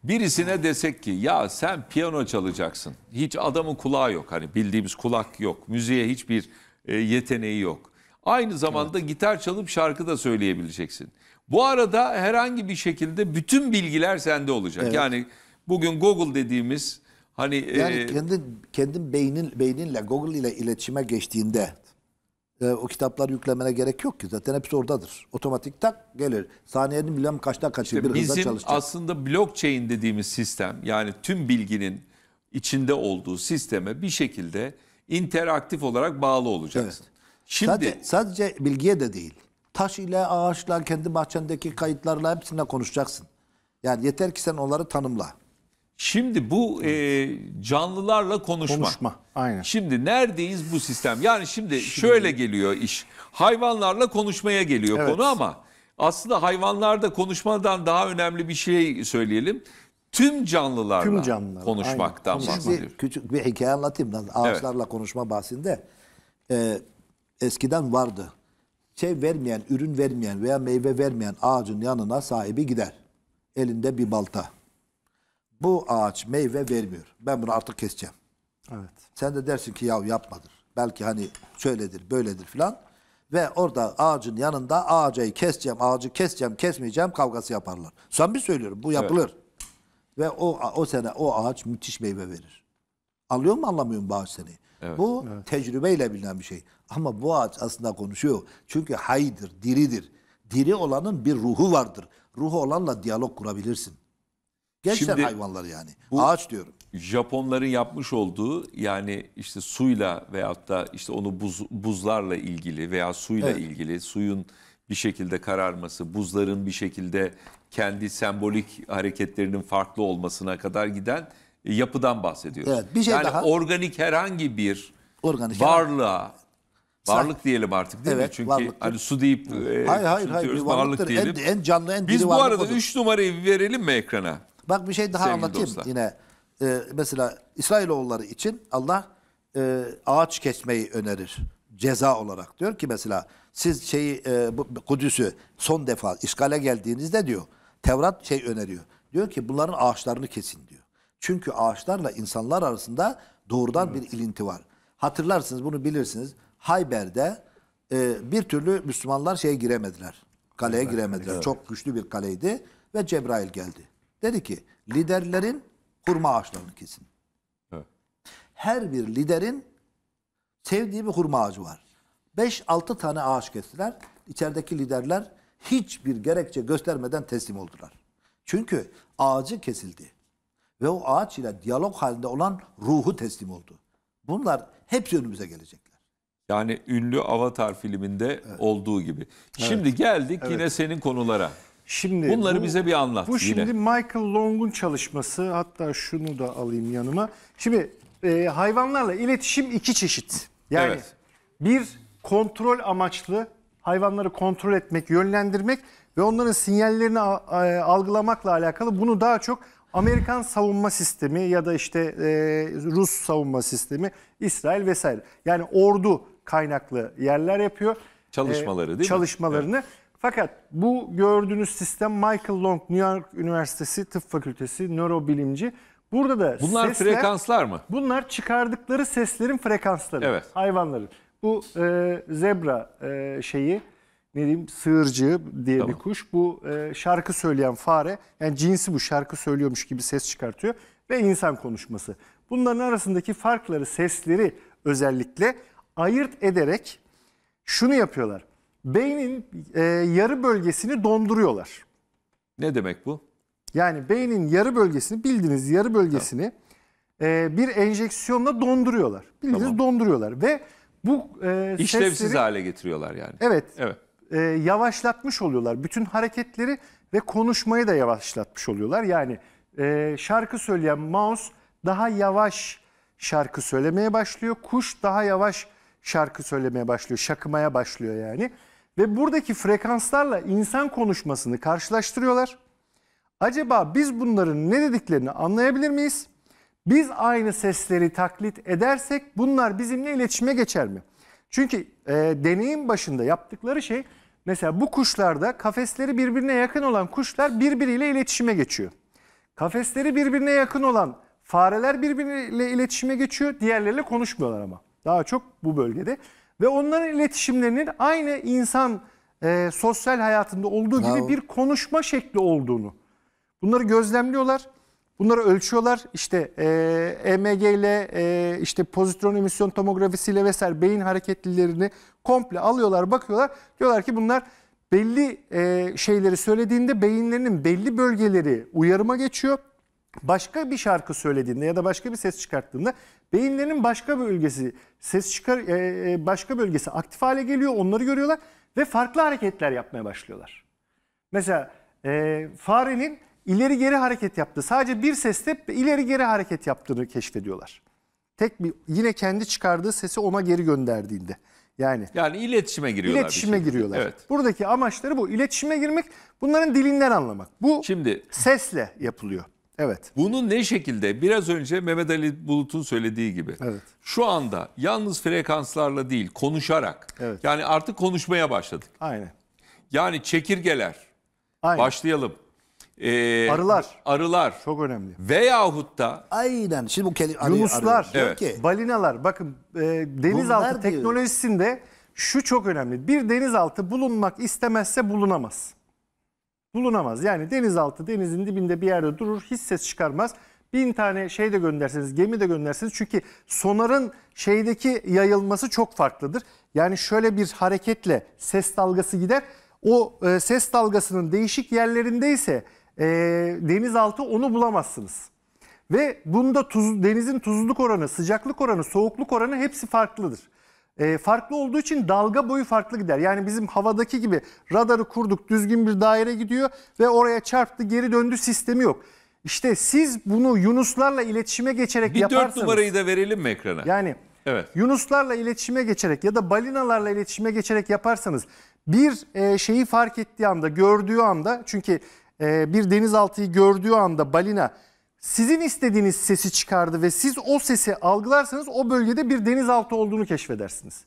Birisine desek ki ya sen piyano çalacaksın. Hiç adamın kulağı yok. Hani bildiğimiz kulak yok. Müziğe hiçbir e, yeteneği yok. Aynı zamanda evet. gitar çalıp şarkı da söyleyebileceksin. Bu arada herhangi bir şekilde bütün bilgiler sende olacak. Evet. Yani bugün Google dediğimiz hani yani e, kendi kendi beynin beyninle Google ile iletişime geçtiğinde e, o kitaplar yüklemene gerek yok ki. Zaten hepsi oradadır. Otomatik tak gelir. Saniyenin bilmem kaçta kaçı işte bir hızda çalışacak. Bizim aslında blockchain dediğimiz sistem yani tüm bilginin içinde olduğu sisteme bir şekilde interaktif olarak bağlı olacaksın. Evet. Şimdi sadece, sadece bilgiye de değil. Taş ile ağaçla kendi bahçendeki kayıtlarla hepsine konuşacaksın. Yani yeter ki sen onları tanımla. Şimdi bu e, canlılarla konuşma. Konuşma, aynen. Şimdi neredeyiz bu sistem? Yani şimdi, şimdi şöyle geliyor iş. Hayvanlarla konuşmaya geliyor evet. konu ama aslında hayvanlarda konuşmadan daha önemli bir şey söyleyelim. Tüm canlılarla Tüm canlılar, konuşmaktan bahsediyorum. Şimdi küçük bir hikaye anlatayım. Ağaçlarla evet. konuşma bahsinde e, eskiden vardı. Şey vermeyen, ürün vermeyen veya meyve vermeyen ağacın yanına sahibi gider. Elinde bir balta. Bu ağaç meyve vermiyor. Ben bunu artık keseceğim. Evet. Sen de dersin ki yav yapmadır. Belki hani şöyledir, böyledir filan. Ve orada ağacın yanında ağacı keseceğim, ağacı keseceğim, kesmeyeceğim kavgası yaparlar. Sen bir söylüyorum bu yapılır. Evet. Ve o o sene o ağaç müthiş meyve verir. Alıyor mu anlamıyorum bu ağaç seni? Evet. Bu evet. tecrübeyle bilinen bir şey. Ama bu ağaç aslında konuşuyor. Çünkü haydır, diridir. Diri olanın bir ruhu vardır. Ruhu olanla diyalog kurabilirsin. Gençler Şimdi, hayvanlar yani. Bu, Ağaç diyorum. Japonların yapmış olduğu yani işte suyla veyahut da işte onu buz, buzlarla ilgili veya suyla evet. ilgili suyun bir şekilde kararması, buzların bir şekilde kendi sembolik hareketlerinin farklı olmasına kadar giden e, yapıdan bahsediyoruz. Evet, bir şey yani daha. organik herhangi bir organik varlığa Varlık diyelim artık değil evet, mi? Çünkü varlıktır. hani su deyip hayır, e, hayır, hayır, hayır, varlık diyelim. En, en canlı en Biz bu arada 3 numarayı verelim mi ekrana? Bak bir şey daha Sevgili anlatayım dostlar. yine. Ee, mesela İsrailoğulları için Allah e, ağaç kesmeyi önerir ceza olarak. Diyor ki mesela siz şeyi e, bu, Kudüs'ü son defa işgale geldiğinizde diyor Tevrat şey öneriyor. Diyor ki bunların ağaçlarını kesin diyor. Çünkü ağaçlarla insanlar arasında doğrudan evet. bir ilinti var. Hatırlarsınız bunu bilirsiniz. Hayber'de e, bir türlü Müslümanlar şeye giremediler. Kaleye giremediler. Evet. Çok güçlü bir kaleydi ve Cebrail geldi. Dedi ki liderlerin hurma ağaçlarını kesin. Her bir liderin sevdiği bir hurma ağacı var. 5-6 tane ağaç kestiler. İçerideki liderler hiçbir gerekçe göstermeden teslim oldular. Çünkü ağacı kesildi. Ve o ağaç ile diyalog halinde olan ruhu teslim oldu. Bunlar hepsi önümüze gelecekler. Yani ünlü Avatar filminde evet. olduğu gibi. Şimdi evet. geldik evet. yine senin konulara. Şimdi bunları bu, bize bir anlat. Bu yine. şimdi Michael Long'un çalışması. Hatta şunu da alayım yanıma. Şimdi e, hayvanlarla iletişim iki çeşit. Yani evet. bir kontrol amaçlı hayvanları kontrol etmek, yönlendirmek ve onların sinyallerini algılamakla alakalı bunu daha çok Amerikan savunma sistemi ya da işte e, Rus savunma sistemi, İsrail vesaire. Yani ordu kaynaklı yerler yapıyor. E, Çalışmaları e, değil çalışmalarını. mi? Çalışmalarını. Evet. Fakat bu gördüğünüz sistem Michael Long, New York Üniversitesi Tıp Fakültesi nörobilimci. Burada da Bunlar sesler, frekanslar mı? Bunlar çıkardıkları seslerin frekansları. Evet. Hayvanların. Bu e, zebra e, şeyi ne diyeyim sığırcı diye tamam. bir kuş. Bu e, şarkı söyleyen fare. Yani cinsi bu şarkı söylüyormuş gibi ses çıkartıyor. Ve insan konuşması. Bunların arasındaki farkları, sesleri özellikle ayırt ederek şunu yapıyorlar. Beynin e, yarı bölgesini donduruyorlar. Ne demek bu? Yani beynin yarı bölgesini bildiğiniz yarı bölgesini e, bir enjeksiyonla donduruyorlar. Bildiğiniz Tamam. donduruyorlar ve bu e, İşlevsiz sesleri- hale getiriyorlar yani. Evet. Evet. e, yavaşlatmış oluyorlar. Bütün hareketleri ve konuşmayı da yavaşlatmış oluyorlar. Yani e, şarkı söyleyen mouse daha yavaş şarkı söylemeye başlıyor. Kuş daha yavaş şarkı söylemeye başlıyor. Şakımaya başlıyor yani. Ve buradaki frekanslarla insan konuşmasını karşılaştırıyorlar. Acaba biz bunların ne dediklerini anlayabilir miyiz? Biz aynı sesleri taklit edersek bunlar bizimle iletişime geçer mi? Çünkü e, deneyim başında yaptıkları şey mesela bu kuşlarda kafesleri birbirine yakın olan kuşlar birbiriyle iletişime geçiyor. Kafesleri birbirine yakın olan fareler birbiriyle iletişime geçiyor. Diğerleriyle konuşmuyorlar ama. Daha çok bu bölgede. Ve onların iletişimlerinin aynı insan e, sosyal hayatında olduğu gibi bir konuşma şekli olduğunu. Bunları gözlemliyorlar. Bunları ölçüyorlar. işte e, EMG ile e, işte pozitron emisyon tomografisiyle vesaire beyin hareketlilerini komple alıyorlar, bakıyorlar. Diyorlar ki bunlar belli e, şeyleri söylediğinde beyinlerinin belli bölgeleri uyarıma geçiyor başka bir şarkı söylediğinde ya da başka bir ses çıkarttığında beyinlerinin başka bölgesi ses çıkar e, e, başka bölgesi aktif hale geliyor. Onları görüyorlar ve farklı hareketler yapmaya başlıyorlar. Mesela e, farenin ileri geri hareket yaptığı sadece bir seste ileri geri hareket yaptığını keşfediyorlar. Tek bir yine kendi çıkardığı sesi ona geri gönderdiğinde. Yani yani iletişime giriyorlar. İletişime giriyorlar. Evet. Buradaki amaçları bu. İletişime girmek bunların dilinden anlamak. Bu Şimdi sesle yapılıyor. Evet. Bunu ne şekilde? Biraz önce Mehmet Ali Bulut'un söylediği gibi. Evet. Şu anda yalnız frekanslarla değil, konuşarak. Evet. Yani artık konuşmaya başladık. Aynen. Yani çekirgeler. Aynen. Başlayalım. Ee, arılar. Arılar. Çok önemli. Veyahut da Aynen. Şimdi bu kelime Yunuslar, Evet. balinalar. Bakın e, denizaltı Bunlar diyor. teknolojisinde şu çok önemli. Bir denizaltı bulunmak istemezse bulunamaz bulunamaz. Yani denizaltı denizin dibinde bir yerde durur hiç ses çıkarmaz. Bin tane şey de gönderseniz gemi de gönderseniz çünkü sonarın şeydeki yayılması çok farklıdır. Yani şöyle bir hareketle ses dalgası gider. O e, ses dalgasının değişik yerlerindeyse e, denizaltı onu bulamazsınız. Ve bunda tuz, denizin tuzluluk oranı, sıcaklık oranı, soğukluk oranı hepsi farklıdır e, farklı olduğu için dalga boyu farklı gider. Yani bizim havadaki gibi radarı kurduk düzgün bir daire gidiyor ve oraya çarptı geri döndü sistemi yok. İşte siz bunu Yunuslarla iletişime geçerek bir yaparsanız. Bir dört numarayı da verelim mi ekrana? Yani evet. Yunuslarla iletişime geçerek ya da balinalarla iletişime geçerek yaparsanız bir e, şeyi fark ettiği anda gördüğü anda çünkü e, bir denizaltıyı gördüğü anda balina sizin istediğiniz sesi çıkardı ve siz o sesi algılarsanız o bölgede bir denizaltı olduğunu keşfedersiniz.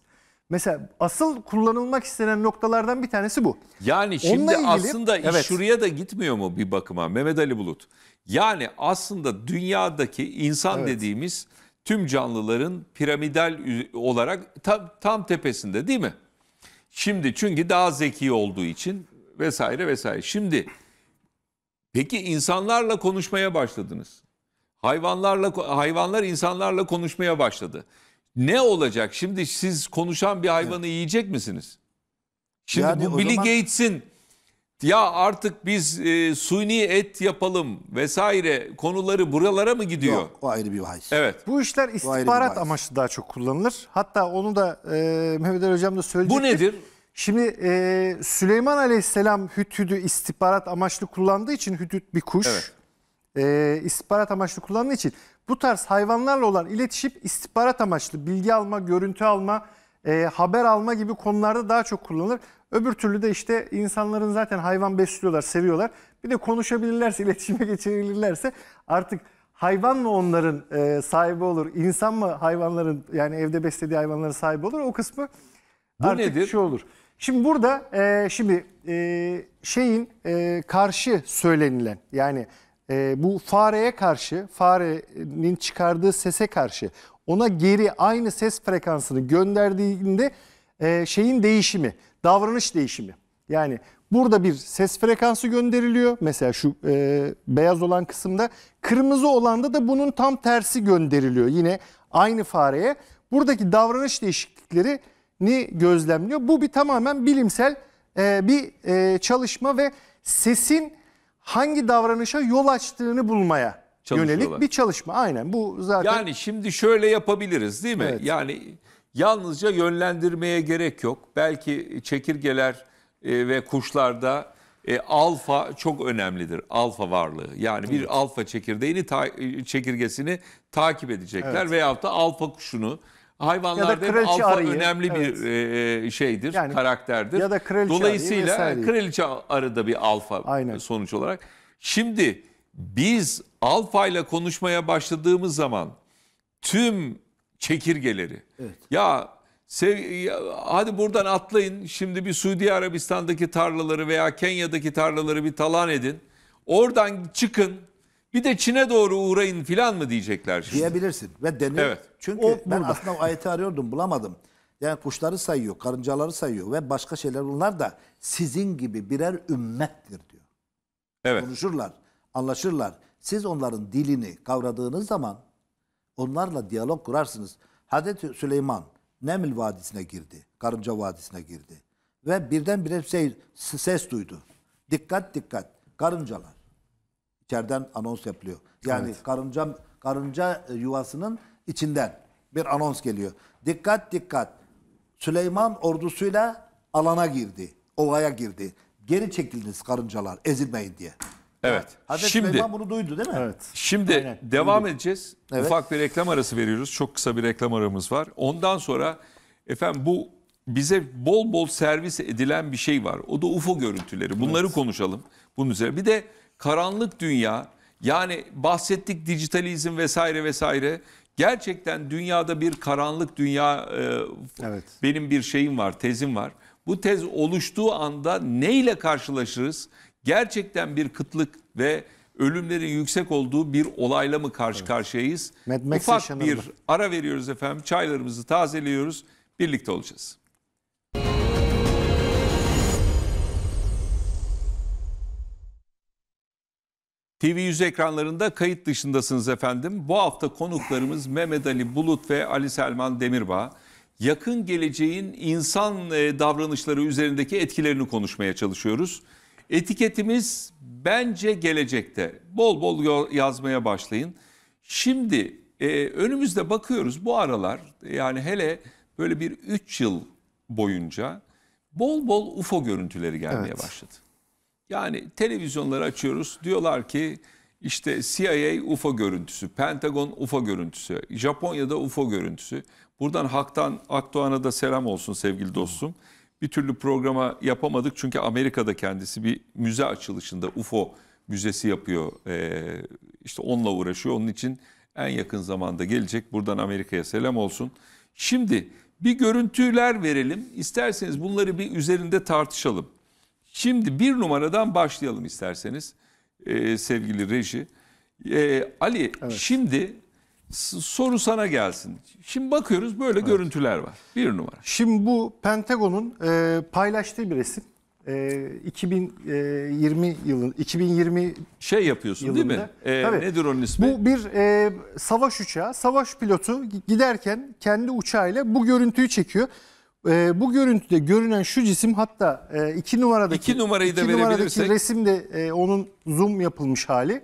Mesela asıl kullanılmak istenen noktalardan bir tanesi bu. Yani şimdi ilgili, aslında iş şuraya da gitmiyor mu bir bakıma Mehmet Ali Bulut? Yani aslında dünyadaki insan evet. dediğimiz tüm canlıların piramidal olarak tam, tam tepesinde değil mi? Şimdi çünkü daha zeki olduğu için vesaire vesaire. Şimdi Peki insanlarla konuşmaya başladınız. Hayvanlarla hayvanlar insanlarla konuşmaya başladı. Ne olacak? Şimdi siz konuşan bir hayvanı yiyecek misiniz? Şimdi yani bu Bill zaman... Gates'in ya artık biz e, suni et yapalım vesaire konuları buralara mı gidiyor? Yok, o ayrı bir bahis. Evet. Bu işler istihbarat amaçlı daha çok kullanılır. Hatta onu da e, Mehmet Ali Hocam da söyledi. Bu nedir? Şimdi e, Süleyman Aleyhisselam Hütüdü istihbarat amaçlı kullandığı için Hütüt bir kuş. Evet. E, istihbarat amaçlı kullandığı için bu tarz hayvanlarla olan iletişim istihbarat amaçlı bilgi alma, görüntü alma, e, haber alma gibi konularda daha çok kullanılır. Öbür türlü de işte insanların zaten hayvan besliyorlar, seviyorlar. Bir de konuşabilirlerse, iletişime geçebilirlerse artık hayvan mı onların e, sahibi olur, insan mı hayvanların yani evde beslediği hayvanların sahibi olur o kısmı Bu artık nedir? şey olur. Şimdi burada e, şimdi e, şeyin e, karşı söylenilen yani e, bu fareye karşı farenin çıkardığı sese karşı ona geri aynı ses frekansını gönderdiğinde e, şeyin değişimi davranış değişimi yani burada bir ses frekansı gönderiliyor mesela şu e, beyaz olan kısımda kırmızı olanda da bunun tam tersi gönderiliyor yine aynı fareye buradaki davranış değişiklikleri ni gözlemliyor. Bu bir tamamen bilimsel e, bir e, çalışma ve sesin hangi davranışa yol açtığını bulmaya yönelik bir çalışma. Aynen bu zaten. Yani şimdi şöyle yapabiliriz değil mi? Evet. Yani yalnızca yönlendirmeye gerek yok. Belki çekirgeler e, ve kuşlarda e, alfa çok önemlidir. Alfa varlığı. Yani bir evet. alfa çekirdeğini ta, e, çekirgesini takip edecekler evet. veyahut da alfa kuşunu Hayvanlarda ya da alfa arıyı. önemli evet. bir e, şeydir, yani, karakterdir. Ya da kraliçe Dolayısıyla arıyı kraliçe arı da bir alfa Aynen. sonuç olarak. Şimdi biz alfa ile konuşmaya başladığımız zaman tüm çekirgeleri evet. ya Sev, hadi buradan atlayın. Şimdi bir Suudi Arabistan'daki tarlaları veya Kenya'daki tarlaları bir talan edin. Oradan çıkın bir de Çin'e doğru uğrayın filan mı diyecekler şimdi? Diyebilirsin ve denir. Evet. Çünkü O ben burada. aslında o ayeti arıyordum bulamadım. Yani kuşları sayıyor, karıncaları sayıyor ve başka şeyler bunlar da sizin gibi birer ümmettir diyor. Evet. Konuşurlar, anlaşırlar. Siz onların dilini kavradığınız zaman onlarla diyalog kurarsınız. Hazreti Süleyman Neml Vadisi'ne girdi, Karınca Vadisi'ne girdi. Ve birdenbire şey, ses duydu. Dikkat dikkat, karıncalar içeriden anons yapılıyor. Yani evet. karınca karınca e, yuvasının içinden bir anons geliyor. Dikkat dikkat. Süleyman ordusuyla alana girdi. Ovaya girdi. Geri çekiliniz karıncalar ezilmeyin diye. Evet. Hazreti şimdi, Süleyman bunu duydu değil mi? Evet. Şimdi Aynen. devam duydu. edeceğiz. Evet. Ufak bir reklam arası veriyoruz. Çok kısa bir reklam aramız var. Ondan sonra efendim bu bize bol bol servis edilen bir şey var. O da UFO görüntüleri. Bunları evet. konuşalım. Bunun üzerine. Bir de karanlık dünya yani bahsettik dijitalizm vesaire vesaire gerçekten dünyada bir karanlık dünya e, evet. benim bir şeyim var tezim var. Bu tez oluştuğu anda neyle karşılaşırız? Gerçekten bir kıtlık ve ölümlerin yüksek olduğu bir olayla mı karşı evet. karşıyayız? Ufak bir ara veriyoruz efendim. Çaylarımızı tazeliyoruz. Birlikte olacağız. TV100 ekranlarında kayıt dışındasınız efendim. Bu hafta konuklarımız Mehmet Ali Bulut ve Ali Selman Demirbağ. Yakın geleceğin insan e, davranışları üzerindeki etkilerini konuşmaya çalışıyoruz. Etiketimiz bence gelecekte. Bol bol yazmaya başlayın. Şimdi e, önümüzde bakıyoruz bu aralar yani hele böyle bir 3 yıl boyunca bol bol UFO görüntüleri gelmeye evet. başladı. Yani televizyonları açıyoruz. Diyorlar ki işte CIA UFO görüntüsü, Pentagon UFO görüntüsü, Japonya'da UFO görüntüsü. Buradan Hak'tan Akdoğan'a da selam olsun sevgili dostum. Bir türlü programa yapamadık çünkü Amerika'da kendisi bir müze açılışında UFO müzesi yapıyor. Ee, işte onunla uğraşıyor. Onun için en yakın zamanda gelecek. Buradan Amerika'ya selam olsun. Şimdi bir görüntüler verelim. İsterseniz bunları bir üzerinde tartışalım. Şimdi bir numaradan başlayalım isterseniz e, sevgili reji. E, Ali evet. şimdi soru sana gelsin. Şimdi bakıyoruz böyle evet. görüntüler var. Bir numara. Şimdi bu Pentagon'un e, paylaştığı bir resim. E, 2020 e, yılın 2020 şey yapıyorsun yılında. değil mi? E, Tabii. Nedir onun ismi? Bu bir e, savaş uçağı. Savaş pilotu giderken kendi uçağıyla bu görüntüyü çekiyor. E, bu görüntüde görünen şu cisim hatta e, iki numaradaki, İki numarayı da iki verebilirsek. numaradaki resimde e, onun zoom yapılmış hali.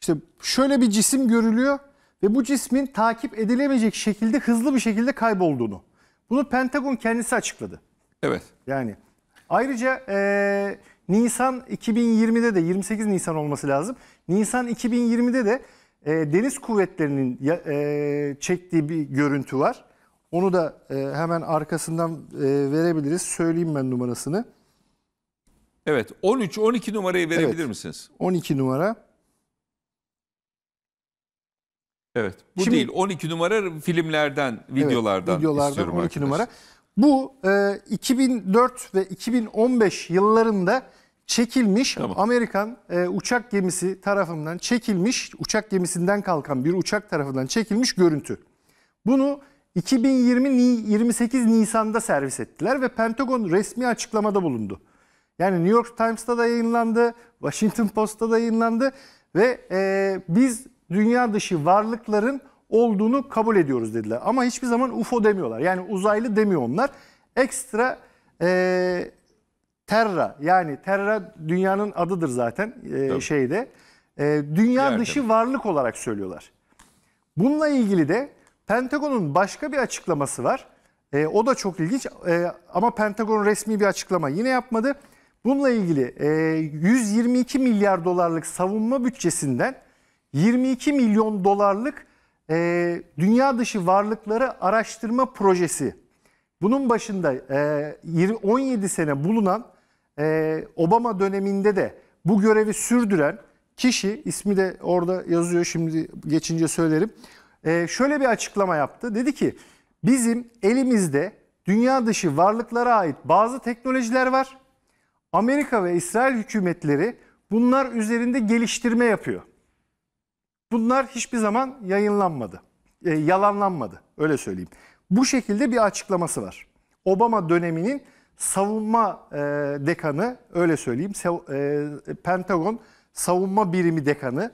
İşte şöyle bir cisim görülüyor ve bu cismin takip edilemeyecek şekilde hızlı bir şekilde kaybolduğunu. Bunu Pentagon kendisi açıkladı. Evet. Yani ayrıca e, Nisan 2020'de de 28 Nisan olması lazım. Nisan 2020'de de e, Deniz Kuvvetleri'nin e, çektiği bir görüntü var. Onu da e, hemen arkasından e, verebiliriz. Söyleyeyim ben numarasını. Evet 13-12 numarayı verebilir Evet. misiniz? 12 numara. Evet. Bu Şimdi- değil 12 numara filmlerden, Evet, videolardan, videolardan istiyorum 12 arkadaşlar. numara. Bu e, 2004 ve 2015 yıllarında çekilmiş Tamam. Amerikan e, uçak gemisi tarafından çekilmiş, uçak gemisinden kalkan bir uçak tarafından çekilmiş görüntü. Bunu 2020 28 Nisan'da servis ettiler ve Pentagon resmi açıklamada bulundu. Yani New York Times'ta da yayınlandı, Washington Post'ta da yayınlandı ve e, biz dünya dışı varlıkların olduğunu kabul ediyoruz dediler. Ama hiçbir zaman UFO demiyorlar. Yani uzaylı demiyor onlar. Ekstra e, Terra yani Terra dünyanın adıdır zaten e, şeyde. E, dünya Diğer dışı varlık olarak söylüyorlar. Bununla ilgili de Pentagon'un başka bir açıklaması var. E, o da çok ilginç e, ama Pentagon resmi bir açıklama yine yapmadı. Bununla ilgili e, 122 milyar dolarlık savunma bütçesinden 22 milyon dolarlık e, dünya dışı varlıkları araştırma projesi. Bunun başında e, 17 sene bulunan e, Obama döneminde de bu görevi sürdüren kişi ismi de orada yazıyor şimdi geçince söylerim. Ee, şöyle bir açıklama yaptı. Dedi ki bizim elimizde dünya dışı varlıklara ait bazı teknolojiler var. Amerika ve İsrail hükümetleri bunlar üzerinde geliştirme yapıyor. Bunlar hiçbir zaman yayınlanmadı, e, yalanlanmadı öyle söyleyeyim. Bu şekilde bir açıklaması var. Obama döneminin savunma e, dekanı öyle söyleyeyim, e, Pentagon savunma birimi dekanı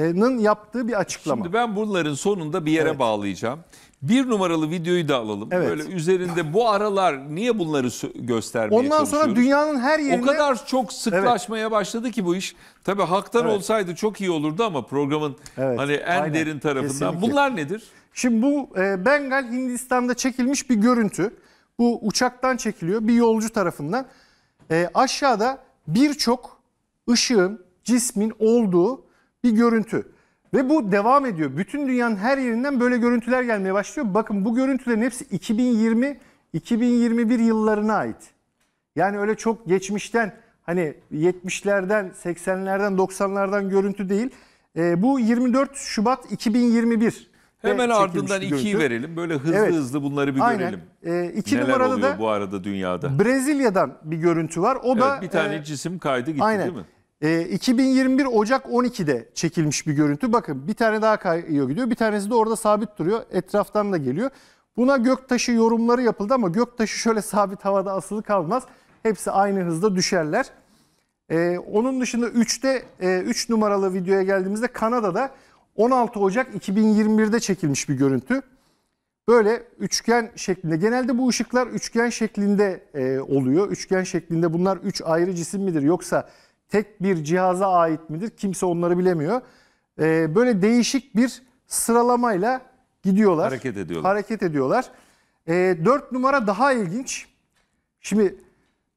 nın yaptığı bir açıklama. Şimdi ben bunların sonunda bir yere evet. bağlayacağım. Bir numaralı videoyu da alalım. Evet. Böyle üzerinde bu aralar niye bunları göstermeye Ondan çalışıyoruz? sonra dünyanın her yerine... O kadar çok sıklaşmaya evet. başladı ki bu iş. Tabii haktan evet. olsaydı çok iyi olurdu ama programın evet. hani en Aynen. derin tarafından. Kesinlikle. Bunlar nedir? Şimdi bu e, Bengal Hindistan'da çekilmiş bir görüntü. Bu uçaktan çekiliyor bir yolcu tarafından. E, aşağıda birçok ışığın, cismin olduğu bir görüntü. Ve bu devam ediyor. Bütün dünyanın her yerinden böyle görüntüler gelmeye başlıyor. Bakın bu görüntülerin hepsi 2020-2021 yıllarına ait. Yani öyle çok geçmişten hani 70'lerden, 80'lerden, 90'lardan görüntü değil. E, bu 24 Şubat 2021. Hemen ardından 2'yi verelim. Böyle hızlı evet. hızlı bunları bir Aynen. görelim. E, iki Neler numarada oluyor da bu arada dünyada? Brezilya'dan bir görüntü var. O evet, da bir tane e, cisim kaydı gitti Aynen. değil mi? E, ee, 2021 Ocak 12'de çekilmiş bir görüntü. Bakın bir tane daha kayıyor gidiyor. Bir tanesi de orada sabit duruyor. Etraftan da geliyor. Buna göktaşı yorumları yapıldı ama göktaşı şöyle sabit havada asılı kalmaz. Hepsi aynı hızda düşerler. Ee, onun dışında 3'te 3 e, numaralı videoya geldiğimizde Kanada'da 16 Ocak 2021'de çekilmiş bir görüntü. Böyle üçgen şeklinde. Genelde bu ışıklar üçgen şeklinde e, oluyor. Üçgen şeklinde bunlar 3 ayrı cisim midir yoksa tek bir cihaza ait midir? Kimse onları bilemiyor. Ee, böyle değişik bir sıralamayla gidiyorlar. Hareket ediyorlar. Hareket ediyorlar. Ee, 4 numara daha ilginç. Şimdi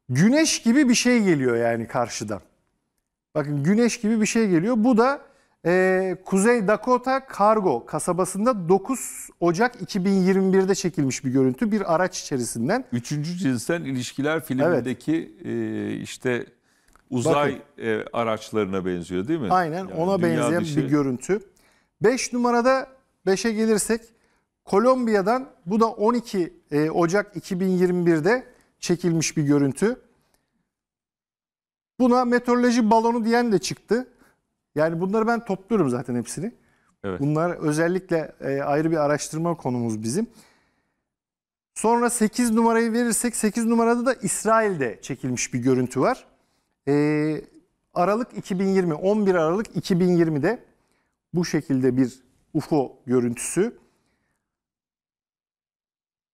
güneş gibi bir şey geliyor yani karşıdan. Bakın güneş gibi bir şey geliyor. Bu da e, Kuzey Dakota Kargo kasabasında 9 Ocak 2021'de çekilmiş bir görüntü. Bir araç içerisinden. Üçüncü cinsten ilişkiler filmindeki evet. e, işte uzay Bakın, e, araçlarına benziyor değil mi? Aynen yani ona benzeyen dışı... bir görüntü. 5 numarada 5'e gelirsek Kolombiya'dan bu da 12 e, Ocak 2021'de çekilmiş bir görüntü. Buna meteoroloji balonu diyen de çıktı. Yani bunları ben topluyorum zaten hepsini. Evet. Bunlar özellikle e, ayrı bir araştırma konumuz bizim. Sonra 8 numarayı verirsek 8 numarada da İsrail'de çekilmiş bir görüntü var. E, Aralık 2020, 11 Aralık 2020'de bu şekilde bir UFO görüntüsü.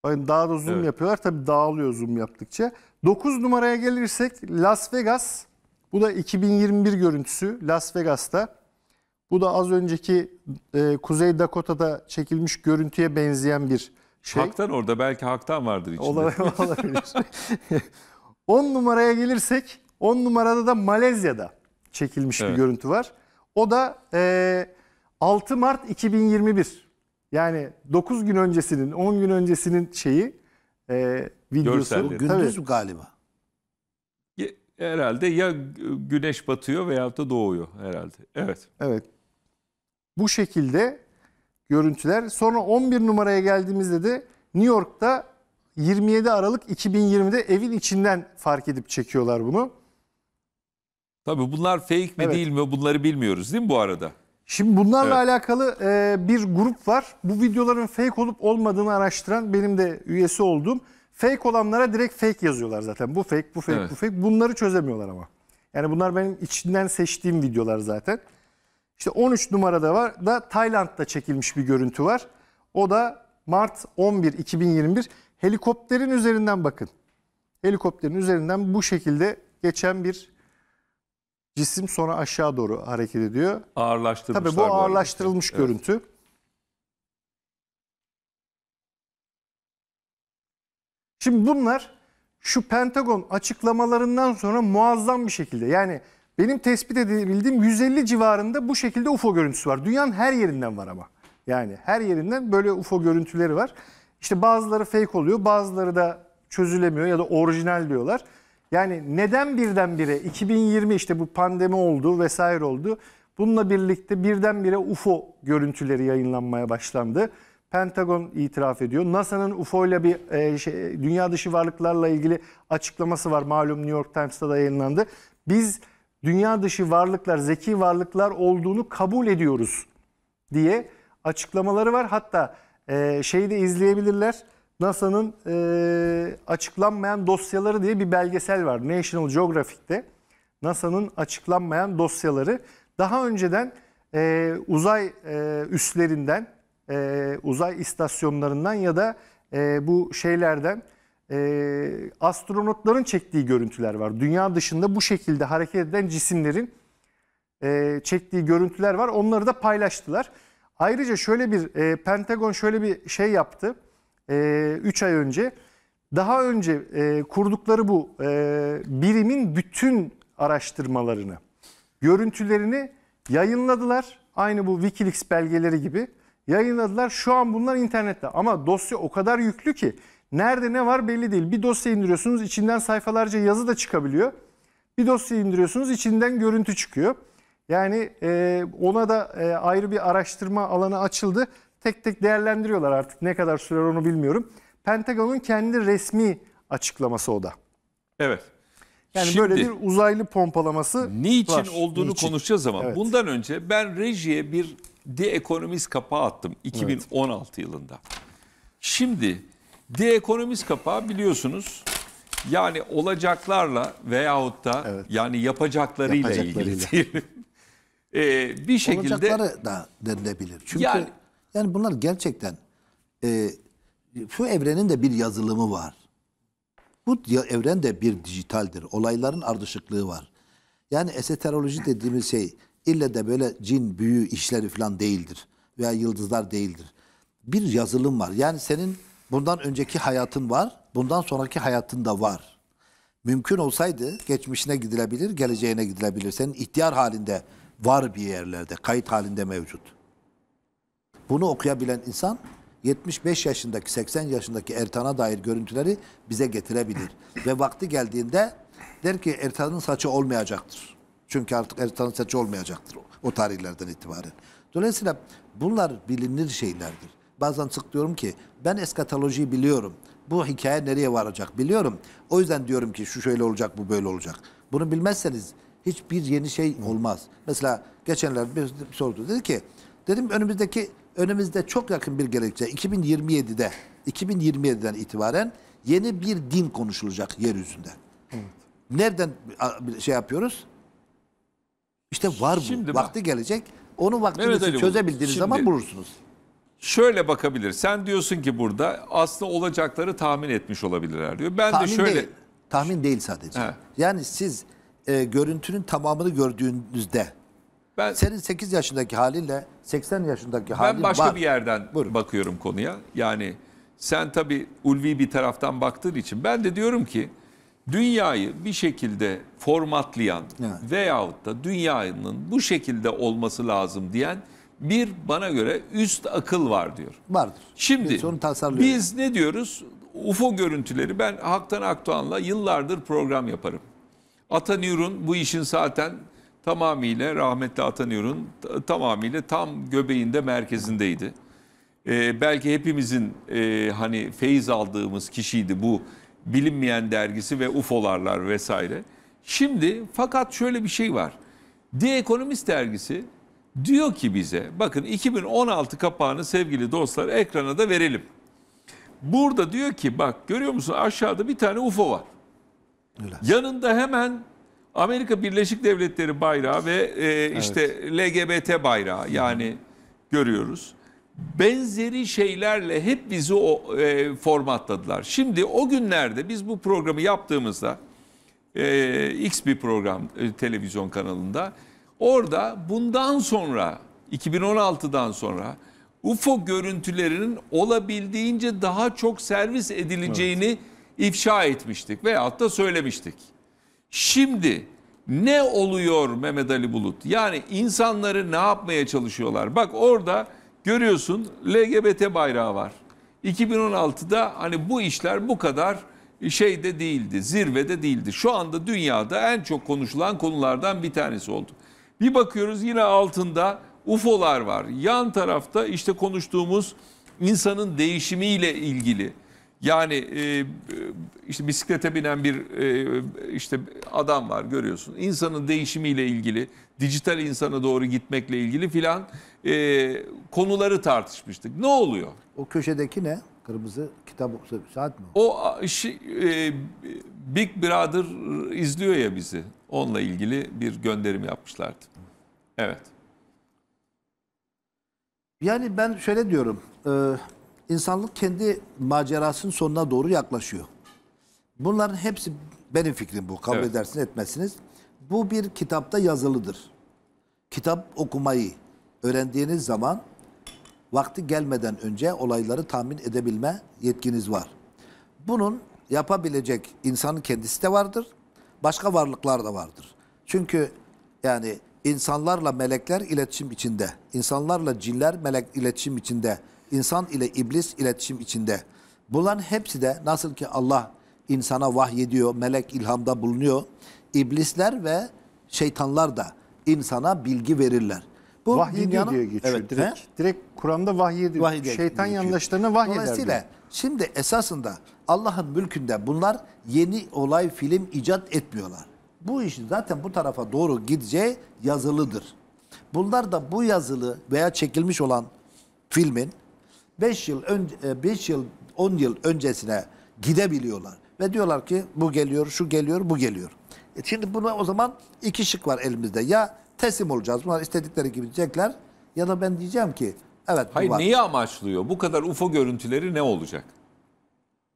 Yani daha da zoom evet. yapıyorlar. Tabii dağılıyor zoom yaptıkça. 9 numaraya gelirsek Las Vegas. Bu da 2021 görüntüsü Las Vegas'ta. Bu da az önceki e, Kuzey Dakota'da çekilmiş görüntüye benzeyen bir şey. Haktan orada belki haktan vardır içinde. Olabilir. olabilir. 10 numaraya gelirsek 10 numarada da Malezya'da çekilmiş evet. bir görüntü var. O da e, 6 Mart 2021. Yani 9 gün öncesinin, 10 gün öncesinin şeyi e, videosu. Görselleri. Gündüz Tabii. galiba. Herhalde ya güneş batıyor veyahut da doğuyor herhalde. Evet. Evet. Bu şekilde görüntüler. Sonra 11 numaraya geldiğimizde de New York'ta 27 Aralık 2020'de evin içinden fark edip çekiyorlar bunu. Tabii bunlar fake mi evet. değil mi bunları bilmiyoruz değil mi bu arada? Şimdi bunlarla evet. alakalı e, bir grup var. Bu videoların fake olup olmadığını araştıran benim de üyesi olduğum. Fake olanlara direkt fake yazıyorlar zaten. Bu fake, bu fake, evet. bu fake. Bunları çözemiyorlar ama. Yani bunlar benim içinden seçtiğim videolar zaten. İşte 13 numarada var da Tayland'da çekilmiş bir görüntü var. O da Mart 11 2021 helikopterin üzerinden bakın. Helikopterin üzerinden bu şekilde geçen bir Cisim sonra aşağı doğru hareket ediyor. Ağırlaştırmışlar. Tabii bu ağırlaştırılmış bu görüntü. Evet. Şimdi bunlar şu Pentagon açıklamalarından sonra muazzam bir şekilde yani benim tespit edebildiğim 150 civarında bu şekilde UFO görüntüsü var. Dünyanın her yerinden var ama. Yani her yerinden böyle UFO görüntüleri var. İşte bazıları fake oluyor, bazıları da çözülemiyor ya da orijinal diyorlar. Yani neden birdenbire 2020 işte bu pandemi oldu vesaire oldu. Bununla birlikte birdenbire UFO görüntüleri yayınlanmaya başlandı. Pentagon itiraf ediyor. NASA'nın UFO ile bir e, şey, dünya dışı varlıklarla ilgili açıklaması var. Malum New York Times'ta da yayınlandı. Biz dünya dışı varlıklar, zeki varlıklar olduğunu kabul ediyoruz diye açıklamaları var. Hatta e, şeyi de izleyebilirler. NASA'nın e, açıklanmayan dosyaları diye bir belgesel var National Geographic'te. NASA'nın açıklanmayan dosyaları daha önceden e, uzay e, üslerinden, e, uzay istasyonlarından ya da e, bu şeylerden e, astronotların çektiği görüntüler var. Dünya dışında bu şekilde hareket eden cisimlerin e, çektiği görüntüler var. Onları da paylaştılar. Ayrıca şöyle bir e, Pentagon şöyle bir şey yaptı 3 ee, ay önce. Daha önce e, kurdukları bu e, birimin bütün araştırmalarını, görüntülerini yayınladılar. Aynı bu Wikileaks belgeleri gibi yayınladılar. Şu an bunlar internette ama dosya o kadar yüklü ki nerede ne var belli değil. Bir dosya indiriyorsunuz içinden sayfalarca yazı da çıkabiliyor. Bir dosya indiriyorsunuz içinden görüntü çıkıyor. Yani e, ona da e, ayrı bir araştırma alanı açıldı. Tek tek değerlendiriyorlar artık ne kadar sürer onu bilmiyorum. Pentagon'un kendi resmi açıklaması o da. Evet. Yani Şimdi, böyle bir uzaylı pompalaması Niçin var. olduğunu niçin? konuşacağız ama evet. bundan önce ben rejiye bir de Economist kapağı attım 2016 evet. yılında. Şimdi de Economist kapağı biliyorsunuz yani olacaklarla veyahut da evet. yani yapacaklarıyla, yapacaklarıyla. ilgili ee, bir şekilde... Olacakları da denilebilir. Çünkü yani, yani bunlar gerçekten e, şu evrenin de bir yazılımı var. Bu evren de bir dijitaldir. Olayların ardışıklığı var. Yani esoteroloji dediğimiz şey ille de böyle cin, büyü işleri falan değildir. Veya yıldızlar değildir. Bir yazılım var. Yani senin bundan önceki hayatın var. Bundan sonraki hayatın da var. Mümkün olsaydı geçmişine gidilebilir, geleceğine gidilebilir. Senin ihtiyar halinde var bir yerlerde, kayıt halinde mevcut. Bunu okuyabilen insan 75 yaşındaki, 80 yaşındaki Ertan'a dair görüntüleri bize getirebilir. Ve vakti geldiğinde der ki Ertan'ın saçı olmayacaktır. Çünkü artık Ertan'ın saçı olmayacaktır o, o tarihlerden itibaren. Dolayısıyla bunlar bilinir şeylerdir. Bazen sık diyorum ki ben eskatolojiyi biliyorum. Bu hikaye nereye varacak biliyorum. O yüzden diyorum ki şu şöyle olacak, bu böyle olacak. Bunu bilmezseniz hiçbir yeni şey olmaz. Mesela geçenler bir sordu. Dedi ki dedim önümüzdeki önümüzde çok yakın bir gelecekte 2027'de 2027'den itibaren yeni bir din konuşulacak yeryüzünde. Evet. Nereden şey yapıyoruz? İşte var bu. Şimdi vakti bak. gelecek. Onu vaktini evet, çözebildiğiniz Şimdi, zaman bulursunuz. Şöyle bakabilir. Sen diyorsun ki burada aslında olacakları tahmin etmiş olabilirler diyor. Ben tahmin de şöyle değil. tahmin değil sadece. He. Yani siz e, görüntünün tamamını gördüğünüzde ben, Senin 8 yaşındaki halinle 80 yaşındaki halin Ben başka var. bir yerden Buyurun. bakıyorum konuya. Yani sen tabii ulvi bir taraftan baktığın için ben de diyorum ki dünyayı bir şekilde formatlayan evet. veyahut da dünyanın bu şekilde olması lazım diyen bir bana göre üst akıl var diyor. Vardır. Şimdi biz ne diyoruz? UFO görüntüleri ben Haktan Akdoğan'la yıllardır program yaparım. Atanür'ün bu işin zaten tamamıyla rahmetli Atanıyor'un tamamıyla tam göbeğinde merkezindeydi. Ee, belki hepimizin e, hani feyiz aldığımız kişiydi bu bilinmeyen dergisi ve UFO'larlar vesaire. Şimdi fakat şöyle bir şey var. The Economist dergisi diyor ki bize bakın 2016 kapağını sevgili dostlar ekrana da verelim. Burada diyor ki bak görüyor musun aşağıda bir tane UFO var. Öyle. Yanında hemen Amerika Birleşik Devletleri bayrağı ve e, işte evet. LGBT bayrağı yani görüyoruz. Benzeri şeylerle hep bizi o e, formatladılar. Şimdi o günlerde biz bu programı yaptığımızda e, X bir program e, televizyon kanalında orada bundan sonra 2016'dan sonra UFO görüntülerinin olabildiğince daha çok servis edileceğini evet. ifşa etmiştik veyahut da söylemiştik. Şimdi ne oluyor Mehmet Ali Bulut? Yani insanları ne yapmaya çalışıyorlar? Bak orada görüyorsun LGBT bayrağı var. 2016'da hani bu işler bu kadar şeyde değildi, zirvede değildi. Şu anda dünyada en çok konuşulan konulardan bir tanesi oldu. Bir bakıyoruz yine altında UFO'lar var. Yan tarafta işte konuştuğumuz insanın değişimiyle ilgili yani e, işte bisiklete binen bir e, işte adam var görüyorsun. İnsanın değişimiyle ilgili, dijital insana doğru gitmekle ilgili filan e, konuları tartışmıştık. Ne oluyor? O köşedeki ne? Kırmızı kitap saat mi? O şi, şey, e, Big Brother izliyor ya bizi. Onunla ilgili bir gönderim yapmışlardı. Evet. Yani ben şöyle diyorum. E, insanlık kendi macerasının sonuna doğru yaklaşıyor. Bunların hepsi benim fikrim bu. Kabul evet. edersiniz etmezsiniz. Bu bir kitapta yazılıdır. Kitap okumayı öğrendiğiniz zaman vakti gelmeden önce olayları tahmin edebilme yetkiniz var. Bunun yapabilecek insanın kendisi de vardır. Başka varlıklar da vardır. Çünkü yani insanlarla melekler iletişim içinde. insanlarla cinler melek iletişim içinde insan ile iblis iletişim içinde. Bunların hepsi de nasıl ki Allah insana vahyediyor, melek ilhamda bulunuyor. İblisler ve şeytanlar da insana bilgi verirler. Bu vahyedi dünyanın, diye geçiyor. Evet, direkt, direkt Kur'an'da vahyedi. vahyedi Şeytan geçiyor. yandaşlarına vahyeder. Dolayısıyla diyor. şimdi esasında Allah'ın mülkünde bunlar yeni olay film icat etmiyorlar. Bu iş zaten bu tarafa doğru gideceği yazılıdır. Bunlar da bu yazılı veya çekilmiş olan filmin 5 yıl, ön, 5 e, yıl, 10 yıl öncesine gidebiliyorlar. Ve diyorlar ki bu geliyor, şu geliyor, bu geliyor. E şimdi buna o zaman iki şık var elimizde. Ya teslim olacağız, bunlar istedikleri gibi diyecekler. Ya da ben diyeceğim ki evet Hayır, bu var. Hayır, neyi amaçlıyor? Bu kadar UFO görüntüleri ne olacak?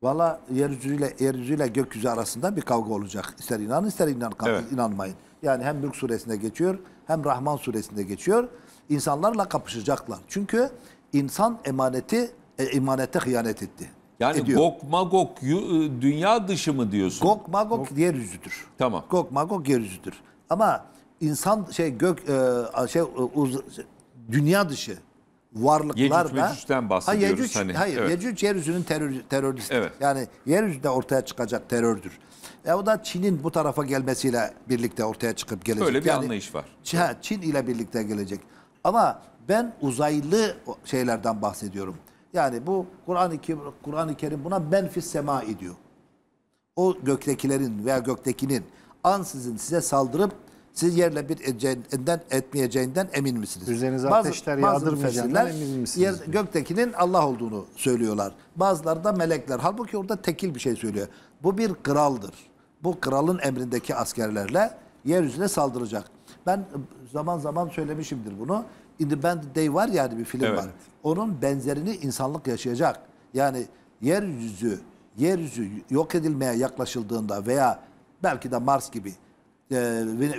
Valla yeryüzüyle, yeryüzüyle gökyüzü arasında bir kavga olacak. İster inan ister inan, evet. inanmayın. Yani hem Mülk suresinde geçiyor hem Rahman suresinde geçiyor. İnsanlarla kapışacaklar. Çünkü insan emaneti e, emanete hıyanet etti. Yani ediyor. Gok Magok e, dünya dışı mı diyorsun? Gok Magok Gok... yeryüzüdür. Tamam. Gok Magok yeryüzüdür. Ama insan şey gök e, şey e, uz, dünya dışı varlıklar Yecüc Mecüc'ten bahsediyoruz ha, Yecüc, hani. Hayır, evet. Yecüc yeryüzünün terör, teröristi. Evet. Yani yeryüzünde ortaya çıkacak terördür. E o da Çin'in bu tarafa gelmesiyle birlikte ortaya çıkıp gelecek. Böyle bir yani, anlayış var. Ha, Çin ile birlikte gelecek. Ama ben uzaylı şeylerden bahsediyorum. Yani bu Kur'an-ı kuran Kerim buna menfis sema ediyor. O göktekilerin veya göktekinin ansızın size saldırıp siz yerle bir edeceğinden, etmeyeceğinden emin misiniz? Üzerinize bazı, ateşler yağdırmayacağından emin misiniz? Yer, göktekinin Allah olduğunu söylüyorlar. Bazıları da melekler. Halbuki orada tekil bir şey söylüyor. Bu bir kraldır. Bu kralın emrindeki askerlerle yeryüzüne saldıracak. Ben Zaman zaman söylemişimdir bunu. Independent Day var yani bir film evet. var. Onun benzerini insanlık yaşayacak. Yani yeryüzü yeryüzü yok edilmeye yaklaşıldığında veya belki de Mars gibi e,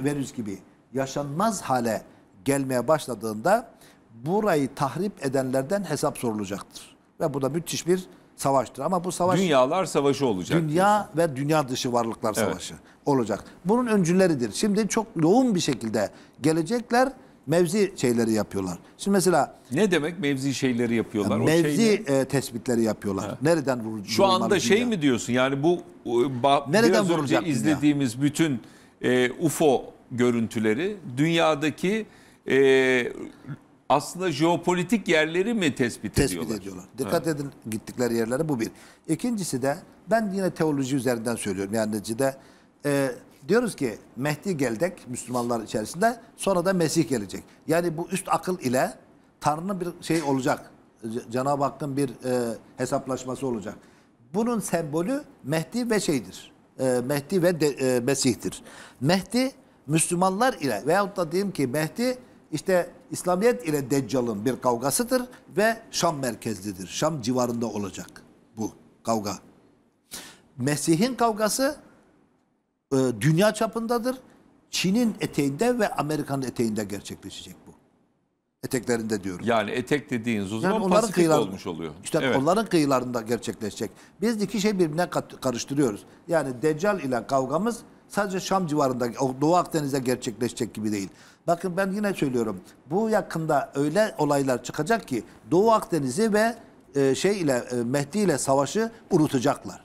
Venüs gibi yaşanmaz hale gelmeye başladığında burayı tahrip edenlerden hesap sorulacaktır. Ve bu da müthiş bir savaştır. Ama bu savaş... Dünyalar savaşı olacak. Dünya diyorsun. ve dünya dışı varlıklar evet. savaşı olacak. Bunun öncüleridir. Şimdi çok yoğun bir şekilde gelecekler mevzi şeyleri yapıyorlar. Şimdi mesela ne demek mevzi şeyleri yapıyorlar? Yani mevzi o şey e, tespitleri yapıyorlar. Ha. Nereden vurulacak? Şu anda şey dünya? mi diyorsun? Yani bu e, ba, nereden biraz vurulacak önce izlediğimiz dünya? bütün e, UFO görüntüleri dünyadaki e, aslında jeopolitik yerleri mi tespit, tespit ediyorlar? ediyorlar. Dikkat evet. edin gittikleri yerlere bu bir. İkincisi de ben yine teoloji üzerinden söylüyorum. Yani de e, diyoruz ki Mehdi geldik Müslümanlar içerisinde sonra da Mesih gelecek. Yani bu üst akıl ile Tanrı'nın bir şey olacak. Cenab-ı Hakk'ın bir e, hesaplaşması olacak. Bunun sembolü Mehdi ve şeydir. E, Mehdi ve de, e, Mesih'tir. Mehdi Müslümanlar ile veyahut da diyelim ki Mehdi işte İslamiyet ile Deccal'ın bir kavgasıdır ve Şam merkezlidir. Şam civarında olacak bu kavga. Mesih'in kavgası e, dünya çapındadır. Çin'in eteğinde ve Amerika'nın eteğinde gerçekleşecek bu. Eteklerinde diyorum. Yani etek dediğiniz o zaman yani Pasifik olmuş oluyor. İşte evet. onların kıyılarında gerçekleşecek. Biz iki şey birbirine karıştırıyoruz. Yani Deccal ile kavgamız sadece Şam civarında, Doğu Akdeniz'de gerçekleşecek gibi değil. Bakın ben yine söylüyorum. Bu yakında öyle olaylar çıkacak ki Doğu Akdeniz'i ve e, şey ile e, Mehdi ile savaşı unutacaklar.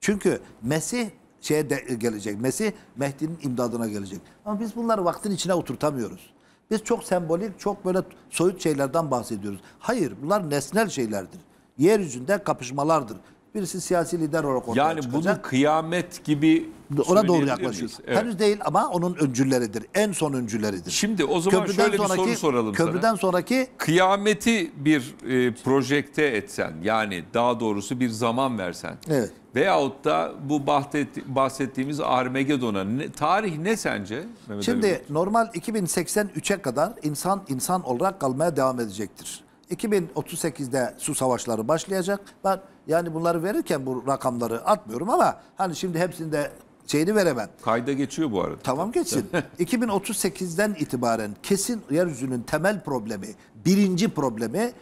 Çünkü Mesih şeye de, gelecek. Mesih Mehdi'nin imdadına gelecek. Ama biz bunları vaktin içine oturtamıyoruz. Biz çok sembolik, çok böyle soyut şeylerden bahsediyoruz. Hayır, bunlar nesnel şeylerdir. Yeryüzünde kapışmalardır. Birisi siyasi lider olarak ortaya yani çıkacak. Yani bunu kıyamet gibi Ona doğru yaklaşıyoruz. Evet. Henüz değil ama onun öncüleridir. En son öncüleridir. Şimdi o zaman köprüden şöyle sonraki, bir soru soralım Köprüden sana. sonraki... Kıyameti bir e, projekte etsen yani daha doğrusu bir zaman versen. Evet. Veyahut da bu bahsetti, bahsettiğimiz Armagedon'a ne, tarih ne sence? Mehmet Şimdi Ali normal 2083'e kadar insan insan olarak kalmaya devam edecektir. 2038'de su savaşları başlayacak. Ben yani bunları verirken bu rakamları atmıyorum ama hani şimdi hepsinde de şeyini veremem. Kayda geçiyor bu arada. Tamam geçsin. 2038'den itibaren kesin yeryüzünün temel problemi, birinci problemi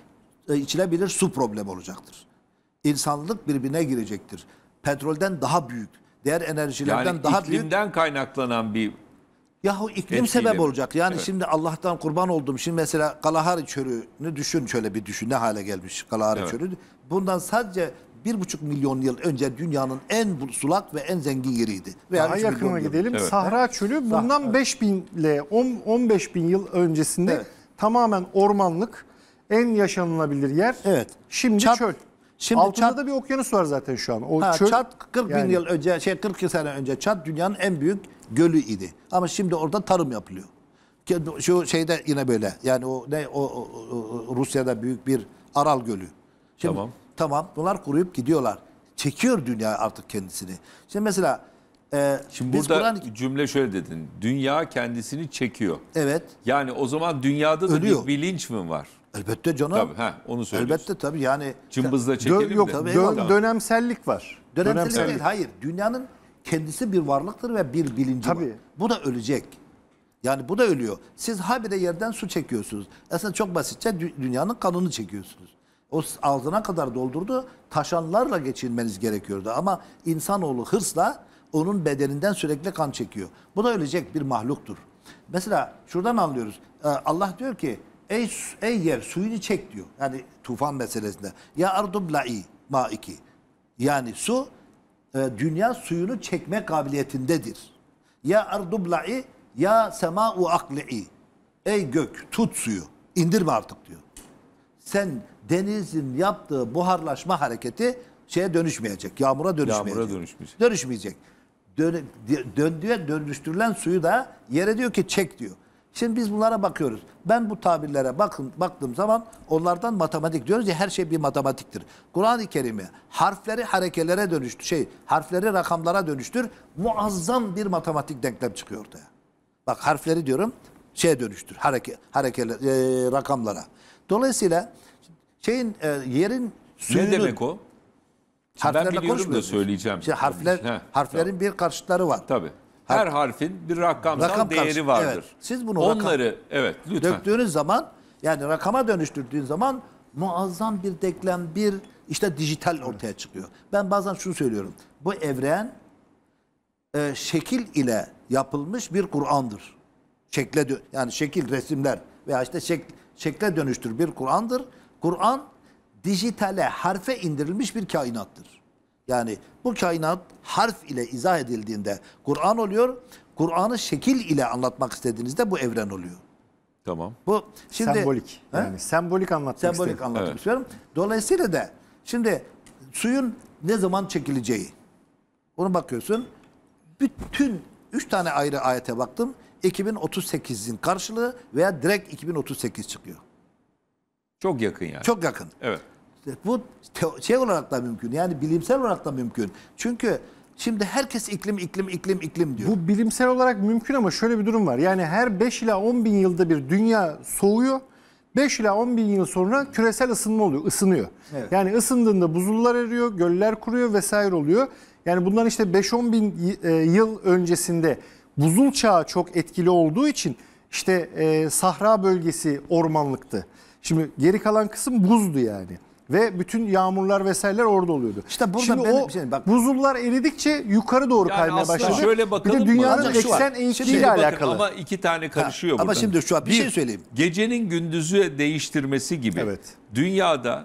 e, içilebilir su problemi olacaktır. İnsanlık birbirine girecektir. Petrolden daha büyük, diğer enerjilerden yani daha büyük. Yani iklimden kaynaklanan bir Yahu iklim Etkiyle. sebep olacak. Yani evet. şimdi Allah'tan kurban oldum. Şimdi mesela Kalahari çölünü düşün şöyle bir düşün. Ne hale gelmiş Kalahari evet. çölü. Bundan sadece bir buçuk milyon yıl önce dünyanın en sulak ve en zengin yeriydi. Veya Daha yakına gidelim. Evet. Sahra çölü bundan Sah 5 bin ile 15 bin yıl öncesinde evet. tamamen ormanlık en yaşanılabilir yer. Evet. Şimdi Çat, çöl. Şimdi Altında Çat, da bir okyanus var zaten şu an. O ha, çöl, Çat 40 yani, bin yıl önce, şey 40 sene önce Çat dünyanın en büyük gölü idi. Ama şimdi orada tarım yapılıyor. Şu şeyde yine böyle. Yani o ne o, o, o Rusya'da büyük bir Aral Gölü. Şimdi, tamam. Tamam. Bunlar kuruyup gidiyorlar. Çekiyor dünya artık kendisini. Şimdi mesela ee, Şimdi burada Kur'an... cümle şöyle dedin. Dünya kendisini çekiyor. Evet. Yani o zaman dünyada da Ölüyor. bir bilinç mi var? Elbette canım. Tabii, ha, onu söylüyorsun. Elbette tabii yani. Cımbızla çekelim dön, yok, de. Tabii, Dön, dönemsellik var. Dönemsellik, dönemsellik değil, hayır. Dünyanın kendisi bir varlıktır ve bir bilinci tabii. var. Bu da ölecek. Yani bu da ölüyor. Siz habire yerden su çekiyorsunuz. Aslında çok basitçe dünyanın kanını çekiyorsunuz. O ağzına kadar doldurdu. Taşanlarla geçinmeniz gerekiyordu. Ama insanoğlu hırsla onun bedeninden sürekli kan çekiyor. Bu da ölecek bir mahluktur. Mesela şuradan anlıyoruz. Ee, Allah diyor ki Ey, ey yer suyunu çek diyor. Yani tufan meselesinde. Ya ardum la'i ma iki. Yani su e, dünya suyunu çekme kabiliyetindedir. Ya ardum ya sema'u akli'i. Ey gök tut suyu. indirme artık diyor. Sen denizin yaptığı buharlaşma hareketi şeye dönüşmeyecek. Yağmura dönüşmeyecek. Yağmura dönüşmeyecek. Dönüşmeyecek. Dön, döndüğe dönüştürülen suyu da yere diyor ki çek diyor. Şimdi biz bunlara bakıyoruz. Ben bu tabirlere bakın, baktığım zaman onlardan matematik diyoruz ya her şey bir matematiktir. Kur'an-ı Kerim'i harfleri harekelere dönüştür. Şey, harfleri rakamlara dönüştür. Muazzam bir matematik denklem çıkıyor ortaya. Bak harfleri diyorum şeye dönüştür. Hareke, harekeler, e, rakamlara. Dolayısıyla şeyin e, yerin suyunun... Ne demek o? harflerle ben biliyorum da söyleyeceğim. Şimdi harfler, Heh, harflerin tabii. bir karşıtları var. Tabii. Her harfin bir rakamsal Rakam değeri vardır. evet. Siz bunu rakam- onları evet lütfen. Döktüğünüz zaman yani rakama dönüştürdüğün zaman muazzam bir denklem, bir işte dijital ortaya çıkıyor. Ben bazen şunu söylüyorum. Bu evren e, şekil ile yapılmış bir Kur'an'dır. Şekle dö- yani şekil resimler veya işte şek- şekle dönüştür bir Kur'an'dır. Kur'an dijitale harfe indirilmiş bir kainattır. Yani bu kainat harf ile izah edildiğinde Kur'an oluyor. Kur'an'ı şekil ile anlatmak istediğinizde bu evren oluyor. Tamam. Bu şimdi sembolik. He? Yani sembolik anlatmak sembolik istedim. anlatmak evet. Dolayısıyla da şimdi suyun ne zaman çekileceği. bunu bakıyorsun. Bütün üç tane ayrı ayete baktım. 2038'in karşılığı veya direkt 2038 çıkıyor. Çok yakın yani. Çok yakın. Evet bu şey olarak da mümkün. Yani bilimsel olarak da mümkün. Çünkü şimdi herkes iklim, iklim, iklim, iklim diyor. Bu bilimsel olarak mümkün ama şöyle bir durum var. Yani her 5 ila 10 bin yılda bir dünya soğuyor. 5 ila 10 bin yıl sonra küresel ısınma oluyor, ısınıyor. Evet. Yani ısındığında buzullar eriyor, göller kuruyor vesaire oluyor. Yani bundan işte 5-10 bin e, yıl öncesinde buzul çağı çok etkili olduğu için işte e, Sahra bölgesi ormanlıktı. Şimdi geri kalan kısım buzdu yani. Ve bütün yağmurlar vesaireler orada oluyordu. İşte burada Şimdi ben o şey, bak, buzullar eridikçe yukarı doğru yani kaymaya başladı. Şöyle bakalım bir de dünyanın mı? eksen eğikliğiyle alakalı. Ama iki tane karışıyor ha, burada. Ama şimdi şu an bir, şey bir şey söyleyeyim. Gecenin gündüzü değiştirmesi gibi. Evet. Dünyada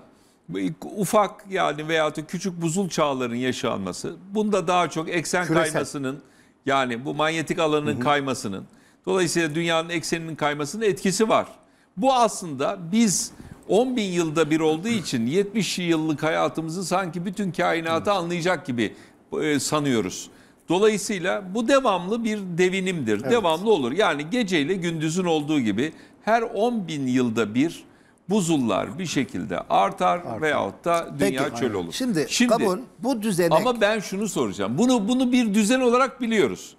ufak yani veyahut da küçük buzul çağlarının yaşanması. Bunda daha çok eksen Küresel. kaymasının yani bu manyetik alanın Hı -hı. kaymasının dolayısıyla dünyanın ekseninin kaymasının etkisi var. Bu aslında biz 10 bin yılda bir olduğu için 70 yıllık hayatımızı sanki bütün kainatı anlayacak gibi e, sanıyoruz. Dolayısıyla bu devamlı bir devinimdir. Evet. Devamlı olur. Yani geceyle gündüzün olduğu gibi her 10 bin yılda bir buzullar bir şekilde artar, artar. veyahut da dünya Peki, çöl olur. Şimdi, Şimdi kabul bu düzenek. Ama ben şunu soracağım. Bunu bunu bir düzen olarak biliyoruz.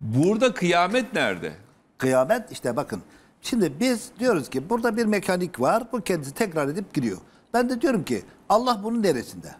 Burada kıyamet nerede? Kıyamet işte bakın Şimdi biz diyoruz ki burada bir mekanik var. Bu kendisi tekrar edip giriyor. Ben de diyorum ki Allah bunun neresinde?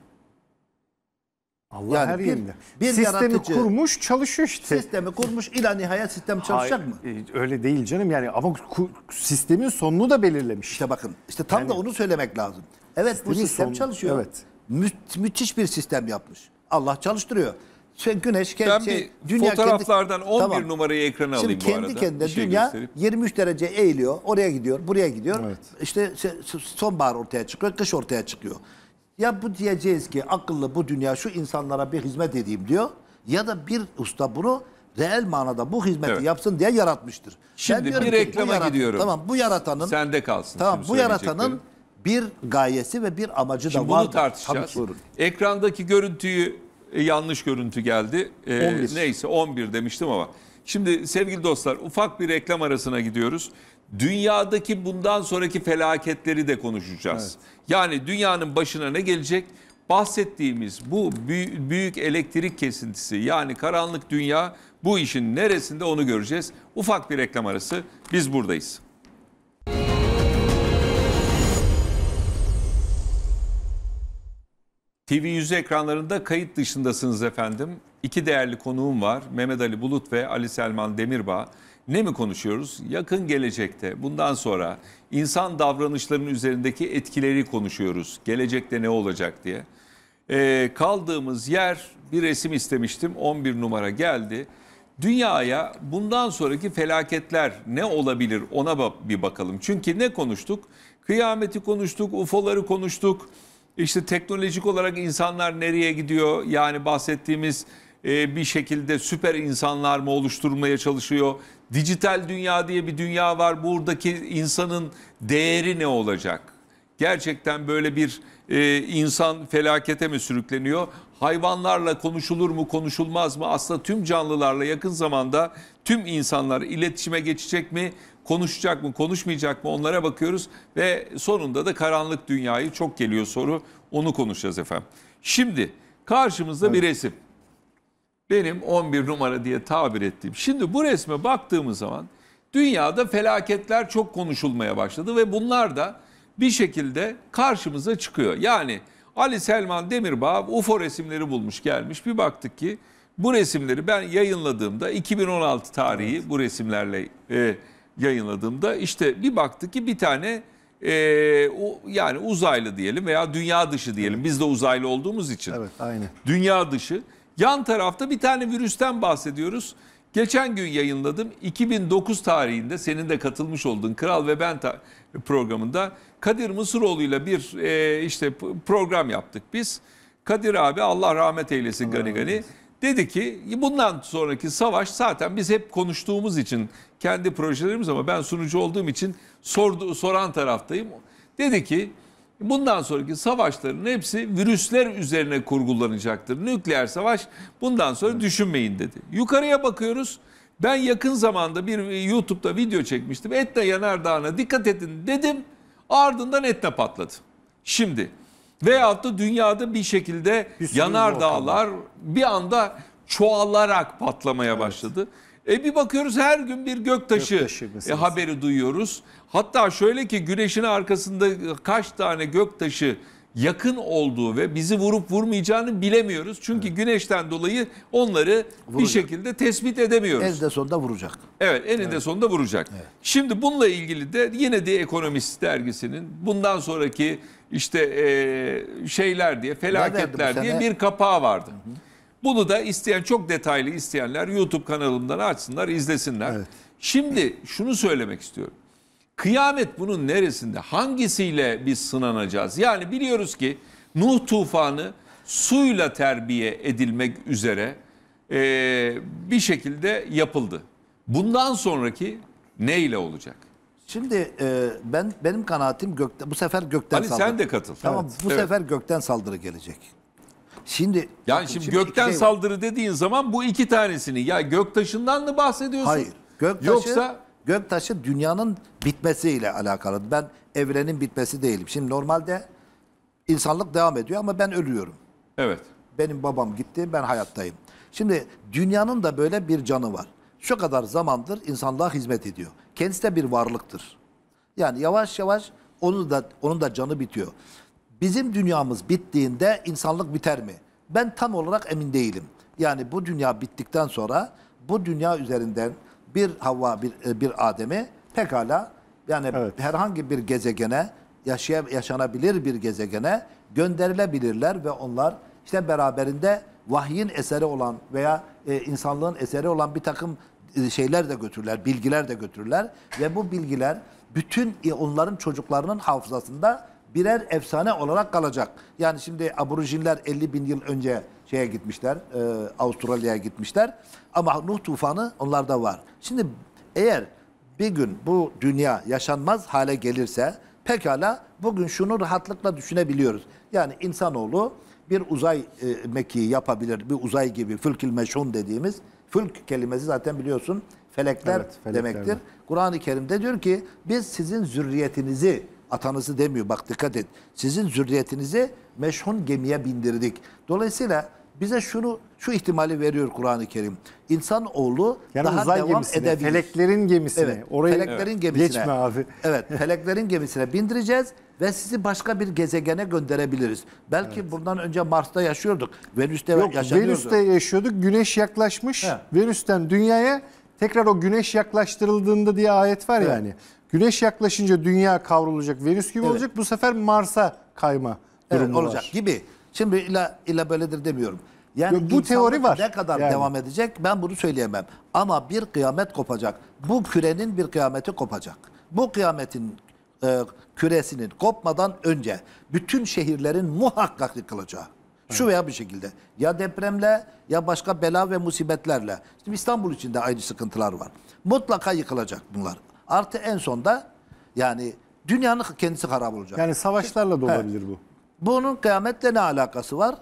Allah yani her yerinde. Bir sistemi yaratıcı, kurmuş çalışıyor işte. Sistemi kurmuş ila nihayet sistem çalışacak Hayır, mı? E, öyle değil canım yani ama ku, sistemin sonunu da belirlemiş. İşte bakın işte tam yani, da onu söylemek lazım. Evet bu sistem sonu, çalışıyor. Evet. Mü müthiş bir sistem yapmış. Allah çalıştırıyor. Sen şey, güneş kendi ben şey, bir dünya fotoğraflardan kendi, 11 tamam. numarayı ekrana Şimdi alayım kendi arada. kendine şey dünya göstereyim. 23 derece eğiliyor. Oraya gidiyor, buraya gidiyor. Evet. İşte sonbahar ortaya çıkıyor, kış ortaya çıkıyor. Ya bu diyeceğiz ki akıllı bu dünya şu insanlara bir hizmet edeyim diyor. Ya da bir usta bunu reel manada bu hizmeti evet. yapsın diye yaratmıştır. Şimdi bir reklama yarat- gidiyorum. Tamam bu yaratanın. Sende kalsın. Tamam bu yaratanın bir gayesi ve bir amacı Şimdi da var. Şimdi bunu vardır. tartışacağız. Tabii, Ekrandaki görüntüyü e, yanlış görüntü geldi. E, 11. Neyse 11 demiştim ama. Şimdi sevgili dostlar ufak bir reklam arasına gidiyoruz. Dünyadaki bundan sonraki felaketleri de konuşacağız. Evet. Yani dünyanın başına ne gelecek? Bahsettiğimiz bu büyük elektrik kesintisi yani karanlık dünya bu işin neresinde onu göreceğiz. Ufak bir reklam arası biz buradayız. TV100 ekranlarında kayıt dışındasınız efendim. İki değerli konuğum var. Mehmet Ali Bulut ve Ali Selman Demirbağ. Ne mi konuşuyoruz? Yakın gelecekte bundan sonra insan davranışlarının üzerindeki etkileri konuşuyoruz. Gelecekte ne olacak diye. Ee, kaldığımız yer bir resim istemiştim. 11 numara geldi. Dünyaya bundan sonraki felaketler ne olabilir ona bir bakalım. Çünkü ne konuştuk? Kıyameti konuştuk, UFO'ları konuştuk. İşte teknolojik olarak insanlar nereye gidiyor? Yani bahsettiğimiz e, bir şekilde süper insanlar mı oluşturmaya çalışıyor? Dijital dünya diye bir dünya var. Buradaki insanın değeri ne olacak? Gerçekten böyle bir e, insan felakete mi sürükleniyor? Hayvanlarla konuşulur mu konuşulmaz mı? Aslında tüm canlılarla yakın zamanda tüm insanlar iletişime geçecek mi? konuşacak mı, konuşmayacak mı onlara bakıyoruz ve sonunda da karanlık dünyayı çok geliyor soru. Onu konuşacağız efendim. Şimdi karşımızda evet. bir resim. Benim 11 numara diye tabir ettiğim. Şimdi bu resme baktığımız zaman dünyada felaketler çok konuşulmaya başladı ve bunlar da bir şekilde karşımıza çıkıyor. Yani Ali Selman Demirbağ UFO resimleri bulmuş gelmiş. Bir baktık ki bu resimleri ben yayınladığımda 2016 tarihi evet. bu resimlerle e, yayınladığımda işte bir baktık ki bir tane e, o, yani uzaylı diyelim veya dünya dışı diyelim. Biz de uzaylı olduğumuz için. Evet aynı. Dünya dışı. Yan tarafta bir tane virüsten bahsediyoruz. Geçen gün yayınladım 2009 tarihinde senin de katılmış olduğun Kral ve Ben programında Kadir Mısıroğlu ile bir e, işte program yaptık biz. Kadir abi Allah rahmet eylesin Allah gani gani. Eylesin. Dedi ki bundan sonraki savaş zaten biz hep konuştuğumuz için kendi projelerimiz ama ben sunucu olduğum için sordu, soran taraftayım. Dedi ki bundan sonraki savaşların hepsi virüsler üzerine kurgulanacaktır. Nükleer savaş bundan sonra düşünmeyin dedi. Yukarıya bakıyoruz. Ben yakın zamanda bir e, YouTube'da video çekmiştim. Etna yanardağına dikkat edin dedim. Ardından Etna patladı. Şimdi Veyahut da dünyada bir şekilde bir yanardağlar bir anda çoğalarak patlamaya evet. başladı. E bir bakıyoruz her gün bir göktaşı, göktaşı e, haberi duyuyoruz. Hatta şöyle ki güneşin arkasında e, kaç tane göktaşı yakın olduğu ve bizi vurup vurmayacağını bilemiyoruz. Çünkü evet. güneşten dolayı onları vuracak. bir şekilde tespit edemiyoruz. Eninde sonunda vuracak. Evet eninde evet. sonunda vuracak. Evet. Şimdi bununla ilgili de yine The Economist dergisinin bundan sonraki işte e, şeyler diye felaketler diye bir kapağı vardı. Hı hı. Bunu da isteyen çok detaylı isteyenler YouTube kanalımdan açsınlar izlesinler. Evet. Şimdi şunu söylemek istiyorum. Kıyamet bunun neresinde? Hangisiyle biz sınanacağız? Yani biliyoruz ki Nuh tufanı suyla terbiye edilmek üzere e, bir şekilde yapıldı. Bundan sonraki neyle olacak? Şimdi e, ben benim kanaatim gökte, bu sefer gökten Ali saldırı. sen de katıl. Tamam evet. bu evet. sefer gökten saldırı gelecek. Şimdi yani bakın, şimdi, gökten şey saldırı dediğin zaman bu iki tanesini ya göktaşından mı bahsediyorsun? Hayır. Göktaşı Yoksa taşı dünyanın bitmesiyle alakalı. Ben evrenin bitmesi değilim. Şimdi normalde insanlık devam ediyor ama ben ölüyorum. Evet. Benim babam gitti, ben hayattayım. Şimdi dünyanın da böyle bir canı var. Şu kadar zamandır insanlığa hizmet ediyor. Kendisi de bir varlıktır. Yani yavaş yavaş onun da onun da canı bitiyor. Bizim dünyamız bittiğinde insanlık biter mi? Ben tam olarak emin değilim. Yani bu dünya bittikten sonra bu dünya üzerinden bir Havva bir, e, bir Adem'i pekala yani evet. herhangi bir gezegene yaşaya, yaşanabilir bir gezegene gönderilebilirler ve onlar işte beraberinde vahyin eseri olan veya e, insanlığın eseri olan bir takım e, şeyler de götürürler, bilgiler de götürürler ve bu bilgiler bütün e, onların çocuklarının hafızasında birer efsane olarak kalacak. Yani şimdi aborjinler 50 bin yıl önce şeye gitmişler, e, Avustralya'ya gitmişler. Ama Nuh tufanı onlarda var. Şimdi eğer bir gün bu dünya yaşanmaz hale gelirse pekala bugün şunu rahatlıkla düşünebiliyoruz. Yani insanoğlu bir uzay e, mekiği yapabilir, bir uzay gibi fülkil meşhun dediğimiz fülk kelimesi zaten biliyorsun felekler, evet, felekler demektir. Kur'an-ı Kerim'de diyor ki biz sizin zürriyetinizi atanızı demiyor bak dikkat et. Sizin zürriyetinizi meşhun gemiye bindirdik. Dolayısıyla bize şunu şu ihtimali veriyor Kur'an-ı Kerim. İnsan oğlu yani daha uzay devam gemisine, edebilir. Feleklerin gemisine. Evet, orayı feleklerin evet. gemisine. Geçme abi. Evet, feleklerin gemisine bindireceğiz ve sizi başka bir gezegene gönderebiliriz. Belki evet. bundan önce Mars'ta yaşıyorduk. Venüs'te Yok, Venüs'te yaşıyorduk. Güneş yaklaşmış. He. Venüs'ten dünyaya tekrar o güneş yaklaştırıldığında diye ayet var evet. yani. Güneş yaklaşınca dünya kavrulacak, Venüs gibi evet. olacak. Bu sefer Mars'a kayma evet, olacak var. gibi. Şimdi illa, illa böyledir demiyorum. Yani bu teori var. Ne kadar yani. devam edecek ben bunu söyleyemem. Ama bir kıyamet kopacak. Bu kürenin bir kıyameti kopacak. Bu kıyametin e, küresinin kopmadan önce bütün şehirlerin muhakkak yıkılacağı. Şu veya bir şekilde. Ya depremle ya başka bela ve musibetlerle. Şimdi İstanbul için de aynı sıkıntılar var. Mutlaka yıkılacak bunlar. Artı en sonda yani dünyanın kendisi harap olacak. Yani savaşlarla da olabilir evet. bu. Bunun kıyametle ne alakası var?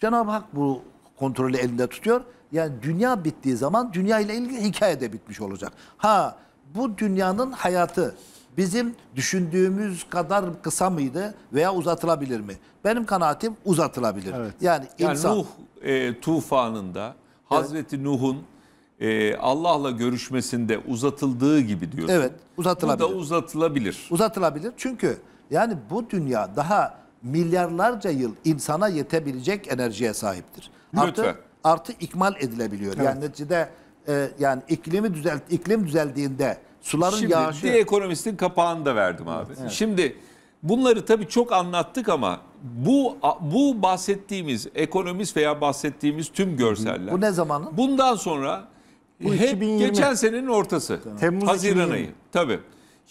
Cenab-ı Hak bu kontrolü elinde tutuyor. Yani dünya bittiği zaman dünya ile ilgili hikaye de bitmiş olacak. Ha bu dünyanın hayatı bizim düşündüğümüz kadar kısa mıydı veya uzatılabilir mi? Benim kanaatim uzatılabilir. Evet. Yani, yani Nuh e, tufanında Hazreti Nuh'un e, Allah'la görüşmesinde uzatıldığı gibi diyorsun. Evet uzatılabilir. Bu da uzatılabilir. Uzatılabilir çünkü yani bu dünya daha milyarlarca yıl insana yetebilecek enerjiye sahiptir. Lütfen. Artı, artı ikmal edilebiliyor. Evet. Yani neticede e, yani iklimi düzelt iklim düzeldiğinde suların Şimdi, yağışı. Şimdi ekonomistin kapağını da verdim abi. Evet. Şimdi bunları tabii çok anlattık ama bu bu bahsettiğimiz ekonomist veya bahsettiğimiz tüm görseller. Bu ne zamanın? Bundan sonra bu hep 2020. geçen senenin ortası. Tamam. Temmuz Haziran 2020. ayı. Tabii.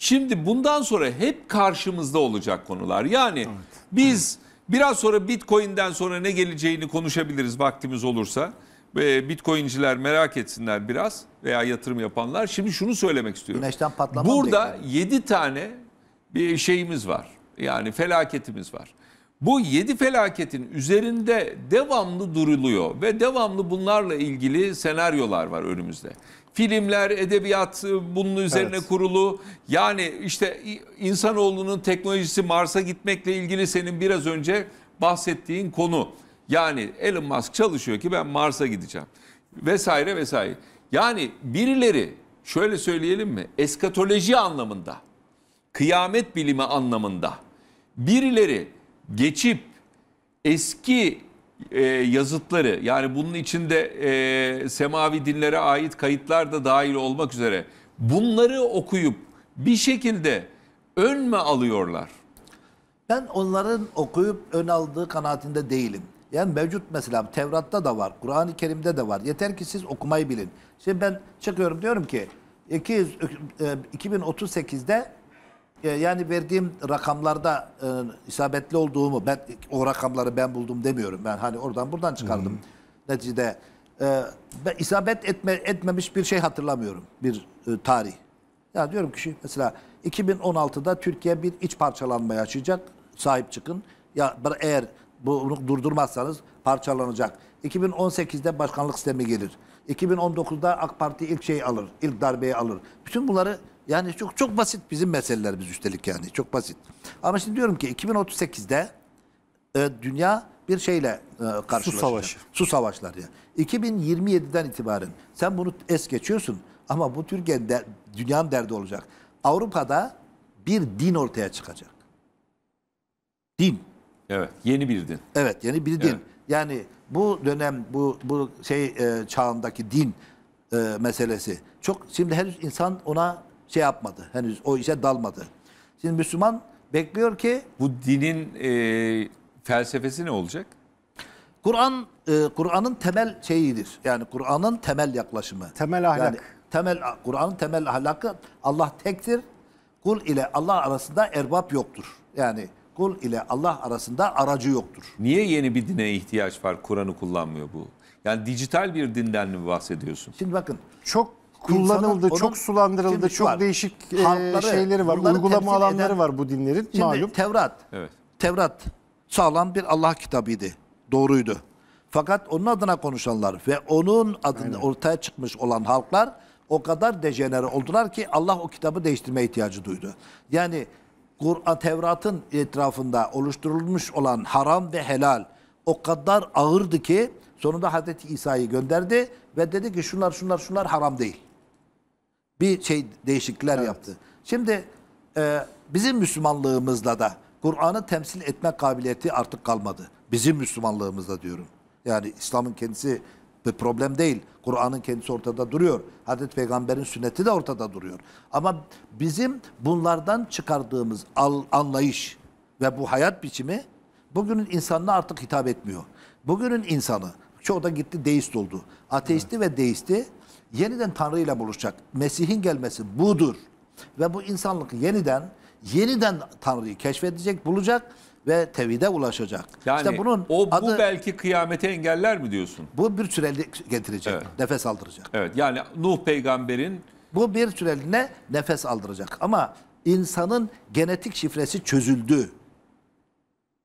Şimdi bundan sonra hep karşımızda olacak konular. Yani evet. biz biraz sonra Bitcoin'den sonra ne geleceğini konuşabiliriz vaktimiz olursa. Ee, Bitcoin'ciler merak etsinler biraz veya yatırım yapanlar. Şimdi şunu söylemek istiyorum. Güneşten patlama Burada beklerim. 7 tane bir şeyimiz var. Yani felaketimiz var. Bu 7 felaketin üzerinde devamlı duruluyor ve devamlı bunlarla ilgili senaryolar var önümüzde. Filmler, edebiyat e, bunun üzerine evet. kurulu. Yani işte insanoğlunun teknolojisi Mars'a gitmekle ilgili senin biraz önce bahsettiğin konu. Yani Elon Musk çalışıyor ki ben Mars'a gideceğim vesaire vesaire. Yani birileri şöyle söyleyelim mi? Eskatoloji anlamında, kıyamet bilimi anlamında birileri geçip eski e, yazıtları yani bunun içinde e, semavi dinlere ait kayıtlar da dahil olmak üzere bunları okuyup bir şekilde ön mü alıyorlar? Ben onların okuyup ön aldığı kanaatinde değilim. Yani mevcut mesela Tevrat'ta da var, Kur'an-ı Kerim'de de var. Yeter ki siz okumayı bilin. Şimdi ben çıkıyorum diyorum ki 200, 2038'de ee, yani verdiğim rakamlarda e, isabetli olduğumu ben o rakamları ben buldum demiyorum ben hani oradan buradan çıkardım. Hmm. Neticede e, ben isabet etme etmemiş bir şey hatırlamıyorum bir e, tarih. Ya diyorum ki mesela 2016'da Türkiye bir iç parçalanma yaşayacak. Sahip çıkın. Ya eğer bunu durdurmazsanız parçalanacak. 2018'de başkanlık sistemi gelir. 2019'da AK Parti ilk şey alır, ilk darbeyi alır. Bütün bunları yani çok çok basit bizim meselelerimiz üstelik yani çok basit. Ama şimdi diyorum ki 2038'de e, dünya bir şeyle e, karşılaşacak. Su savaşı. Su savaşlar Yani. 2027'den itibaren sen bunu es geçiyorsun ama bu Türkiye'nin de, dünyanın derdi olacak. Avrupa'da bir din ortaya çıkacak. Din. Evet, yeni bir din. Evet, yeni bir din. Evet. Yani bu dönem bu bu şey e, çağındaki din e, meselesi çok şimdi her insan ona şey yapmadı. Henüz o işe dalmadı. Şimdi Müslüman bekliyor ki bu dinin e, felsefesi ne olacak? Kur'an e, Kur'an'ın temel şeyidir. Yani Kur'an'ın temel yaklaşımı. Temel ahlak. Yani temel Kur'an'ın temel ahlakı Allah tektir. Kul ile Allah arasında erbab yoktur. Yani kul ile Allah arasında aracı yoktur. Niye yeni bir dine ihtiyaç var? Kur'an'ı kullanmıyor bu. Yani dijital bir dinden mi bahsediyorsun? Şimdi bakın çok kullanıldı, insanın, çok sulandırıldı, çok var, değişik e, halkları, şeyleri var, uygulama alanları eden, var bu dinlerin. Şimdi malum. Tevrat, evet. Tevrat sağlam bir Allah kitabıydı, doğruydu. Fakat onun adına konuşanlar ve onun adında Aynen. ortaya çıkmış olan halklar o kadar dejenere oldular ki Allah o kitabı değiştirmeye ihtiyacı duydu. Yani Kur'an Tevrat'ın etrafında oluşturulmuş olan haram ve helal o kadar ağırdı ki sonunda Hazreti İsa'yı gönderdi ve dedi ki şunlar şunlar şunlar haram değil bir şey değişiklikler evet. yaptı. Şimdi e, bizim Müslümanlığımızla da Kur'an'ı temsil etme kabiliyeti artık kalmadı. Bizim Müslümanlığımızda diyorum. Yani İslam'ın kendisi bir problem değil. Kur'an'ın kendisi ortada duruyor. Hazreti Peygamber'in sünneti de ortada duruyor. Ama bizim bunlardan çıkardığımız anlayış ve bu hayat biçimi bugünün insanına artık hitap etmiyor. Bugünün insanı çoğu da gitti deist oldu. Ateisti evet. ve deisti yeniden Tanrı ile buluşacak. Mesih'in gelmesi budur. Ve bu insanlık yeniden yeniden Tanrı'yı keşfedecek, bulacak ve tevhide ulaşacak. Yani işte bunun o bu adı, belki kıyameti engeller mi diyorsun? Bu bir süreli getirecek, evet. nefes aldıracak. Evet. Yani Nuh peygamberin bu bir süreliğine nefes aldıracak ama insanın genetik şifresi çözüldü.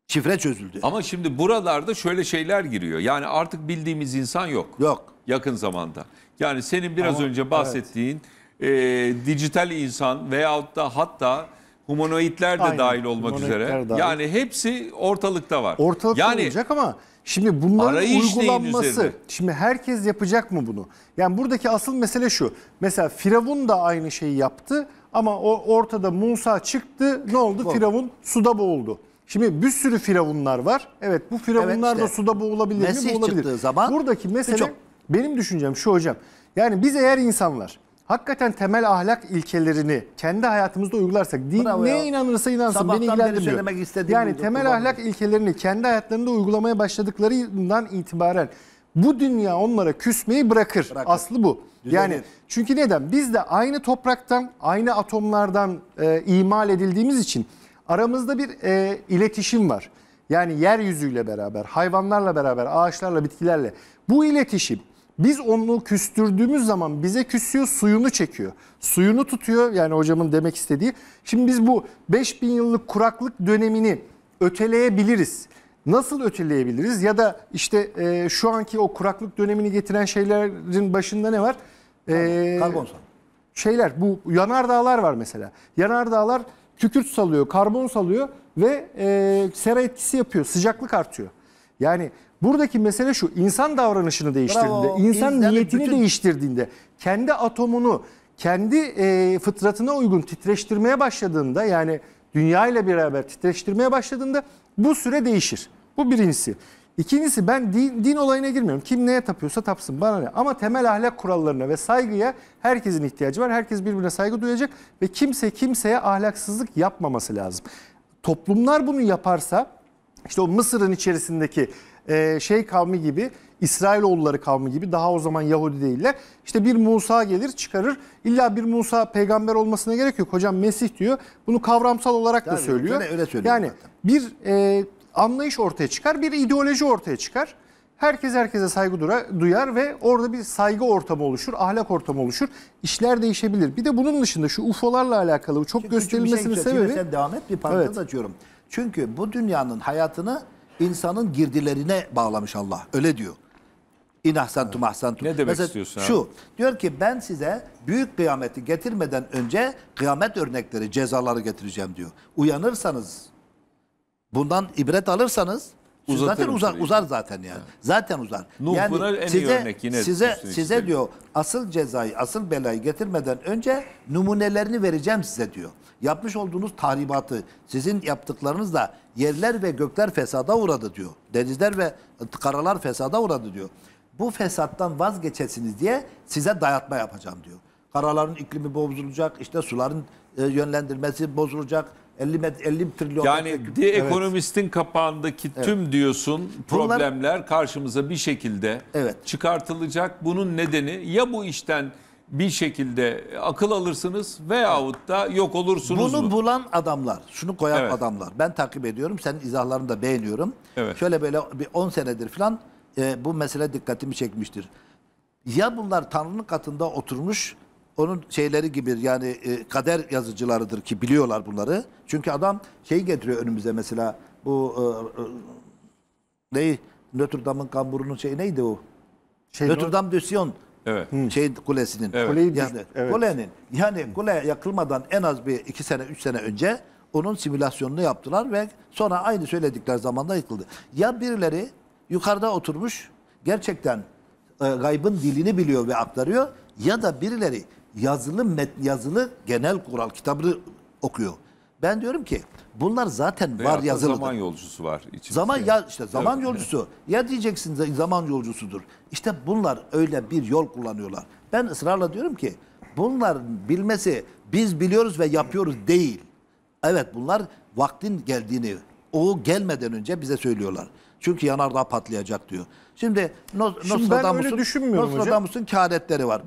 Şifre çözüldü. Ama şimdi buralarda şöyle şeyler giriyor. Yani artık bildiğimiz insan yok. Yok. Yakın zamanda. Yani senin biraz Ama, önce bahsettiğin evet. e, dijital insan veyahut da hatta humanoidler de Aynen, dahil olmak üzere. Dahil. Yani hepsi ortalıkta var. Ortalıkta yani, olacak ama şimdi bunların uygulanması. Şimdi herkes yapacak mı bunu? Yani buradaki asıl mesele şu. Mesela Firavun da aynı şeyi yaptı ama o ortada Musa çıktı. Ne oldu? Firavun suda boğuldu. Şimdi bir sürü firavunlar var. Evet bu firavunlar Evet, da suda boğulabilir mi? Boğulabilir. çıktığı zaman Buradaki mesele birçok- benim düşüncem şu hocam. Yani biz eğer insanlar hakikaten temel ahlak ilkelerini kendi hayatımızda uygularsak din Bravo inanırsa inansın beni beri ilgilendirmiyor. söylemek istediğim yani temel kullandım. ahlak ilkelerini kendi hayatlarında uygulamaya başladıklarından itibaren bu dünya onlara küsmeyi bırakır. Bırakır. Aslı bu. Düzelir. Yani çünkü neden? Biz de aynı topraktan, aynı atomlardan e, imal edildiğimiz için aramızda bir e, iletişim var. Yani yeryüzüyle beraber, hayvanlarla beraber, ağaçlarla, bitkilerle. Bu iletişim biz onu küstürdüğümüz zaman bize küsüyor, suyunu çekiyor. Suyunu tutuyor yani hocamın demek istediği. Şimdi biz bu 5000 yıllık kuraklık dönemini öteleyebiliriz. Nasıl öteleyebiliriz? Ya da işte e, şu anki o kuraklık dönemini getiren şeylerin başında ne var? Ee, Karbon salgını. Şeyler bu yanardağlar var mesela. Yanardağlar kükürt salıyor, karbon salıyor ve e, sera etkisi yapıyor. Sıcaklık artıyor. Yani buradaki mesele şu insan davranışını değiştirdiğinde, Bravo. insan İzledim niyetini bütün... değiştirdiğinde, kendi atomunu, kendi e, fıtratına uygun titreştirmeye başladığında yani dünya ile beraber titreştirmeye başladığında bu süre değişir. Bu birincisi. İkincisi ben din, din olayına girmiyorum. Kim neye tapıyorsa tapsın bana ne. Ama temel ahlak kurallarına ve saygıya herkesin ihtiyacı var. Herkes birbirine saygı duyacak ve kimse kimseye ahlaksızlık yapmaması lazım. Toplumlar bunu yaparsa işte o Mısır'ın içerisindeki e, şey kavmi gibi İsrailoğulları kavmi gibi daha o zaman Yahudi değiller. İşte bir Musa gelir çıkarır. İlla bir Musa peygamber olmasına gerek yok. Hocam Mesih diyor. Bunu kavramsal olarak Tabii, da söylüyor. Öyle söylüyor yani zaten. bir e, anlayış ortaya çıkar, bir ideoloji ortaya çıkar. Herkes herkese saygı duyar ve orada bir saygı ortamı oluşur, ahlak ortamı oluşur. İşler değişebilir. Bir de bunun dışında şu UFO'larla alakalı çok Çünkü şey gösterilmesinin şey sebebi... Sen devam et bir parantez evet. açıyorum. Çünkü bu dünyanın hayatını insanın girdilerine bağlamış Allah. Öyle diyor. İn ahsantum ahsantum. Ne demek Mesela istiyorsun? Şu, abi? diyor ki ben size büyük kıyameti getirmeden önce kıyamet örnekleri, cezaları getireceğim diyor. Uyanırsanız Bundan ibret alırsanız Uzatırım zaten uzar, uzar zaten yani. Evet. Zaten uzar. Nuh yani buna en size, iyi örnek yine. Size, size diyor asıl cezayı, asıl belayı getirmeden önce numunelerini vereceğim size diyor. Yapmış olduğunuz tahribatı, sizin yaptıklarınızla yerler ve gökler fesada uğradı diyor. Denizler ve karalar fesada uğradı diyor. Bu fesattan vazgeçesiniz diye size dayatma yapacağım diyor. Karaların iklimi bozulacak, işte suların e, yönlendirmesi bozulacak, 50, 50 trilyon Yani metreküp. The Economist'in evet. kapağındaki evet. tüm diyorsun Bunlar, problemler karşımıza bir şekilde evet. çıkartılacak. Bunun nedeni ya bu işten bir şekilde akıl alırsınız veyahut evet. da yok olursunuz Bunu mu? bulan adamlar, şunu koyan evet. adamlar. Ben takip ediyorum, senin izahlarını da beğeniyorum. Evet. Şöyle böyle bir 10 senedir falan e, bu mesele dikkatimi çekmiştir. Ya bunlar Tanrı'nın katında oturmuş onun şeyleri gibi yani e, kader yazıcılarıdır ki biliyorlar bunları. Çünkü adam şey getiriyor önümüze mesela bu e, e, ne Notre Dame'ın kamburunun şey neydi o? Şey, Notre Dame de Sion. Evet. Hmm. Şey kulesinin. Evet. Kuleyi, yani, evet. Kulenin. Yani kule yakılmadan en az bir iki sene, üç sene önce onun simülasyonunu yaptılar ve sonra aynı söyledikleri zamanda yıkıldı. Ya birileri yukarıda oturmuş gerçekten e, gaybın dilini biliyor ve aktarıyor ya da birileri yazılı met, yazılı genel kural kitabını okuyor. Ben diyorum ki bunlar zaten Veya var yazılı. Zaman yolcusu var. içinde. Zaman ya işte zaman evet. yolcusu. Ya diyeceksiniz zaman yolcusudur. İşte bunlar öyle bir yol kullanıyorlar. Ben ısrarla diyorum ki bunların bilmesi biz biliyoruz ve yapıyoruz değil. Evet bunlar vaktin geldiğini o gelmeden önce bize söylüyorlar. Çünkü yanardağ patlayacak diyor. Şimdi, Nos Şimdi Nostradamus'un Nostradamus'un kâdetleri var.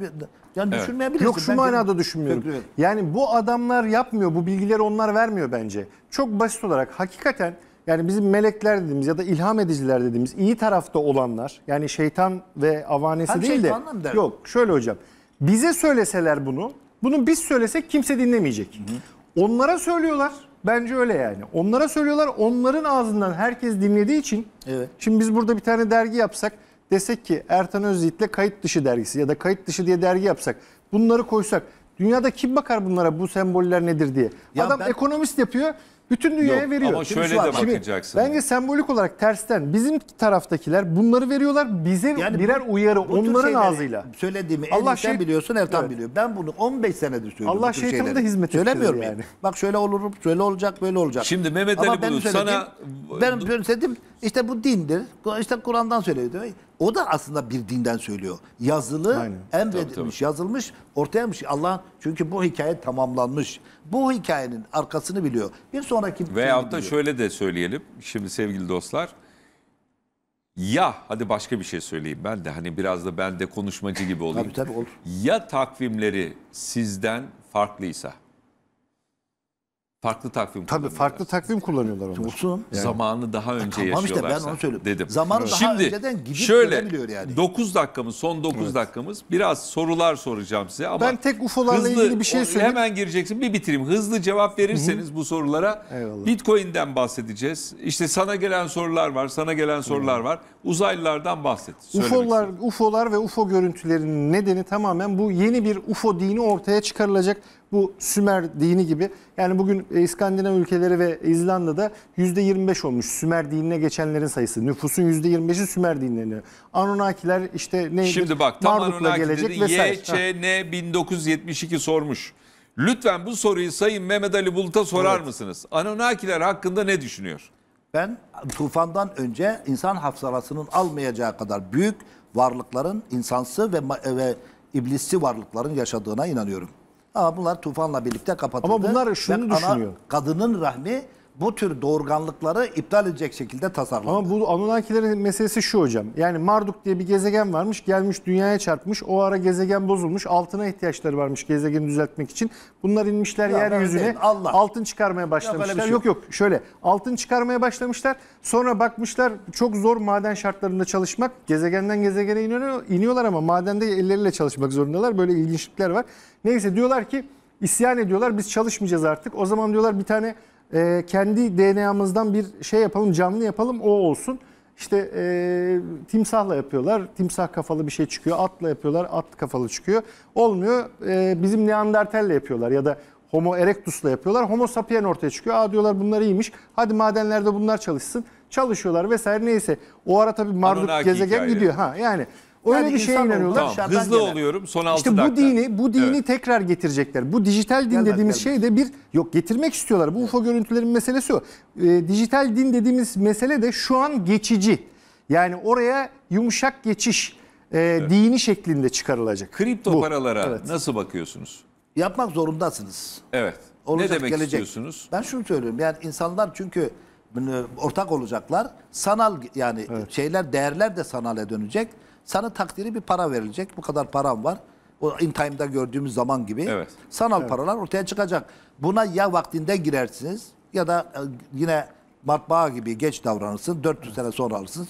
Yani evet. düşünmeyebilirsin. Yok şu ben manada kendim... düşünmüyorum. Kötü. Yani bu adamlar yapmıyor. Bu bilgileri onlar vermiyor bence. Çok basit olarak hakikaten yani bizim melekler dediğimiz ya da ilham ediciler dediğimiz iyi tarafta olanlar yani şeytan ve avanesi Hem değil de yok şöyle hocam bize söyleseler bunu bunu biz söylesek kimse dinlemeyecek. Hı hı. Onlara söylüyorlar. Bence öyle yani. Onlara söylüyorlar onların ağzından herkes dinlediği için. Evet. Şimdi biz burada bir tane dergi yapsak desek ki Ertan Özyiğit'le kayıt dışı dergisi ya da kayıt dışı diye dergi yapsak bunları koysak dünyada kim bakar bunlara bu semboller nedir diye. Ya Adam ben... ekonomist yapıyor bütün dünyaya Yok, veriyor. Ama Şimdi şöyle de bakacaksın. bence sembolik olarak tersten bizim taraftakiler bunları veriyorlar bize Yani birer uyarı bu onların ağzıyla. Söylediğimi Allah Allah şey- biliyorsun Ertan Evet. biliyor. Ben bunu 15 senedir söylüyorum. Allah bu da hizmet ettiriyor Söylemiyorum yani. Bak şöyle olur, şöyle olacak, böyle olacak. Şimdi Mehmet Ali ben Bulut söylediğim- sana- Ben ben işte bu dindir. İşte Kur'an'dan söylüyor diyor. O da aslında bir dinden söylüyor. Yazılı, Aynen. emredilmiş, tabii, tabii. yazılmış, ortayamış. Şey- Allah çünkü bu hikaye tamamlanmış. Bu hikayenin arkasını biliyor. Bir sonraki Veyahut da biliyor. şöyle de söyleyelim. Şimdi sevgili dostlar. Ya hadi başka bir şey söyleyeyim ben de hani biraz da ben de konuşmacı gibi olayım. Tabii tabii olur. Ya takvimleri sizden farklıysa. Farklı takvim Tabii farklı takvim kullanıyorlar onlar. Olsun. Yani. Zamanı daha önce tamam yaşıyorlar. Tamam ben onu söylüyorum. Dedim. Zamanı evet. daha Şimdi, önceden gidip şöyle, yani. 9 dakikamız son 9 evet. dakikamız biraz sorular soracağım size ama. Ben tek UFO'larla ilgili bir şey söyleyeyim. Hemen gireceksin bir bitireyim. Hızlı cevap verirseniz Hı -hı. bu sorulara Eyvallah. Bitcoin'den bahsedeceğiz. İşte sana gelen sorular var sana gelen sorular Hı -hı. var. Uzaylılardan bahset. UFO'lar, istedim. UFO'lar ve UFO görüntülerinin nedeni tamamen bu yeni bir UFO dini ortaya çıkarılacak bu Sümer dini gibi. Yani bugün e, İskandinav ülkeleri ve İzlanda'da %25 olmuş Sümer dinine geçenlerin sayısı. Nüfusun %25'i Sümer dinleniyor. Anunnakiler işte neydi? Şimdi bak tam Marduk'la gelecek dedi, YÇN 1972 sormuş. Lütfen bu soruyu Sayın Mehmet Ali Bulut'a sorar evet. mısınız? Anunnakiler hakkında ne düşünüyor? Ben tufandan önce insan hafızasının almayacağı kadar büyük varlıkların insansı ve, ve iblissi varlıkların yaşadığına inanıyorum. Ama bunlar tufanla birlikte kapatıldı. Ama bunlar şunu Ve düşünüyor. Ana, kadının rahmi bu tür doğurganlıkları iptal edecek şekilde tasarlandı. Ama bu Anunnakilerin meselesi şu hocam. Yani Marduk diye bir gezegen varmış, gelmiş dünyaya çarpmış. O ara gezegen bozulmuş. Altına ihtiyaçları varmış gezegeni düzeltmek için. Bunlar inmişler ya yeryüzüne. Allah. Altın çıkarmaya başlamışlar. Ya şey yok. yok yok şöyle. Altın çıkarmaya başlamışlar. Sonra bakmışlar çok zor maden şartlarında çalışmak. Gezegenden gezegene iniyor, iniyorlar ama madende elleriyle çalışmak zorundalar. Böyle ilginçlikler var. Neyse diyorlar ki isyan ediyorlar. Biz çalışmayacağız artık. O zaman diyorlar bir tane e, kendi DNA'mızdan bir şey yapalım, canlı yapalım o olsun. İşte e, timsahla yapıyorlar, timsah kafalı bir şey çıkıyor, atla yapıyorlar, at kafalı çıkıyor. Olmuyor, e, bizim Neandertal'le yapıyorlar ya da Homo erectus'la yapıyorlar. Homo sapien ortaya çıkıyor. Aa diyorlar bunlar iyiymiş. Hadi madenlerde bunlar çalışsın. Çalışıyorlar vesaire neyse. O ara tabii Marduk Anunnaki gezegen hikaye. gidiyor. Ha yani Öyle yani bir şeye inanıyorlar. Tamam, hızlı gelen. oluyorum son 6 işte dakika. bu dini bu dini evet. tekrar getirecekler. Bu dijital din gelmez, dediğimiz gelmez. şey de bir yok getirmek istiyorlar. Bu UFO görüntülerin meselesi o. E, dijital din dediğimiz mesele de şu an geçici. Yani oraya yumuşak geçiş e, evet. dini şeklinde çıkarılacak. Kripto bu. paralara evet. nasıl bakıyorsunuz? Yapmak zorundasınız. Evet. Olacak, ne demek gelecek. istiyorsunuz? Ben şunu söylüyorum. Yani insanlar çünkü ortak olacaklar. Sanal yani evet. şeyler değerler de sanale dönecek. Sana takdiri bir para verilecek. Bu kadar param var. O in time'da gördüğümüz zaman gibi. Evet. Sanal evet. paralar ortaya çıkacak. Buna ya vaktinde girersiniz ya da e, yine matbaa gibi geç davranırsınız. 400 evet. sene sonra alırsınız.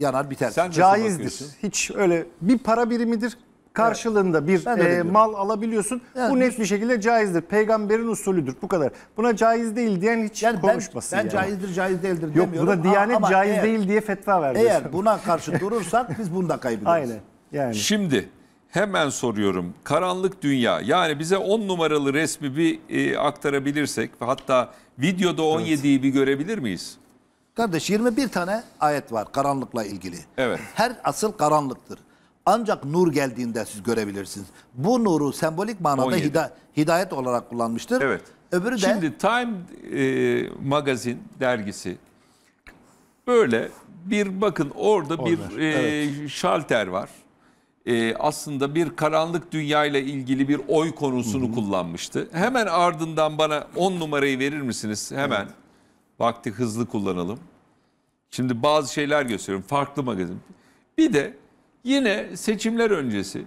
Yanar biter. Sen Caizdir. Hiç öyle bir para birimidir karşılığında bir e, mal alabiliyorsun. Yani, bu net bir şekilde caizdir. Peygamberin usulüdür. Bu kadar. Buna caiz değil diyen hiç yani konuşmasın. Ben, ben yani. caizdir, caiz değildir Yok, demiyorum. buna Diyanet ama caiz eğer, değil diye fetva verdi. Eğer buna karşı durursak biz bunda kaybederiz. Aynen. Yani. Şimdi hemen soruyorum. Karanlık dünya yani bize 10 numaralı resmi bir e, aktarabilirsek hatta videoda 17'yi evet. bir görebilir miyiz? Kardeş 21 tane ayet var karanlıkla ilgili. Evet. Her asıl karanlıktır. Ancak nur geldiğinde siz görebilirsiniz. Bu nuru sembolik manada hida, hidayet olarak kullanmıştır. Evet. Öbürü de Şimdi Time e, magazin dergisi böyle bir bakın orada Olur, bir e, evet. şalter var. E, aslında bir karanlık dünyayla ilgili bir oy konusunu Hı-hı. kullanmıştı. Hemen ardından bana 10 numarayı verir misiniz? Hemen. Evet. Vakti hızlı kullanalım. Şimdi bazı şeyler gösteriyorum. Farklı magazin. Bir de Yine seçimler öncesi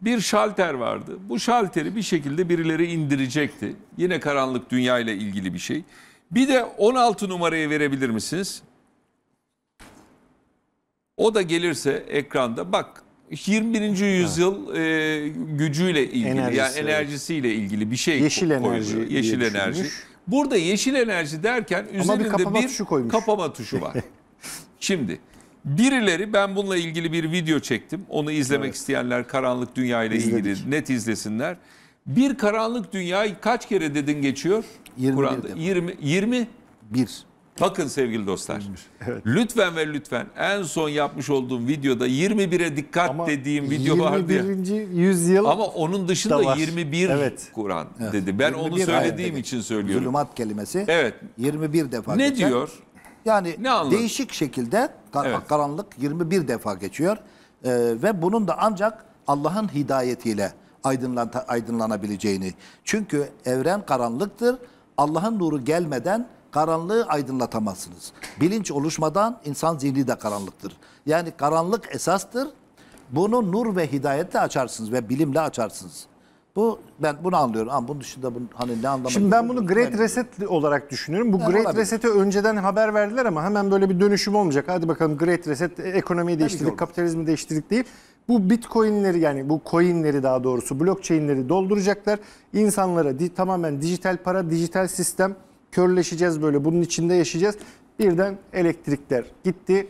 bir şalter vardı. Bu şalteri bir şekilde birileri indirecekti. Yine karanlık dünya ile ilgili bir şey. Bir de 16 numarayı verebilir misiniz? O da gelirse ekranda bak 21. yüzyıl e, gücüyle ilgili enerjisi, yani enerjisiyle ilgili bir şey yeşil enerji koydu. yeşil enerji. Burada yeşil enerji derken Ama bir kapama bir tuşu, kapama tuşu var. Şimdi Birileri ben bununla ilgili bir video çektim. Onu izlemek evet. isteyenler karanlık dünya ile ilgili net izlesinler. Bir karanlık dünya kaç kere dedin geçiyor? 20 Kur'an'da. 20 20 1. Bakın sevgili dostlar. Evet. Lütfen ve lütfen en son yapmış olduğum videoda 21'e dikkat Ama dediğim video vardı. 21. yüzyıl. Ama onun dışında 21 evet. Kur'an evet. dedi. Ben onu söylediğim için söylüyorum. Zulümat kelimesi. Evet. 21 defa. Ne geçer. diyor? Yani ne değişik şekilde kar evet. karanlık 21 defa geçiyor. Ee, ve bunun da ancak Allah'ın hidayetiyle aydınlan aydınlanabileceğini. Çünkü evren karanlıktır. Allah'ın nuru gelmeden karanlığı aydınlatamazsınız. Bilinç oluşmadan insan zihni de karanlıktır. Yani karanlık esastır. Bunu nur ve hidayetle açarsınız ve bilimle açarsınız. Bu ben bunu anlıyorum ama bunun dışında bunun hani ne anlamı Şimdi ben bunu Great Reset olarak düşünüyorum. Bu Ha, Great olabilir. Reset'e önceden haber verdiler ama hemen böyle bir dönüşüm olmayacak. Hadi bakalım Great Reset e, ekonomiyi değiştirdik, kapitalizmi değiştirdik değil. Bu Bitcoin'leri yani bu coin'leri daha doğrusu blockchain'leri dolduracaklar. İnsanlara di, tamamen dijital para, dijital sistem körleşeceğiz böyle bunun içinde yaşayacağız. Birden elektrikler gitti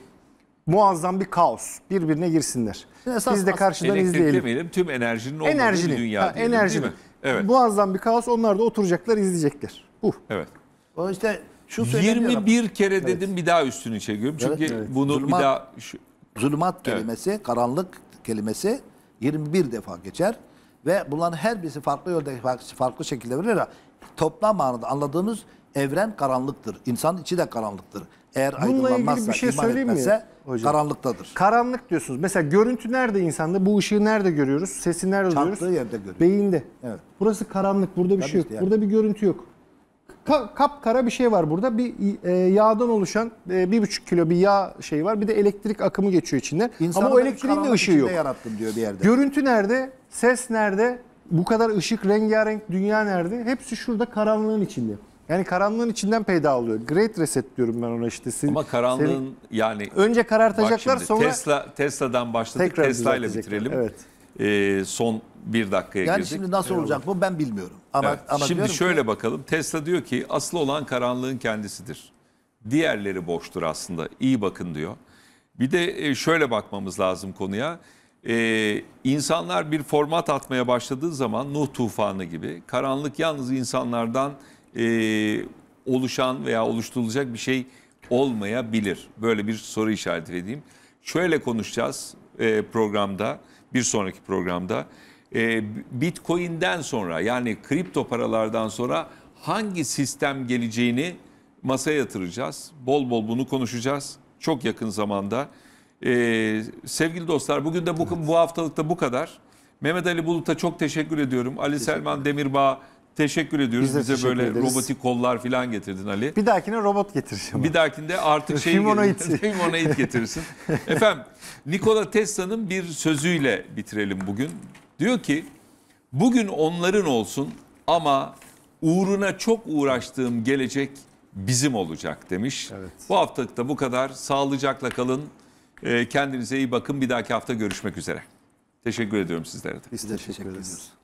muazzam bir kaos. Birbirine girsinler. Esas, Biz de karşıdan izleyelim. demeyelim tüm enerjinin olduğu enerjinin, bir dünya diyelim, enerjinin. değil mi? Evet. Muazzam bir kaos. Onlar da oturacaklar izleyecekler. Uh. Evet. O işte şu 21 kere evet. dedim bir daha üstünü çekiyorum. Çünkü evet, bunu zulmat, bir daha... Şu... Zulmat kelimesi, evet. karanlık kelimesi 21 defa geçer. Ve bunların her birisi farklı yolda, farklı şekilde verir. Toplam manada anladığımız evren karanlıktır. İnsan içi de karanlıktır eğer Bununla ilgili bir şey söyleyeyim mi etmezse, hocam? karanlıktadır. Karanlık diyorsunuz. Mesela görüntü nerede insanda? Bu ışığı nerede görüyoruz? Sesi nerede Çarptığı duyuyoruz? yerde görüyoruz. Beyinde. Evet. Burası karanlık. Burada bir Tabii şey yok. yani. Burada bir görüntü yok. Ka- kapkara bir şey var burada. Bir e, yağdan oluşan e, bir buçuk kilo bir yağ şeyi var. Bir de elektrik akımı geçiyor içinde. İnsanı Ama o elektriğin de ışığı yok. yarattım diyor bir yerde. Görüntü nerede? Ses nerede? Bu kadar ışık, rengarenk dünya nerede? Hepsi şurada karanlığın içinde. Yani karanlığın içinden peyda oluyor. Great reset diyorum ben ona işte. Sin, Ama karanlığın senin, yani önce karartacaklar şimdi, sonra Tesla Tesla'dan başladık. Tesla ile bitirelim. Evet. Ee, son bir dakikaya yani girdik. Yani şimdi nasıl olacak bu ben bilmiyorum. Ama, evet. ama şimdi şöyle ki, bakalım. Tesla diyor ki asıl olan karanlığın kendisidir. Diğerleri boştur aslında. İyi bakın diyor. Bir de e, şöyle bakmamız lazım konuya. Ee, insanlar bir format atmaya başladığı zaman Nuh tufanı gibi karanlık yalnız insanlardan e, oluşan veya oluşturulacak bir şey olmayabilir. Böyle bir soru işareti edeyim. Şöyle konuşacağız e, programda, bir sonraki programda. E, Bitcoin'den sonra yani kripto paralardan sonra hangi sistem geleceğini masaya yatıracağız. Bol bol bunu konuşacağız çok yakın zamanda. Ee, sevgili dostlar bugün de bu, evet. bu haftalıkta bu kadar. Mehmet Ali Bulut'a çok teşekkür ediyorum. Ali teşekkür Selman Demirbağ Teşekkür ediyoruz. Biz Bize teşekkür böyle ederiz. robotik kollar falan getirdin Ali. Bir dahakine robot getireceğim. Bir dahakinde artık şey Humanoid. Humanoid getirirsin. Efendim Nikola Tesla'nın bir sözüyle bitirelim bugün. Diyor ki bugün onların olsun ama uğruna çok uğraştığım gelecek bizim olacak demiş. Evet. Bu haftalık bu kadar. Sağlıcakla kalın. Ee, kendinize iyi bakın. Bir dahaki hafta görüşmek üzere. Teşekkür ediyorum sizlere de. Biz teşekkür, teşekkür ederiz.